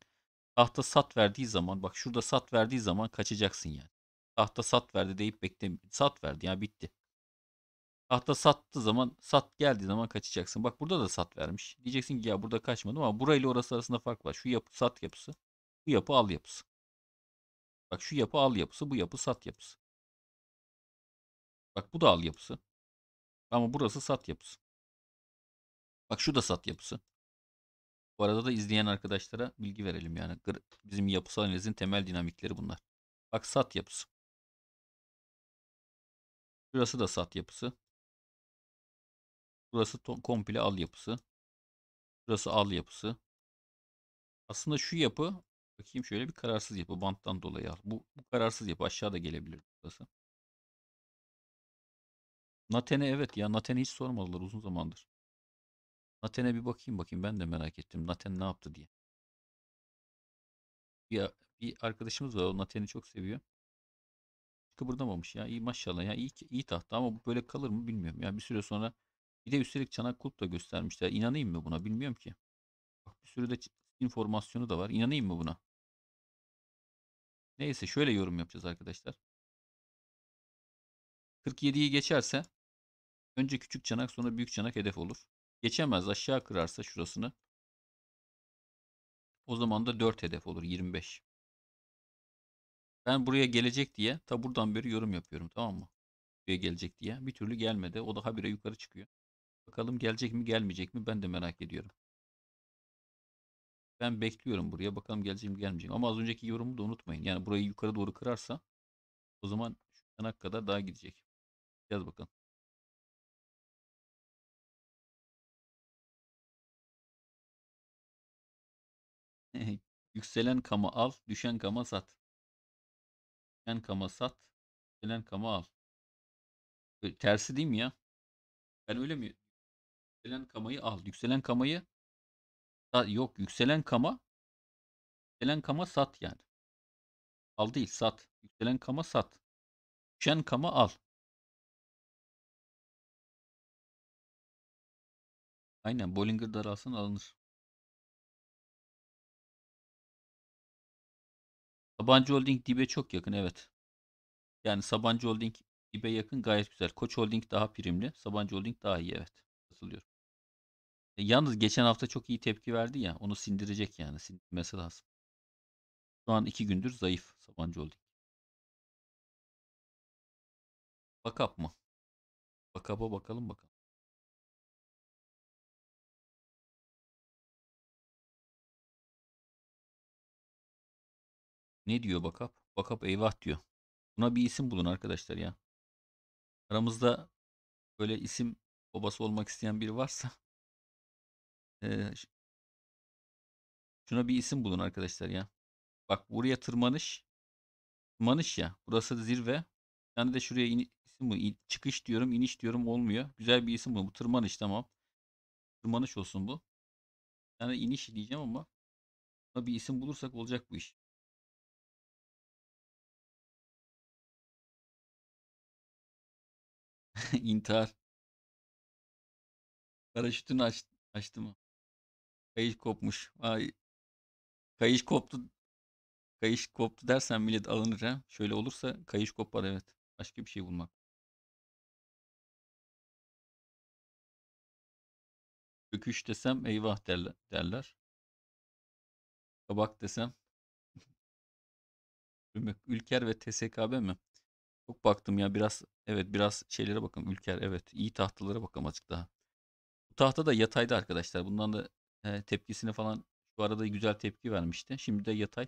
Tahta sat verdiği zaman bak şurada sat verdiği zaman kaçacaksın yani. Tahta sat verdi deyip bekleme. Sat verdi ya bitti. Tahta sattı zaman sat geldiği zaman kaçacaksın. Bak burada da sat vermiş. Diyeceksin ki ya burada kaçmadım ama burayla orası arasında fark var. Şu yapı sat yapısı. Bu yapı al yapısı. Bak şu yapı al yapısı. Bu yapı sat yapısı. Bak bu da al yapısı. Ama burası sat yapısı. Bak şu da sat yapısı. Bu arada da izleyen arkadaşlara bilgi verelim yani. Bizim yapısal analizin temel dinamikleri bunlar. Bak sat yapısı. Şurası da sat yapısı. Burası komple al yapısı. Burası al yapısı. Aslında şu yapı bakayım şöyle bir kararsız yapı banttan dolayı al. Bu, bu kararsız yapı aşağıda gelebilir burası. Natene evet ya Natene hiç sormadılar uzun zamandır. Natene bir bakayım bakayım ben de merak ettim. Naten ne yaptı diye. Bir, bir arkadaşımız var o Naten'i çok seviyor. Kıpırdamamış ya iyi maşallah ya iyi, iyi tahta ama bu böyle kalır mı bilmiyorum. Yani bir süre sonra bir de üstelik çanak kulp da göstermişler. İnanayım mı buna bilmiyorum ki. Bak bir sürü de informasyonu da var. İnanayım mı buna? Neyse şöyle yorum yapacağız arkadaşlar. 47'yi geçerse önce küçük çanak sonra büyük çanak hedef olur. Geçemez aşağı kırarsa şurasını o zaman da 4 hedef olur 25. Ben buraya gelecek diye ta buradan beri yorum yapıyorum tamam mı? Buraya gelecek diye. Bir türlü gelmedi. O daha bire yukarı çıkıyor. Bakalım gelecek mi gelmeyecek mi ben de merak ediyorum. Ben bekliyorum buraya. Bakalım gelecek mi gelmeyecek mi. Ama az önceki yorumu da unutmayın. Yani burayı yukarı doğru kırarsa o zaman şu yanak kadar daha gidecek. Yaz bakalım. Yükselen kama al, düşen kama sat. Düşen kama sat, yükselen kama al. Böyle tersi değil mi ya? Ben öyle mi Yükselen kamayı al. Yükselen kamayı yok yükselen kama yükselen kama sat yani. Al değil sat. Yükselen kama sat. Düşen kama al. Aynen Bollinger daralsın alınır. Sabancı Holding dibe çok yakın evet. Yani Sabancı Holding dibe yakın gayet güzel. Koç Holding daha primli. Sabancı Holding daha iyi evet. Katılıyorum. E, yalnız geçen hafta çok iyi tepki verdi ya. Onu sindirecek yani. Sindirmesi lazım. Şu an iki gündür zayıf Sabancı Holding. Bakap mı? Bakapa bakalım bakalım. Ne diyor Bakap? Bakap eyvah diyor. Buna bir isim bulun arkadaşlar ya. Aramızda böyle isim babası olmak isteyen biri varsa şuna bir isim bulun arkadaşlar ya. Bak buraya tırmanış. Tırmanış ya. Burası zirve. Yani de şuraya in, isim bu. çıkış diyorum, iniş diyorum olmuyor. Güzel bir isim bu. Bu tırmanış tamam. Tırmanış olsun bu. Yani iniş diyeceğim ama buna bir isim bulursak olacak bu iş. İntihar. Paraşütünü aç, açtı mı? Kayış kopmuş. Ay, Kayış koptu. Kayış koptu dersen millet alınır ha. Şöyle olursa kayış kopar evet. Başka bir şey bulmak. Öküş desem eyvah derler. Kabak desem. Ülker ve TSKB mi? Çok baktım ya biraz evet biraz şeylere bakın Ülker evet iyi tahtalara bakalım açık daha. Bu tahta da yataydı arkadaşlar. Bundan da e, tepkisini falan şu arada güzel tepki vermişti. Şimdi de yatay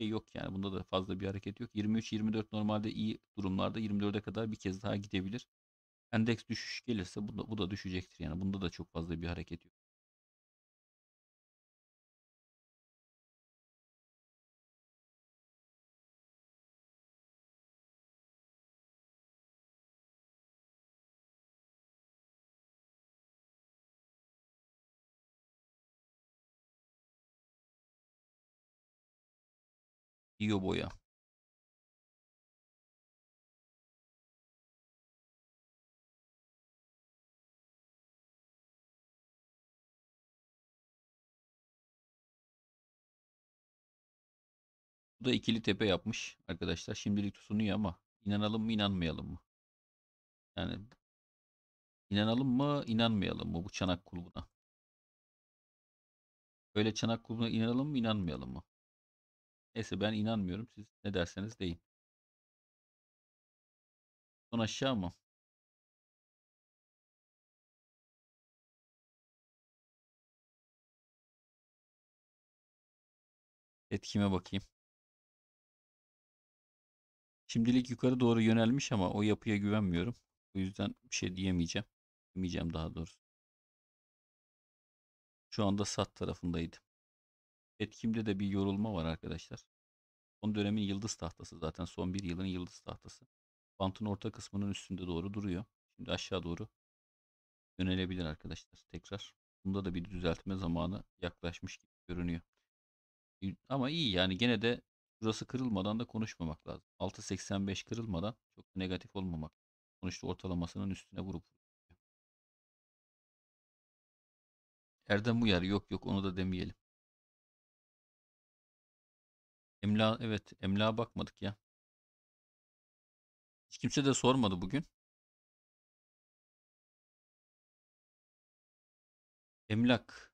şey yok yani. Bunda da fazla bir hareket yok. 23-24 normalde iyi durumlarda 24'e kadar bir kez daha gidebilir. Endeks düşüş gelirse bu da, bu da düşecektir. Yani bunda da çok fazla bir hareket yok. diyor boya. Bu da ikili tepe yapmış arkadaşlar. Şimdilik tutunuyor ama inanalım mı inanmayalım mı? Yani inanalım mı inanmayalım mı bu çanak kulbuna? Böyle çanak kulbuna inanalım mı inanmayalım mı? Neyse ben inanmıyorum. Siz ne derseniz deyin. Son aşağı mı? Etkime bakayım. Şimdilik yukarı doğru yönelmiş ama o yapıya güvenmiyorum. O yüzden bir şey diyemeyeceğim. Diyemeyeceğim daha doğrusu. Şu anda sat tarafındaydım. Etkimde de bir yorulma var arkadaşlar. Son dönemin yıldız tahtası zaten son bir yılın yıldız tahtası. Bantın orta kısmının üstünde doğru duruyor. Şimdi aşağı doğru yönelebilir arkadaşlar tekrar. Bunda da bir düzeltme zamanı yaklaşmış gibi görünüyor. Ama iyi yani gene de burası kırılmadan da konuşmamak lazım. 6.85 kırılmadan çok negatif olmamak. Sonuçta ortalamasının üstüne vurup Erdem uyarı yok yok onu da demeyelim. Emla evet emla bakmadık ya. Hiç kimse de sormadı bugün. Emlak.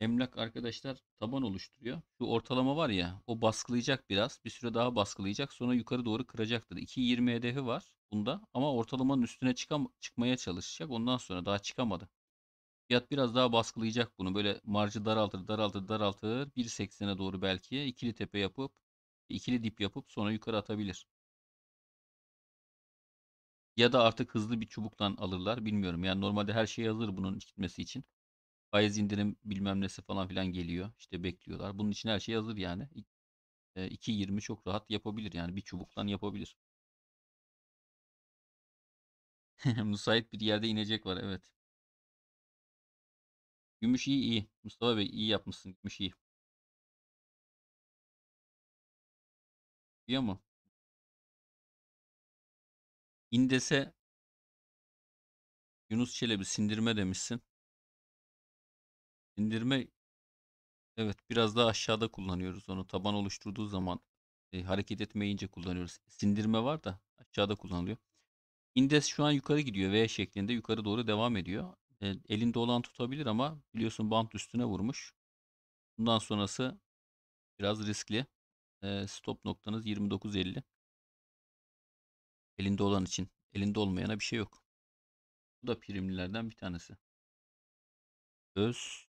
Emlak arkadaşlar taban oluşturuyor. Şu ortalama var ya o baskılayacak biraz. Bir süre daha baskılayacak. Sonra yukarı doğru kıracaktır. 2.20 hedefi var bunda ama ortalamanın üstüne çıkam çıkmaya çalışacak. Ondan sonra daha çıkamadı. Fiyat biraz daha baskılayacak bunu. Böyle marjı daraltır, daraltır, daraltır. 1.80'e doğru belki ikili tepe yapıp, ikili dip yapıp sonra yukarı atabilir. Ya da artık hızlı bir çubuktan alırlar bilmiyorum. Yani normalde her şey hazır bunun gitmesi için. Faiz indirim bilmem nesi falan filan geliyor. İşte bekliyorlar. Bunun için her şey hazır yani. 2.20 e, çok rahat yapabilir yani bir çubuktan yapabilir. Müsait bir yerde inecek var evet. Gümüş iyi iyi. Mustafa Bey iyi yapmışsın. Gümüş iyi. Diyor mu? İndese Yunus Çelebi sindirme demişsin. Sindirme evet biraz daha aşağıda kullanıyoruz onu. Taban oluşturduğu zaman e, hareket etmeyince kullanıyoruz. Sindirme var da aşağıda kullanılıyor. İndes şu an yukarı gidiyor V şeklinde yukarı doğru devam ediyor elinde olan tutabilir ama biliyorsun bant üstüne vurmuş. Bundan sonrası biraz riskli. stop noktanız 29.50. Elinde olan için. Elinde olmayana bir şey yok. Bu da primlilerden bir tanesi. Öz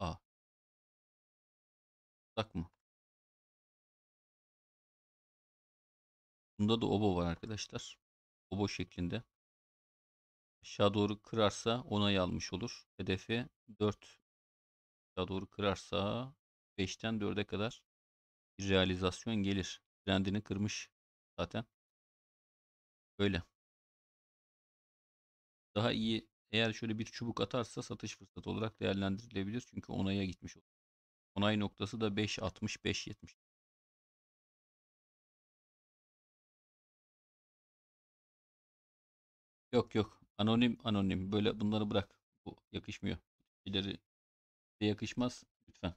A. Tak mı? Bunda da obo var arkadaşlar. Obo şeklinde aşağı doğru kırarsa onayı almış olur. Hedefi 4 aşağı doğru kırarsa 5'ten 4'e kadar bir realizasyon gelir. Trendini kırmış zaten. Böyle. Daha iyi eğer şöyle bir çubuk atarsa satış fırsatı olarak değerlendirilebilir. Çünkü onaya gitmiş olur. Onay noktası da 5-60, 5-70. Yok yok. Anonim anonim. Böyle bunları bırak. Bu yakışmıyor. İleri de yakışmaz. Lütfen.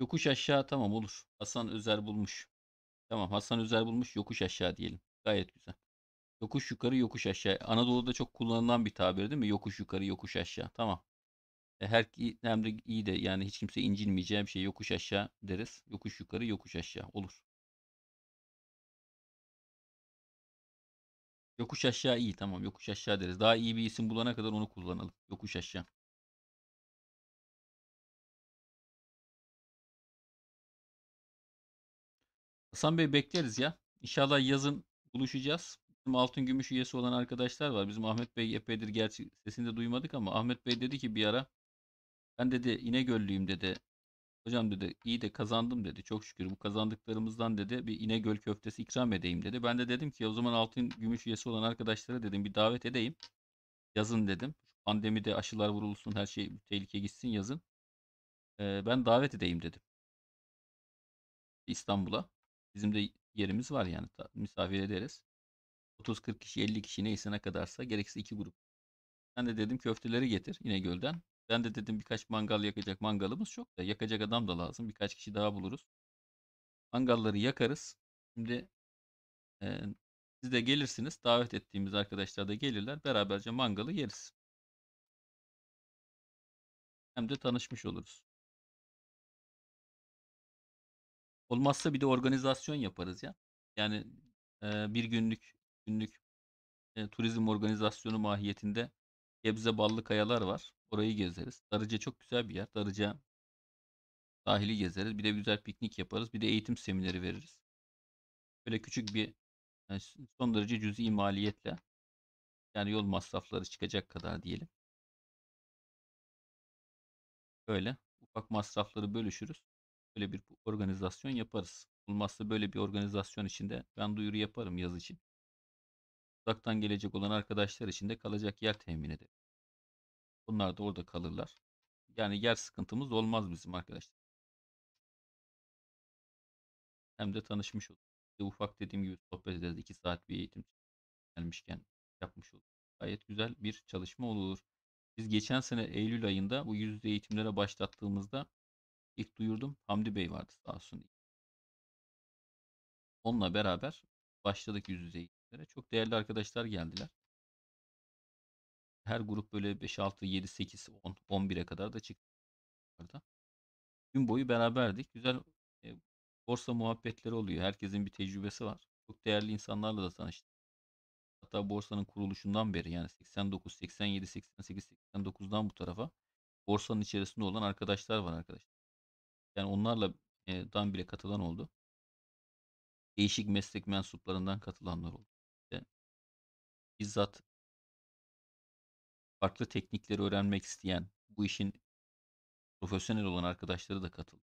Yokuş aşağı tamam olur. Hasan Özer bulmuş. Tamam Hasan Özer bulmuş. Yokuş aşağı diyelim. Gayet güzel. Yokuş yukarı yokuş aşağı. Anadolu'da çok kullanılan bir tabir değil mi? Yokuş yukarı yokuş aşağı. Tamam. E, her hem de iyi de yani hiç kimse incinmeyeceği bir şey yokuş aşağı deriz. Yokuş yukarı yokuş aşağı olur. Yokuş aşağı iyi tamam yokuş aşağı deriz. Daha iyi bir isim bulana kadar onu kullanalım. Yokuş aşağı. Hasan Bey bekleriz ya. İnşallah yazın buluşacağız. Bizim altın gümüş üyesi olan arkadaşlar var. Bizim Ahmet Bey epeydir gerçi sesini de duymadık ama Ahmet Bey dedi ki bir ara ben dedi İnegöllüyüm dedi. Hocam dedi iyi de kazandım dedi. Çok şükür bu kazandıklarımızdan dedi bir İnegöl köftesi ikram edeyim dedi. Ben de dedim ki o zaman altın gümüş üyesi olan arkadaşlara dedim bir davet edeyim. Yazın dedim. Şu pandemide aşılar vurulsun her şey tehlike gitsin yazın. Ee, ben davet edeyim dedim. İstanbul'a. Bizim de yerimiz var yani misafir ederiz. 30-40 kişi 50 kişi neyse ne kadarsa gerekirse iki grup. Ben de dedim köfteleri getir İnegöl'den. Ben de dedim birkaç mangal yakacak mangalımız çok da yakacak adam da lazım. Birkaç kişi daha buluruz. Mangalları yakarız. Şimdi e, siz de gelirsiniz. Davet ettiğimiz arkadaşlar da gelirler. Beraberce mangalı yeriz. Hem de tanışmış oluruz. Olmazsa bir de organizasyon yaparız ya. Yani e, bir günlük günlük e, turizm organizasyonu mahiyetinde Gebze Ballı Kayalar var. Orayı gezeriz. Darıca çok güzel bir yer. Darıca sahili gezeriz. Bir de güzel piknik yaparız. Bir de eğitim semineri veririz. Böyle küçük bir yani son derece cüzi maliyetle yani yol masrafları çıkacak kadar diyelim. Böyle ufak masrafları bölüşürüz. Böyle bir organizasyon yaparız. Olmazsa böyle bir organizasyon içinde ben duyuru yaparım yaz için. Uzaktan gelecek olan arkadaşlar için de kalacak yer temin eder. Bunlar da orada kalırlar. Yani yer sıkıntımız olmaz bizim arkadaşlar. Hem de tanışmış olduk. De ufak dediğim gibi sohbet ederiz. 2 saat bir eğitim gelmişken yapmış olduk. Gayet güzel bir çalışma olur. Biz geçen sene Eylül ayında bu yüz yüze eğitimlere başlattığımızda ilk duyurdum. Hamdi Bey vardı sağ olsun. Onunla beraber başladık yüz yüze üzere çok değerli arkadaşlar geldiler. Her grup böyle 5, 6, 7, 8, 10, 11'e kadar da çıktı. Gün boyu beraberdik. Güzel e, borsa muhabbetleri oluyor. Herkesin bir tecrübesi var. Çok değerli insanlarla da tanıştık. Hatta borsanın kuruluşundan beri yani 89, 87, 88, 89'dan bu tarafa borsanın içerisinde olan arkadaşlar var arkadaşlar. Yani onlarla e, dan bile katılan oldu. Değişik meslek mensuplarından katılanlar oldu bizzat farklı teknikleri öğrenmek isteyen, bu işin profesyonel olan arkadaşları da katıldı.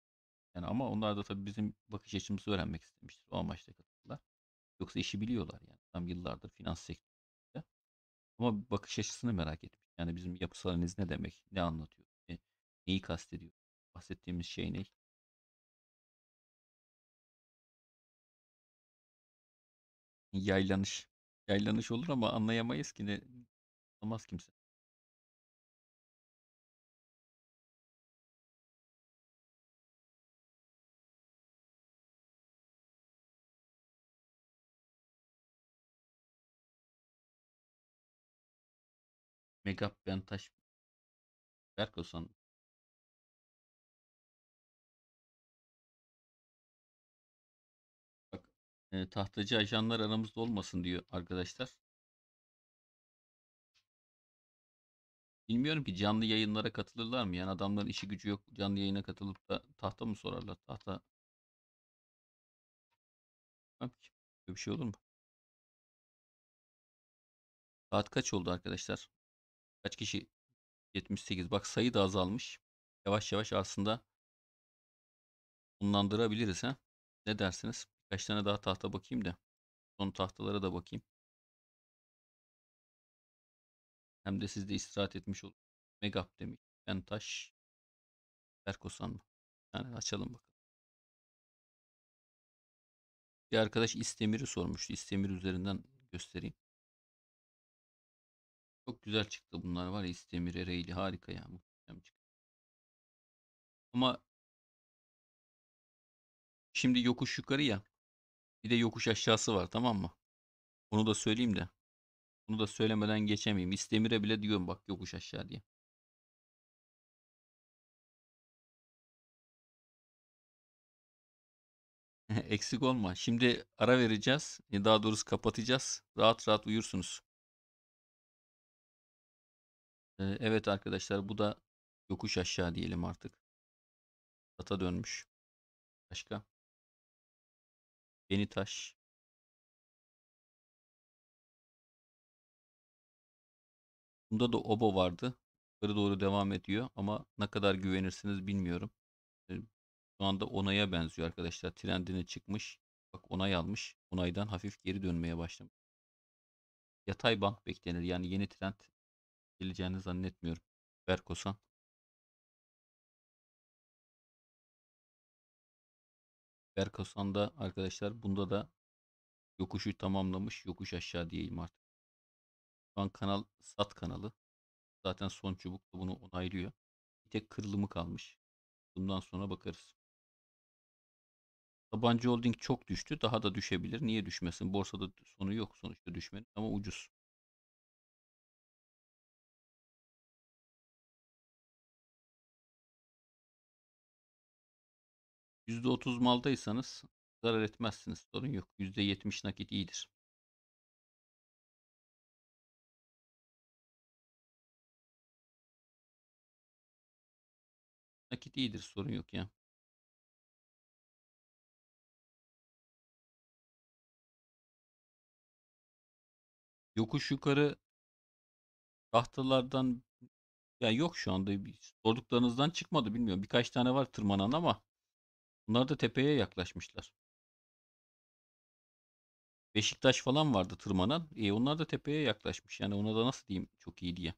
Yani ama onlar da tabii bizim bakış açımızı öğrenmek istemiştir. O amaçla katıldılar. Yoksa işi biliyorlar yani. Tam yıllardır finans sektöründe. Ama bakış açısını merak etmiş. Yani bizim yapısal analiz ne demek? Ne anlatıyor? Ne, neyi kastediyor? Bahsettiğimiz şey ne? Yaylanış Yaylanış olur ama anlayamayız ki ne anlamaz kimse. Megap Bentaş Berkosan tahtacı ajanlar aramızda olmasın diyor arkadaşlar. Bilmiyorum ki canlı yayınlara katılırlar mı? Yani adamların işi gücü yok. Canlı yayına katılıp da tahta mı sorarlar? Tahta. Böyle bir şey olur mu? Saat kaç oldu arkadaşlar? Kaç kişi? 78. Bak sayı da azalmış. Yavaş yavaş aslında sonlandırabiliriz ha. Ne dersiniz? Kaç tane daha tahta bakayım da. Son tahtalara da bakayım. Hem de siz de istirahat etmiş olun. Megap demiş. Ben taş. Berkosan mı? Yani açalım bakalım. Bir arkadaş İstemir'i sormuştu. İstemir üzerinden göstereyim. Çok güzel çıktı bunlar var ya İstemir Ereğli harika ya muhteşem çıktı. Ama şimdi yokuş yukarı ya bir de yokuş aşağısı var tamam mı? Onu da söyleyeyim de. Bunu da söylemeden geçemeyeyim. İstemir'e bile diyorum bak yokuş aşağı diye. Eksik olma. Şimdi ara vereceğiz. E, daha doğrusu kapatacağız. Rahat rahat uyursunuz. E, evet arkadaşlar bu da yokuş aşağı diyelim artık. Data dönmüş. Başka? Yeni taş. Bunda da Obo vardı. Yukarı doğru devam ediyor ama ne kadar güvenirsiniz bilmiyorum. E, şu anda onaya benziyor arkadaşlar. Trendine çıkmış. Bak onay almış. Onaydan hafif geri dönmeye başlamış. Yatay bank beklenir. Yani yeni trend geleceğini zannetmiyorum. Berkosan Berkasan'da arkadaşlar bunda da yokuşu tamamlamış. Yokuş aşağı diyeyim artık. Şu an kanal sat kanalı. Zaten son çubuk da bunu onaylıyor. Bir tek kırılımı kalmış. Bundan sonra bakarız. Sabancı Holding çok düştü. Daha da düşebilir. Niye düşmesin? Borsada sonu yok sonuçta düşmenin ama ucuz. %30 maldaysanız zarar etmezsiniz. Sorun yok. %70 nakit iyidir. Nakit iyidir. Sorun yok ya. Yokuş yukarı tahtalardan ya yani yok şu anda bir sorduklarınızdan çıkmadı bilmiyorum. Birkaç tane var tırmanan ama Bunlar da tepeye yaklaşmışlar. Beşiktaş falan vardı tırmanan. E onlar da tepeye yaklaşmış. Yani ona da nasıl diyeyim çok iyi diye.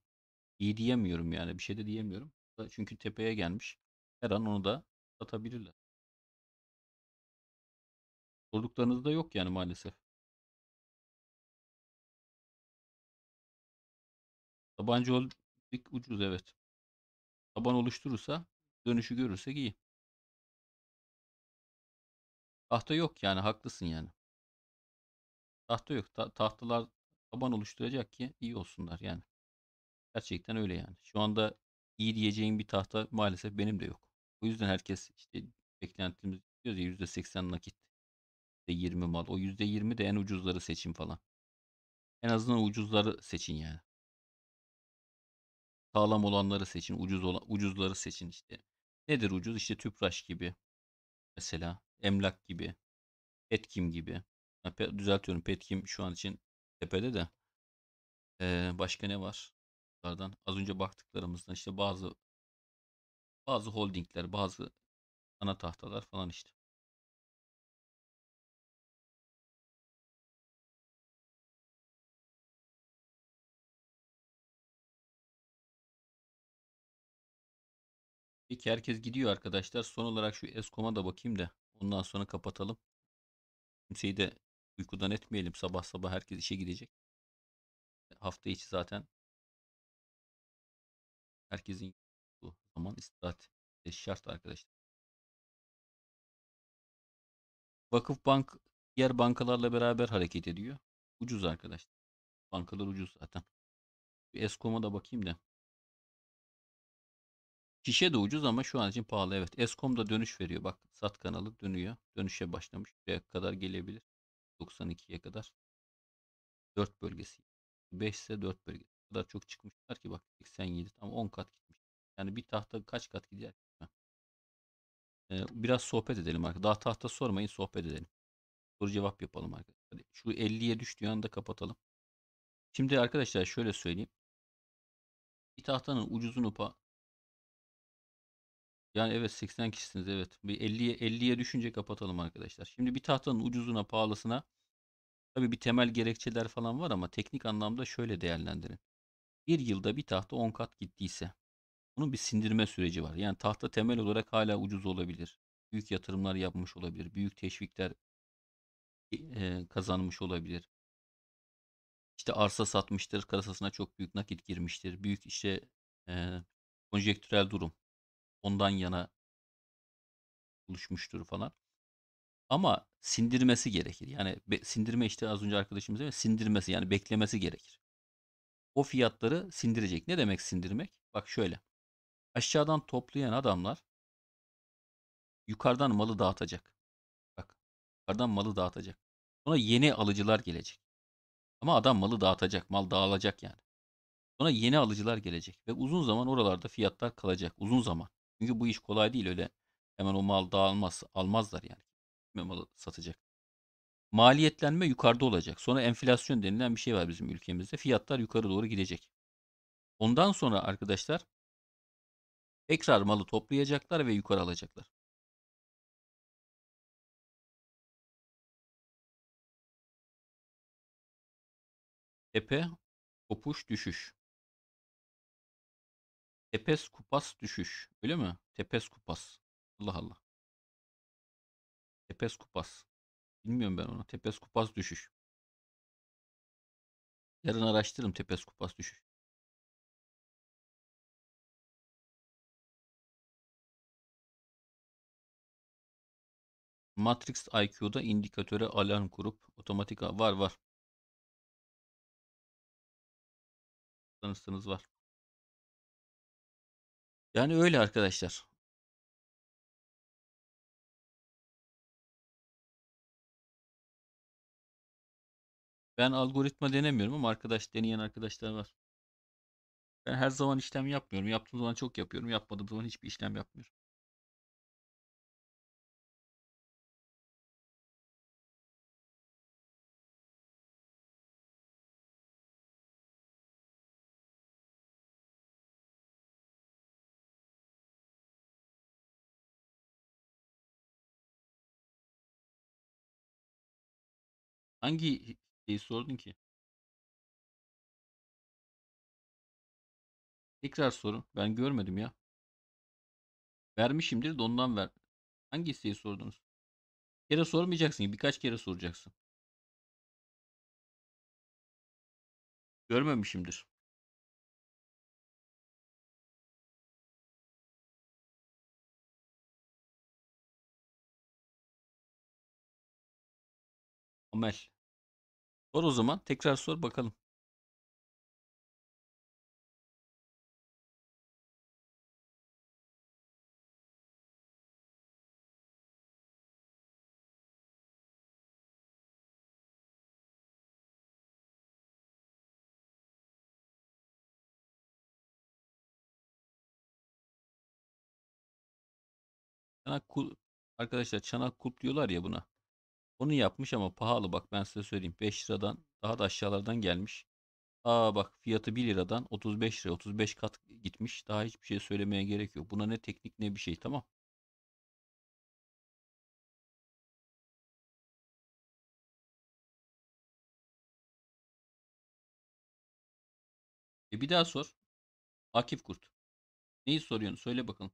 İyi diyemiyorum yani. Bir şey de diyemiyorum. Çünkü tepeye gelmiş. Her an onu da atabilirler. Sorduklarınız da yok yani maalesef. Tabancı ol ucuz evet. Taban oluşturursa dönüşü görürse iyi. Tahta yok yani haklısın yani. Tahta yok. Ta- tahtalar taban oluşturacak ki iyi olsunlar yani. Gerçekten öyle yani. Şu anda iyi diyeceğim bir tahta maalesef benim de yok. O yüzden herkes işte beklentimiz diyoruz ya %80 nakit, %20 mal. O %20 de en ucuzları seçin falan. En azından ucuzları seçin yani. Sağlam olanları seçin, ucuz olan ucuzları seçin işte. Nedir ucuz? İşte tüpraş gibi mesela Emlak gibi. Petkim gibi. düzeltiyorum. Petkim şu an için tepede de. Ee, başka ne var? Bunlardan az önce baktıklarımızdan işte bazı bazı holdingler, bazı ana tahtalar falan işte. Peki herkes gidiyor arkadaşlar. Son olarak şu Eskom'a da bakayım da. Ondan sonra kapatalım. Kimseyi de uykudan etmeyelim. Sabah sabah herkes işe gidecek. Hafta içi zaten herkesin bu zaman istirahat şart arkadaşlar. Vakıf Bank diğer bankalarla beraber hareket ediyor. Ucuz arkadaşlar. Bankalar ucuz zaten. Bir Eskom'a da bakayım da. Şişe de ucuz ama şu an için pahalı. Evet. Eskom da dönüş veriyor. Bak sat kanalı dönüyor. Dönüşe başlamış. Buraya kadar gelebilir. 92'ye kadar. 4 bölgesi. 5 ise 4 bölgesi. O kadar çok çıkmışlar ki bak 87 tam 10 kat gitmiş. Yani bir tahta kaç kat gider? Ee, biraz sohbet edelim arkadaşlar. Daha tahta sormayın sohbet edelim. Soru cevap yapalım arkadaşlar. Hadi şu 50'ye düştüğü anda kapatalım. Şimdi arkadaşlar şöyle söyleyeyim. Bir tahtanın ucuzunu yani evet 80 kişisiniz evet. Bir 50'ye 50'ye düşünce kapatalım arkadaşlar. Şimdi bir tahtanın ucuzuna pahalısına tabii bir temel gerekçeler falan var ama teknik anlamda şöyle değerlendirin. Bir yılda bir tahta 10 kat gittiyse bunun bir sindirme süreci var. Yani tahta temel olarak hala ucuz olabilir. Büyük yatırımlar yapmış olabilir. Büyük teşvikler e, e kazanmış olabilir. İşte arsa satmıştır, karasasına çok büyük nakit girmiştir. Büyük işte e, konjektürel durum ondan yana oluşmuştur falan. Ama sindirmesi gerekir. Yani sindirme işte az önce arkadaşımız dedi sindirmesi yani beklemesi gerekir. O fiyatları sindirecek. Ne demek sindirmek? Bak şöyle. Aşağıdan toplayan adamlar yukarıdan malı dağıtacak. Bak yukarıdan malı dağıtacak. Sonra yeni alıcılar gelecek. Ama adam malı dağıtacak. Mal dağılacak yani. Sonra yeni alıcılar gelecek ve uzun zaman oralarda fiyatlar kalacak. Uzun zaman. Çünkü bu iş kolay değil öyle. Hemen o mal dağılmaz. Almazlar yani. Ne Malı satacak. Maliyetlenme yukarıda olacak. Sonra enflasyon denilen bir şey var bizim ülkemizde. Fiyatlar yukarı doğru gidecek. Ondan sonra arkadaşlar tekrar malı toplayacaklar ve yukarı alacaklar. Tepe, kopuş, düşüş. Tepes kupas düşüş. Öyle mi? Tepes kupas. Allah Allah. Tepes kupas. Bilmiyorum ben onu. Tepes kupas düşüş. Yarın araştırırım tepes kupas düşüş. Matrix IQ'da indikatöre alarm kurup otomatik var var. Tanırsanız var. Yani öyle arkadaşlar. Ben algoritma denemiyorum ama arkadaş deneyen arkadaşlar var. Ben her zaman işlem yapmıyorum. Yaptığım zaman çok yapıyorum. Yapmadığım zaman hiçbir işlem yapmıyorum. Hangi şeyi sordun ki? Tekrar sorun. Ben görmedim ya. Vermişimdir de ondan ver. Hangi şeyi sordunuz? Bir kere sormayacaksın. Birkaç kere soracaksın. Görmemişimdir. Amel. Sor o zaman. Tekrar sor bakalım. Çanak kul arkadaşlar çanak kulp diyorlar ya buna. Onu yapmış ama pahalı bak ben size söyleyeyim. 5 liradan daha da aşağılardan gelmiş. Aa bak fiyatı 1 liradan 35 lira 35 kat gitmiş. Daha hiçbir şey söylemeye gerek yok. Buna ne teknik ne bir şey tamam. E bir daha sor. Akif Kurt. Neyi soruyorsun? Söyle bakalım.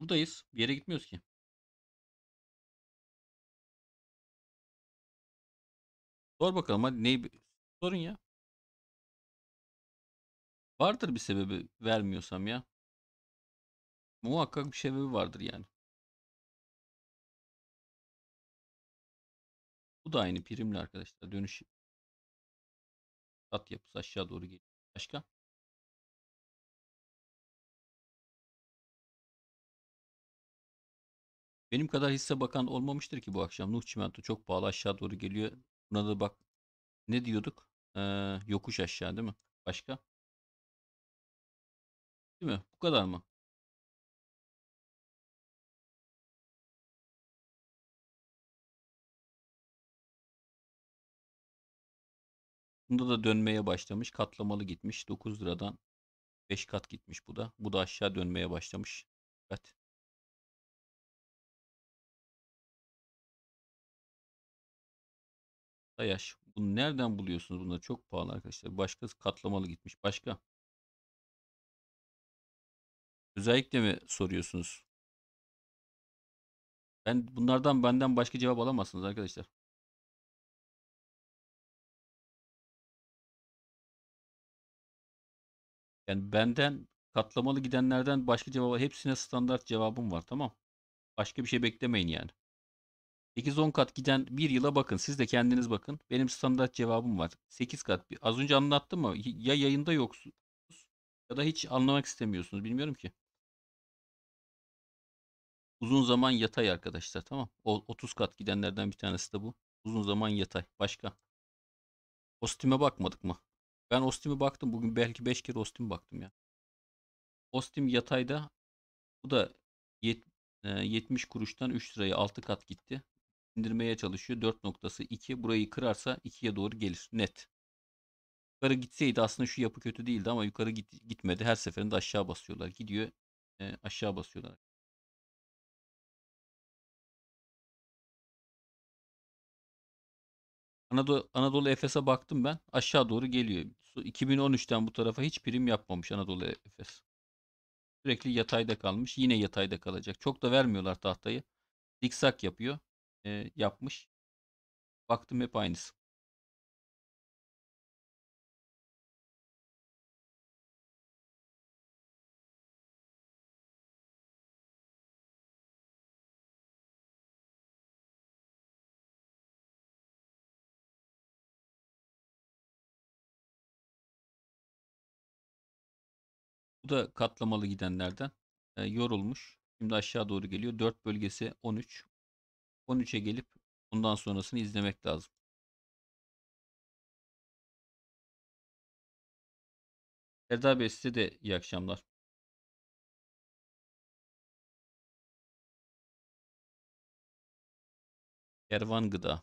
Buradayız. Bir yere gitmiyoruz ki. Sor bakalım hadi neyi sorun ya. Vardır bir sebebi vermiyorsam ya. Muhakkak bir sebebi vardır yani. Bu da aynı primli arkadaşlar. Dönüş sat yapısı aşağı doğru geliyor. Başka? Benim kadar hisse bakan olmamıştır ki bu akşam. Nuh Çimento çok pahalı aşağı doğru geliyor. Buna da bak ne diyorduk? Ee, yokuş aşağı değil mi? Başka? Değil mi? Bu kadar mı? Bunda da dönmeye başlamış. Katlamalı gitmiş. 9 liradan 5 kat gitmiş bu da. Bu da aşağı dönmeye başlamış. Evet. Dayaş. Bunu nereden buluyorsunuz? Bunlar çok pahalı arkadaşlar. Başka katlamalı gitmiş. Başka. Özellikle mi soruyorsunuz? Ben bunlardan benden başka cevap alamazsınız arkadaşlar. Yani benden katlamalı gidenlerden başka cevaba hepsine standart cevabım var tamam. Başka bir şey beklemeyin yani. 8-10 kat giden bir yıla bakın. Siz de kendiniz bakın. Benim standart cevabım var. 8 kat. Az önce anlattım mı? ya yayında yoksunuz ya da hiç anlamak istemiyorsunuz. Bilmiyorum ki. Uzun zaman yatay arkadaşlar tamam. O 30 kat gidenlerden bir tanesi de bu. Uzun zaman yatay. Başka. Ostim'e bakmadık mı? Ben Ostim'e baktım. Bugün belki 5 kere ostime baktım ya. Ostim yatayda bu da 70 e, kuruştan 3 liraya 6 kat gitti indirmeye çalışıyor. 4 noktası 2. Burayı kırarsa 2'ye doğru gelir. Net. Yukarı gitseydi aslında şu yapı kötü değildi ama yukarı git, gitmedi. Her seferinde aşağı basıyorlar. Gidiyor e, aşağı basıyorlar. Anadolu, Anadolu Efes'e baktım ben. Aşağı doğru geliyor. 2013'ten bu tarafa hiç prim yapmamış Anadolu Efes. Sürekli yatayda kalmış. Yine yatayda kalacak. Çok da vermiyorlar tahtayı. Diksak yapıyor e, yapmış. Baktım hep aynısı. Bu da katlamalı gidenlerden. E, yorulmuş. Şimdi aşağı doğru geliyor. 4 bölgesi 13. 13'e gelip bundan sonrasını izlemek lazım. Erda Bey size de iyi akşamlar. Ervan Gıda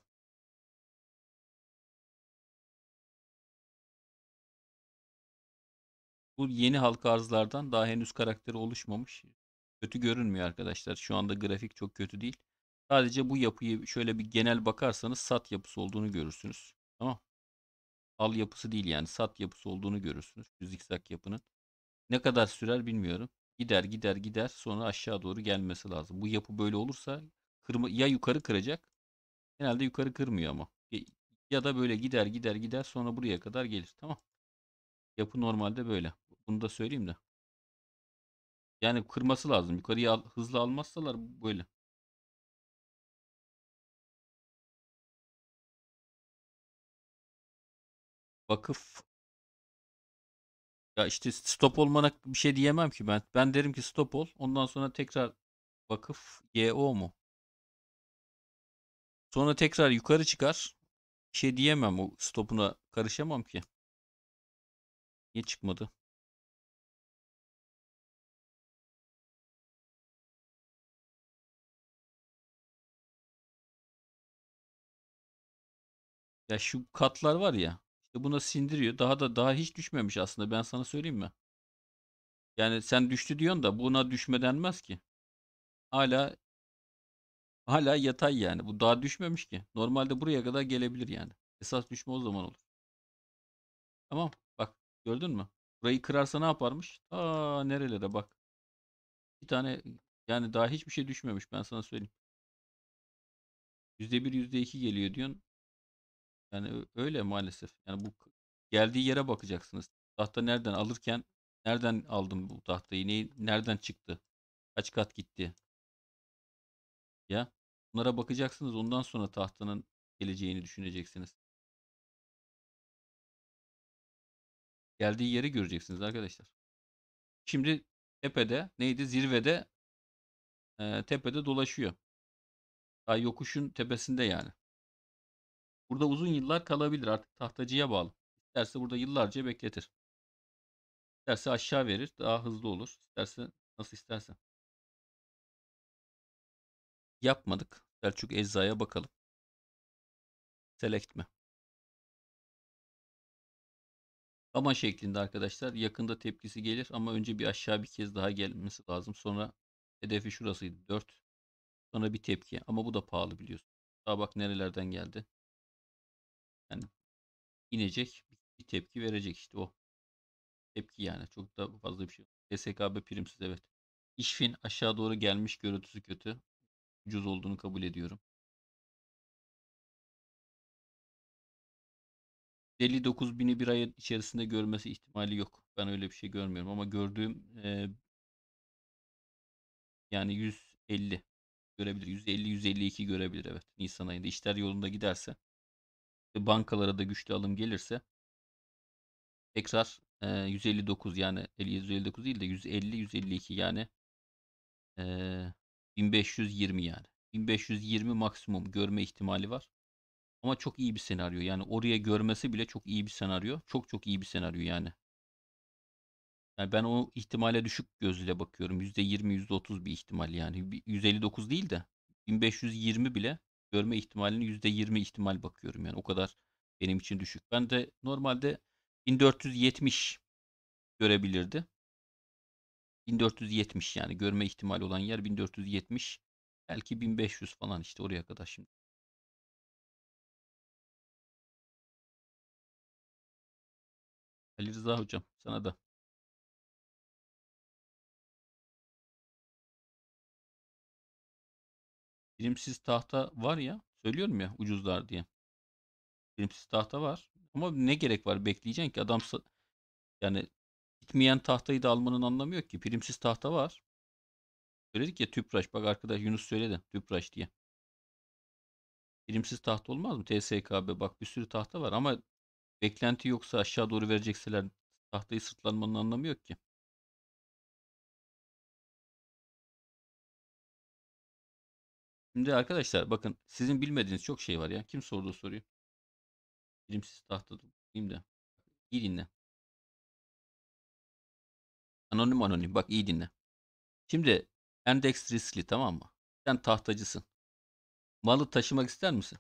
Bu yeni halka arzlardan daha henüz karakteri oluşmamış. Kötü görünmüyor arkadaşlar. Şu anda grafik çok kötü değil. Sadece bu yapıyı şöyle bir genel bakarsanız sat yapısı olduğunu görürsünüz. Tamam. Al yapısı değil yani sat yapısı olduğunu görürsünüz. Şu zikzak yapının. Ne kadar sürer bilmiyorum. Gider gider gider sonra aşağı doğru gelmesi lazım. Bu yapı böyle olursa kırma, ya yukarı kıracak. Genelde yukarı kırmıyor ama. E, ya da böyle gider gider gider sonra buraya kadar gelir. Tamam. Yapı normalde böyle. Bunu da söyleyeyim de. Yani kırması lazım. Yukarıya al, hızlı almazsalar böyle. Vakıf. Ya işte stop olmana bir şey diyemem ki ben. Ben derim ki stop ol. Ondan sonra tekrar vakıf YO mu? Sonra tekrar yukarı çıkar. Bir şey diyemem o stopuna karışamam ki. Niye çıkmadı? Ya şu katlar var ya buna sindiriyor. Daha da daha hiç düşmemiş aslında ben sana söyleyeyim mi? Yani sen düştü diyorsun da buna düşme denmez ki. Hala hala yatay yani. Bu daha düşmemiş ki. Normalde buraya kadar gelebilir yani. Esas düşme o zaman olur. Tamam. Bak gördün mü? Burayı kırarsa ne yaparmış? Aa nerelere bak. Bir tane yani daha hiçbir şey düşmemiş ben sana söyleyeyim. %1 %2 geliyor diyorsun. Yani öyle maalesef. Yani bu geldiği yere bakacaksınız. Tahta nereden alırken nereden aldım bu tahtayı? Neyi, nereden çıktı? Kaç kat gitti? Ya bunlara bakacaksınız. Ondan sonra tahtanın geleceğini düşüneceksiniz. Geldiği yeri göreceksiniz arkadaşlar. Şimdi tepede neydi? Zirvede e, tepede dolaşıyor. Daha yokuşun tepesinde yani. Burada uzun yıllar kalabilir artık tahtacıya bağlı. İsterse burada yıllarca bekletir. İsterse aşağı verir daha hızlı olur. İsterse nasıl istersen. Yapmadık. Selçuk Ecza'ya bakalım. Select mi? Ama şeklinde arkadaşlar yakında tepkisi gelir ama önce bir aşağı bir kez daha gelmesi lazım. Sonra hedefi şurasıydı 4. Sonra bir tepki ama bu da pahalı biliyorsun. Daha bak nerelerden geldi. Yani inecek bir tepki verecek işte o. Tepki yani çok da fazla bir şey. SKB primsiz evet. İşfin aşağı doğru gelmiş görüntüsü kötü. Ucuz olduğunu kabul ediyorum. Deli 9000'i bir ay içerisinde görmesi ihtimali yok. Ben öyle bir şey görmüyorum ama gördüğüm e, yani 150 görebilir. 150-152 görebilir evet Nisan ayında. işler yolunda giderse bankalara da güçlü alım gelirse tekrar e, 159 yani 159 değil de 150 152 yani e, 1520 yani 1520 maksimum görme ihtimali var. Ama çok iyi bir senaryo. Yani oraya görmesi bile çok iyi bir senaryo. Çok çok iyi bir senaryo yani. Yani ben o ihtimale düşük gözle bakıyorum. %20, %30 bir ihtimal yani. 159 değil de 1520 bile görme ihtimalini %20 ihtimal bakıyorum. Yani o kadar benim için düşük. Ben de normalde 1470 görebilirdi. 1470 yani görme ihtimali olan yer 1470. Belki 1500 falan işte oraya kadar şimdi. Ali Rıza hocam sana da Birimsiz tahta var ya. Söylüyorum ya ucuzlar diye. Birimsiz tahta var. Ama ne gerek var bekleyeceksin ki adam yani gitmeyen tahtayı da almanın anlamı yok ki. Primsiz tahta var. Söyledik ya tüpraş. Bak arkadaş Yunus söyledi tüpraş diye. Primsiz tahta olmaz mı? TSKB bak bir sürü tahta var ama beklenti yoksa aşağı doğru verecekseler tahtayı sırtlanmanın anlamı yok ki. Şimdi arkadaşlar bakın sizin bilmediğiniz çok şey var ya. Kim sordu soruyu? Bilimsiz tahtada bulayım de İyi dinle. Anonim anonim bak iyi dinle. Şimdi endeks riskli tamam mı? Sen tahtacısın. Malı taşımak ister misin?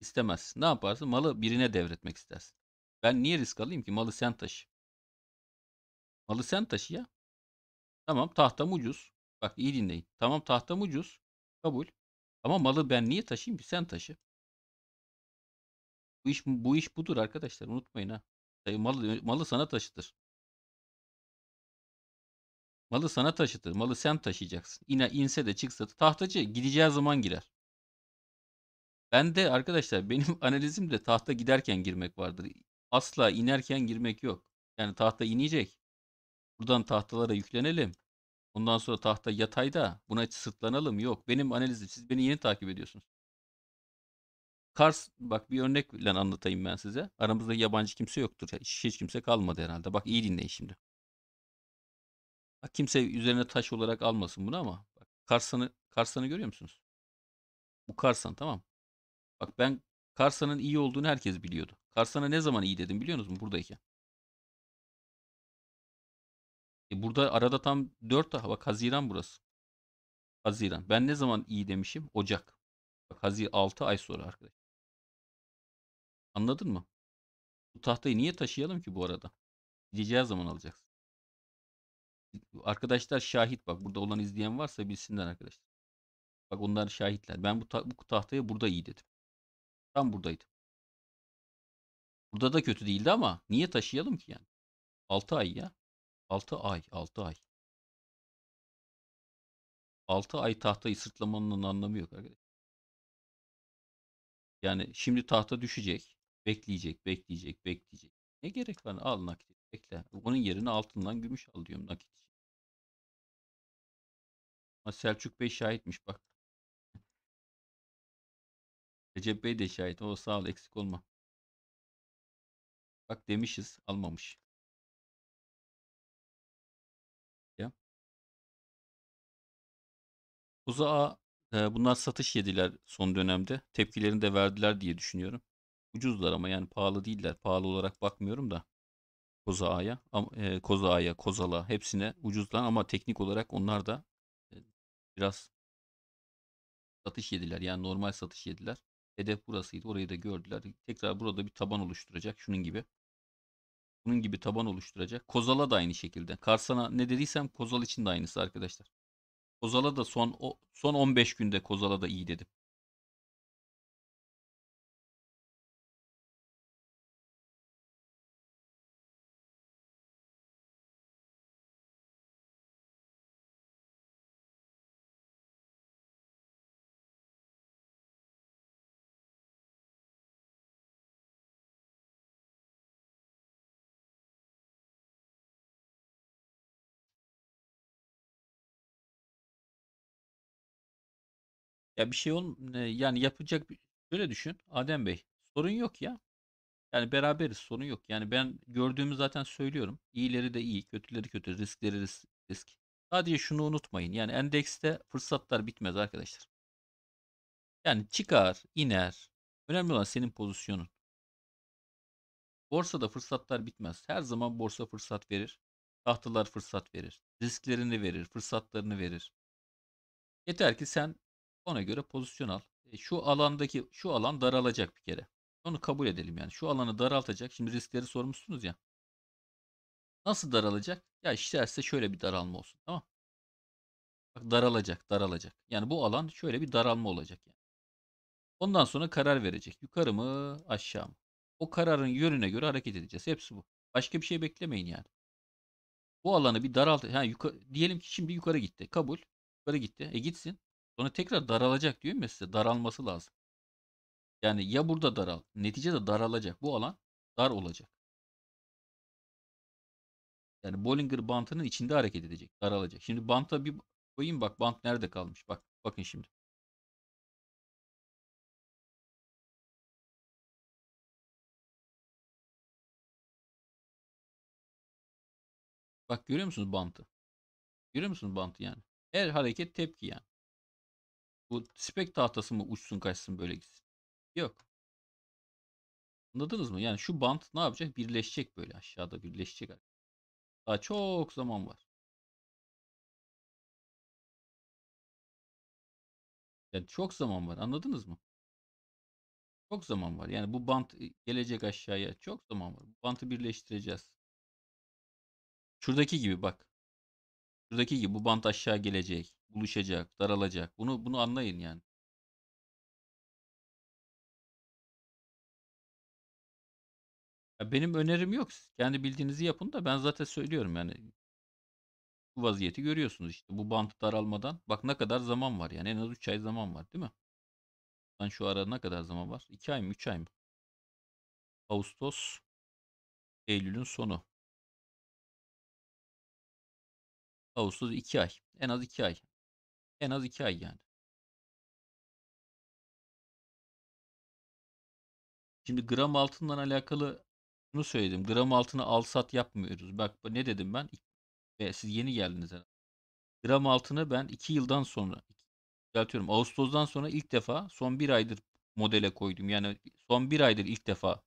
İstemezsin. Ne yaparsın? Malı birine devretmek istersin. Ben niye risk alayım ki? Malı sen taşı. Malı sen taşı ya. Tamam tahtam ucuz. Bak iyi dinleyin. Tamam tahtam ucuz. Kabul. Ama malı ben niye taşıyayım ki? Sen taşı. Bu iş, bu iş budur arkadaşlar. Unutmayın ha. Malı, malı sana taşıtır. Malı sana taşıtır. Malı sen taşıyacaksın. İne, inse de çıksa da tahtacı gideceği zaman girer. Ben de arkadaşlar benim analizimde tahta giderken girmek vardır. Asla inerken girmek yok. Yani tahta inecek. Buradan tahtalara yüklenelim. Ondan sonra tahta yatayda buna sırtlanalım yok. Benim analizim siz beni yeni takip ediyorsunuz. Kars bak bir örnekle anlatayım ben size. Aramızda yabancı kimse yoktur. Hiç, kimse kalmadı herhalde. Bak iyi dinleyin şimdi. Bak kimse üzerine taş olarak almasın bunu ama bak, Karsan'ı Karsan'ı görüyor musunuz? Bu Karsan tamam. Bak ben Karsan'ın iyi olduğunu herkes biliyordu. Karsan'a ne zaman iyi dedim biliyor musunuz buradayken? E burada arada tam 4 daha bak Haziran burası. Haziran. Ben ne zaman iyi demişim? Ocak. Bak Haziran 6 ay sonra arkadaş. Anladın mı? Bu tahtayı niye taşıyalım ki bu arada? Gideceği zaman alacaksın. Arkadaşlar şahit bak burada olan izleyen varsa bilsinler arkadaşlar. Bak onlar şahitler. Ben bu, ta bu tahtaya burada iyi dedim. Tam buradaydım. Burada da kötü değildi ama niye taşıyalım ki yani? 6 ay ya. 6 ay, 6 ay. 6 ay tahtayı sırtlamanın anlamı yok arkadaş. Yani şimdi tahta düşecek. Bekleyecek, bekleyecek, bekleyecek. Ne gerek var? Al nakit. Bekle. Onun yerine altından gümüş al diyorum nakit Ama Selçuk Bey şahitmiş bak. Recep Bey de şahit. O sağ ol eksik olma. Bak demişiz almamış. Uzağa e, bunlar satış yediler son dönemde. Tepkilerini de verdiler diye düşünüyorum. Ucuzlar ama yani pahalı değiller. Pahalı olarak bakmıyorum da. Koza A'ya, e, Koza A'ya, Kozala hepsine ucuzlar ama teknik olarak onlar da e, biraz satış yediler. Yani normal satış yediler. Hedef burasıydı. Orayı da gördüler. Tekrar burada bir taban oluşturacak. Şunun gibi. Bunun gibi taban oluşturacak. Kozala da aynı şekilde. Karsana ne dediysem Kozal için de aynısı arkadaşlar. Kozala da son o, son 15 günde Kozala da iyi dedim. Ya bir şey ol yani yapacak bir şöyle düşün Adem Bey. Sorun yok ya. Yani beraberiz sorun yok. Yani ben gördüğümü zaten söylüyorum. İyileri de iyi, kötüleri kötü, riskleri risk. risk. Sadece şunu unutmayın. Yani endekste fırsatlar bitmez arkadaşlar. Yani çıkar, iner. Önemli olan senin pozisyonun. Borsada fırsatlar bitmez. Her zaman borsa fırsat verir. Tahtalar fırsat verir. Risklerini verir, fırsatlarını verir. Yeter ki sen ona göre pozisyon al. E, şu alandaki şu alan daralacak bir kere. Onu kabul edelim yani. Şu alanı daraltacak. Şimdi riskleri sormuşsunuz ya. Nasıl daralacak? Ya isterse şöyle bir daralma olsun. Tamam. Bak daralacak, daralacak. Yani bu alan şöyle bir daralma olacak yani. Ondan sonra karar verecek. Yukarı mı, aşağı mı? O kararın yönüne göre hareket edeceğiz. Hepsi bu. Başka bir şey beklemeyin yani. Bu alanı bir daralt. Ha, yukarı, diyelim ki şimdi yukarı gitti. Kabul. Yukarı gitti. E gitsin. Sonra tekrar daralacak diyor mu size? Daralması lazım. Yani ya burada daral. Neticede daralacak. Bu alan dar olacak. Yani Bollinger bantının içinde hareket edecek. Daralacak. Şimdi banta bir koyayım bak bant nerede kalmış. Bak bakın şimdi. Bak görüyor musunuz bantı? Görüyor musunuz bantı yani? Her hareket tepki yani. Bu spek tahtası mı uçsun kaçsın böyle gitsin? Yok. Anladınız mı? Yani şu bant ne yapacak? Birleşecek böyle aşağıda birleşecek. Daha çok zaman var. Yani çok zaman var. Anladınız mı? Çok zaman var. Yani bu bant gelecek aşağıya. Çok zaman var. Bu bantı birleştireceğiz. Şuradaki gibi bak. Şuradaki gibi bu bant aşağı gelecek buluşacak, daralacak. Bunu bunu anlayın yani. Ya benim önerim yok. Siz kendi bildiğinizi yapın da ben zaten söylüyorum yani. Bu vaziyeti görüyorsunuz işte. Bu bant daralmadan bak ne kadar zaman var yani en az 3 ay zaman var değil mi? Lan şu ara ne kadar zaman var? 2 ay mı 3 ay mı? Ağustos, Eylül'ün sonu. Ağustos 2 ay. En az 2 ay. En az 2 ay yani. Şimdi gram altından alakalı bunu söyledim. Gram altını al sat yapmıyoruz. Bak ne dedim ben? Ve siz yeni geldiniz herhalde. Gram altını ben 2 yıldan sonra düzeltiyorum. Ağustos'dan sonra ilk defa son bir aydır modele koydum. Yani son bir aydır ilk defa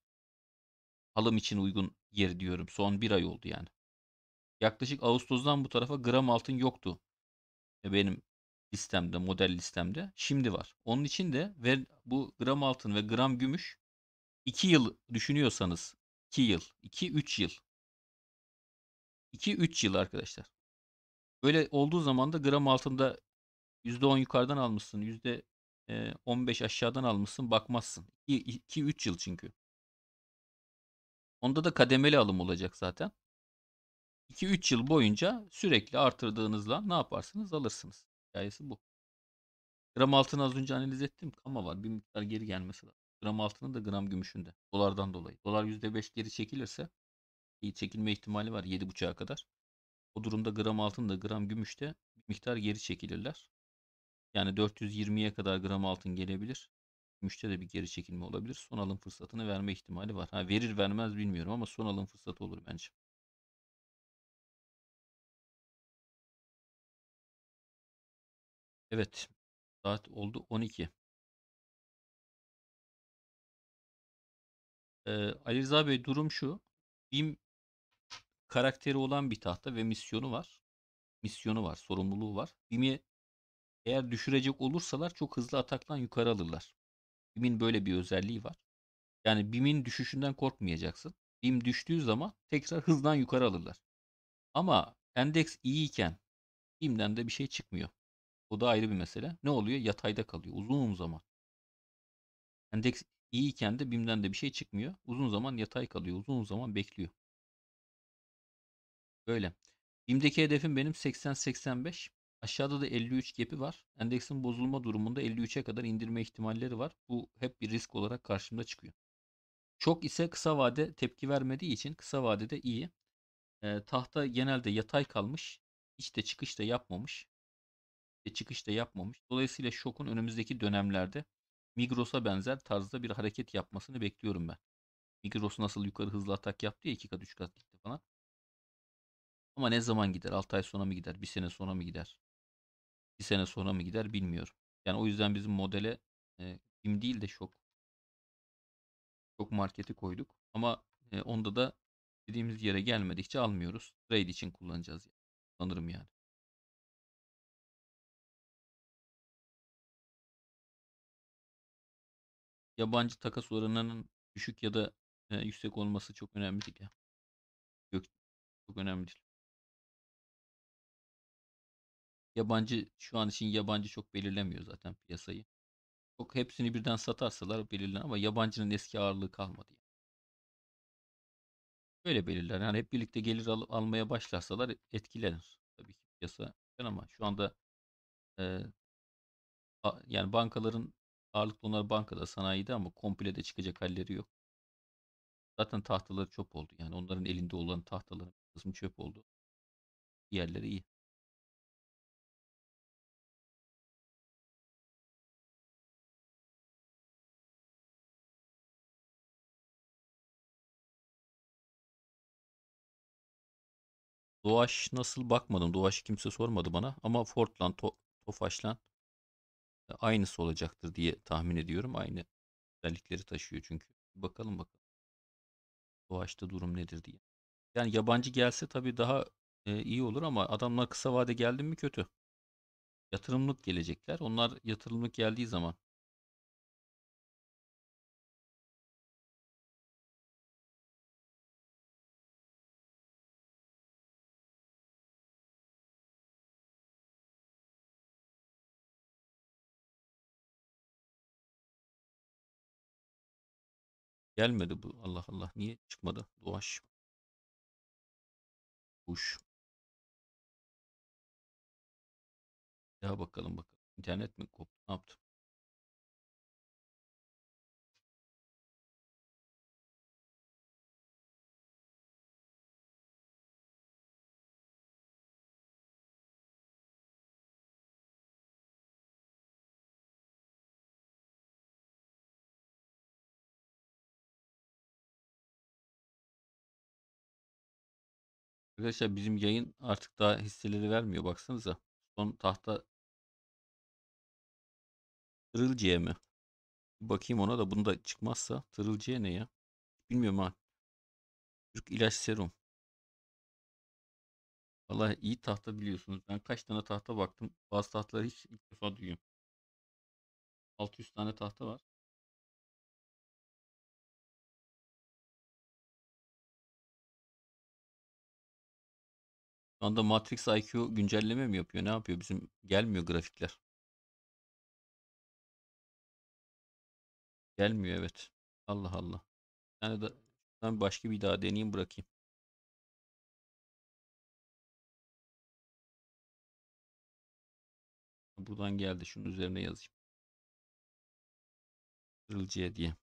alım için uygun yer diyorum. Son bir ay oldu yani. Yaklaşık Ağustos'dan bu tarafa gram altın yoktu. E, benim listemde, model listemde şimdi var. Onun için de ver bu gram altın ve gram gümüş 2 yıl düşünüyorsanız 2 yıl, 2-3 yıl. 2-3 yıl arkadaşlar. Böyle olduğu zaman da gram altında %10 yukarıdan almışsın, %15 e, aşağıdan almışsın bakmazsın. 2-3 yıl çünkü. Onda da kademeli alım olacak zaten. 2-3 yıl boyunca sürekli artırdığınızla ne yaparsınız? Alırsınız hikayesi bu. Gram altını az önce analiz ettim. Kama var. Bir miktar geri gelmesi lazım. Gram altının da gram gümüşünde. Dolardan dolayı. Dolar %5 geri çekilirse çekilme ihtimali var 7.5'a kadar. O durumda gram altın da gram gümüşte bir miktar geri çekilirler. Yani 420'ye kadar gram altın gelebilir. Gümüşte de bir geri çekilme olabilir. Son alım fırsatını verme ihtimali var. Ha verir vermez bilmiyorum ama son alım fırsatı olur bence. Evet. Saat oldu 12. Ee, Ali Rıza Bey durum şu. bim karakteri olan bir tahta ve misyonu var. Misyonu var, sorumluluğu var. BİM'i eğer düşürecek olursalar çok hızlı ataktan yukarı alırlar. Bim'in böyle bir özelliği var. Yani bim'in düşüşünden korkmayacaksın. Bim düştüğü zaman tekrar hızdan yukarı alırlar. Ama endeks iyi iken BİM'den de bir şey çıkmıyor. O da ayrı bir mesele. Ne oluyor? Yatayda kalıyor uzun zaman. Endeks iyi iken de BİM'den de bir şey çıkmıyor. Uzun zaman yatay kalıyor. Uzun zaman bekliyor. Böyle. Bimdeki hedefim benim 80-85. Aşağıda da 53 gepi var. Endeksin bozulma durumunda 53'e kadar indirme ihtimalleri var. Bu hep bir risk olarak karşımda çıkıyor. Çok ise kısa vade tepki vermediği için kısa vadede iyi. E, tahta genelde yatay kalmış. Hiç de çıkış da yapmamış ve çıkış da yapmamış. Dolayısıyla şokun önümüzdeki dönemlerde Migros'a benzer tarzda bir hareket yapmasını bekliyorum ben. Migros nasıl yukarı hızlı atak yaptı ya 2 kat 3 kat gitti falan. Ama ne zaman gider? 6 ay sonra mı gider? 1 sene sonra mı gider? 1 sene sonra mı gider bilmiyorum. Yani o yüzden bizim modele e, kim değil de şok. Şok marketi koyduk. Ama e, onda da dediğimiz yere gelmedikçe almıyoruz. Trade için kullanacağız. Yani. Sanırım yani. yabancı takas oranının düşük ya da e, yüksek olması çok önemli değil Yok, çok önemli değil. Yabancı şu an için yabancı çok belirlemiyor zaten piyasayı. Çok hepsini birden satarsalar belirlen ama yabancının eski ağırlığı kalmadı. Yani. Böyle belirler. Yani hep birlikte gelir al almaya başlarsalar etkilenir. Tabii ki piyasa ama şu anda e, yani bankaların Ağırlıklı onlar bankada, sanayide ama komple de çıkacak halleri yok. Zaten tahtaları çöp oldu. Yani onların elinde olan tahtaların kısmı çöp oldu. Diğerleri iyi. Doğaç nasıl bakmadım. Doğaç kimse sormadı bana. Ama Fortland, to Tofaşland aynısı olacaktır diye tahmin ediyorum. Aynı özellikleri taşıyor çünkü. Bakalım bakalım. Doğaçta durum nedir diye. Yani yabancı gelse tabii daha e, iyi olur ama adamlar kısa vade geldi mi kötü. Yatırımlık gelecekler. Onlar yatırımlık geldiği zaman Gelmedi bu. Allah Allah. Niye çıkmadı? Doğaç. Kuş. Ya bakalım bakalım. İnternet mi koptu? Ne yaptım? Arkadaşlar bizim yayın artık daha hisseleri vermiyor baksanıza. Son tahta Tırılcı'ya mi? Bir bakayım ona da bunu da çıkmazsa Tırılcı'ya ne ya? Bilmiyorum ha. Türk ilaç serum. Valla iyi tahta biliyorsunuz. Ben kaç tane tahta baktım. Bazı tahtaları hiç ilk defa duyuyorum. 600 tane tahta var. Şu anda Matrix IQ güncelleme mi yapıyor? Ne yapıyor? Bizim gelmiyor grafikler. Gelmiyor evet. Allah Allah. Yani da ben başka bir daha deneyeyim bırakayım. Buradan geldi. Şunun üzerine yazayım. Kırılcıya diye.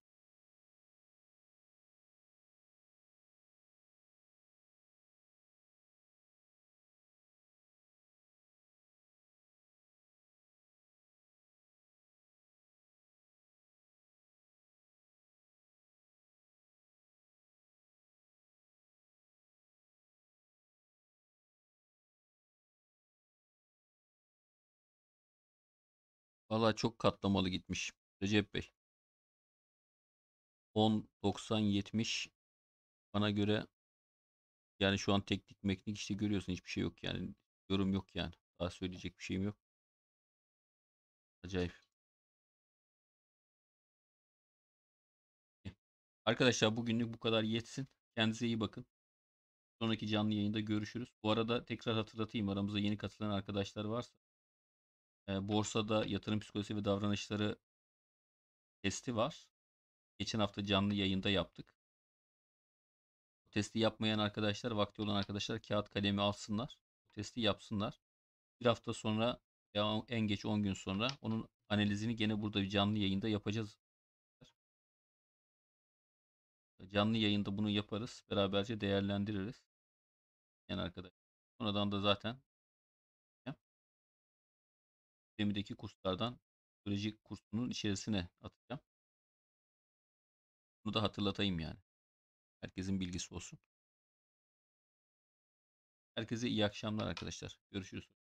Valla çok katlamalı gitmiş Recep Bey. 10, 90, 70 bana göre yani şu an teknik meknik işte görüyorsun hiçbir şey yok yani. Yorum yok yani. Daha söyleyecek bir şeyim yok. Acayip. Eh, arkadaşlar bugünlük bu kadar yetsin. Kendinize iyi bakın. Sonraki canlı yayında görüşürüz. Bu arada tekrar hatırlatayım aramıza yeni katılan arkadaşlar varsa e, borsada yatırım psikolojisi ve davranışları testi var. Geçen hafta canlı yayında yaptık. Testi yapmayan arkadaşlar, vakti olan arkadaşlar kağıt kalemi alsınlar. Testi yapsınlar. Bir hafta sonra ya en geç 10 gün sonra onun analizini gene burada canlı yayında yapacağız. Canlı yayında bunu yaparız. Beraberce değerlendiririz. Yani arkadaşlar. Sonradan da zaten sistemideki kurslardan biyoloji kursunun içerisine atacağım. Bunu da hatırlatayım yani. Herkesin bilgisi olsun. Herkese iyi akşamlar arkadaşlar. Görüşürüz.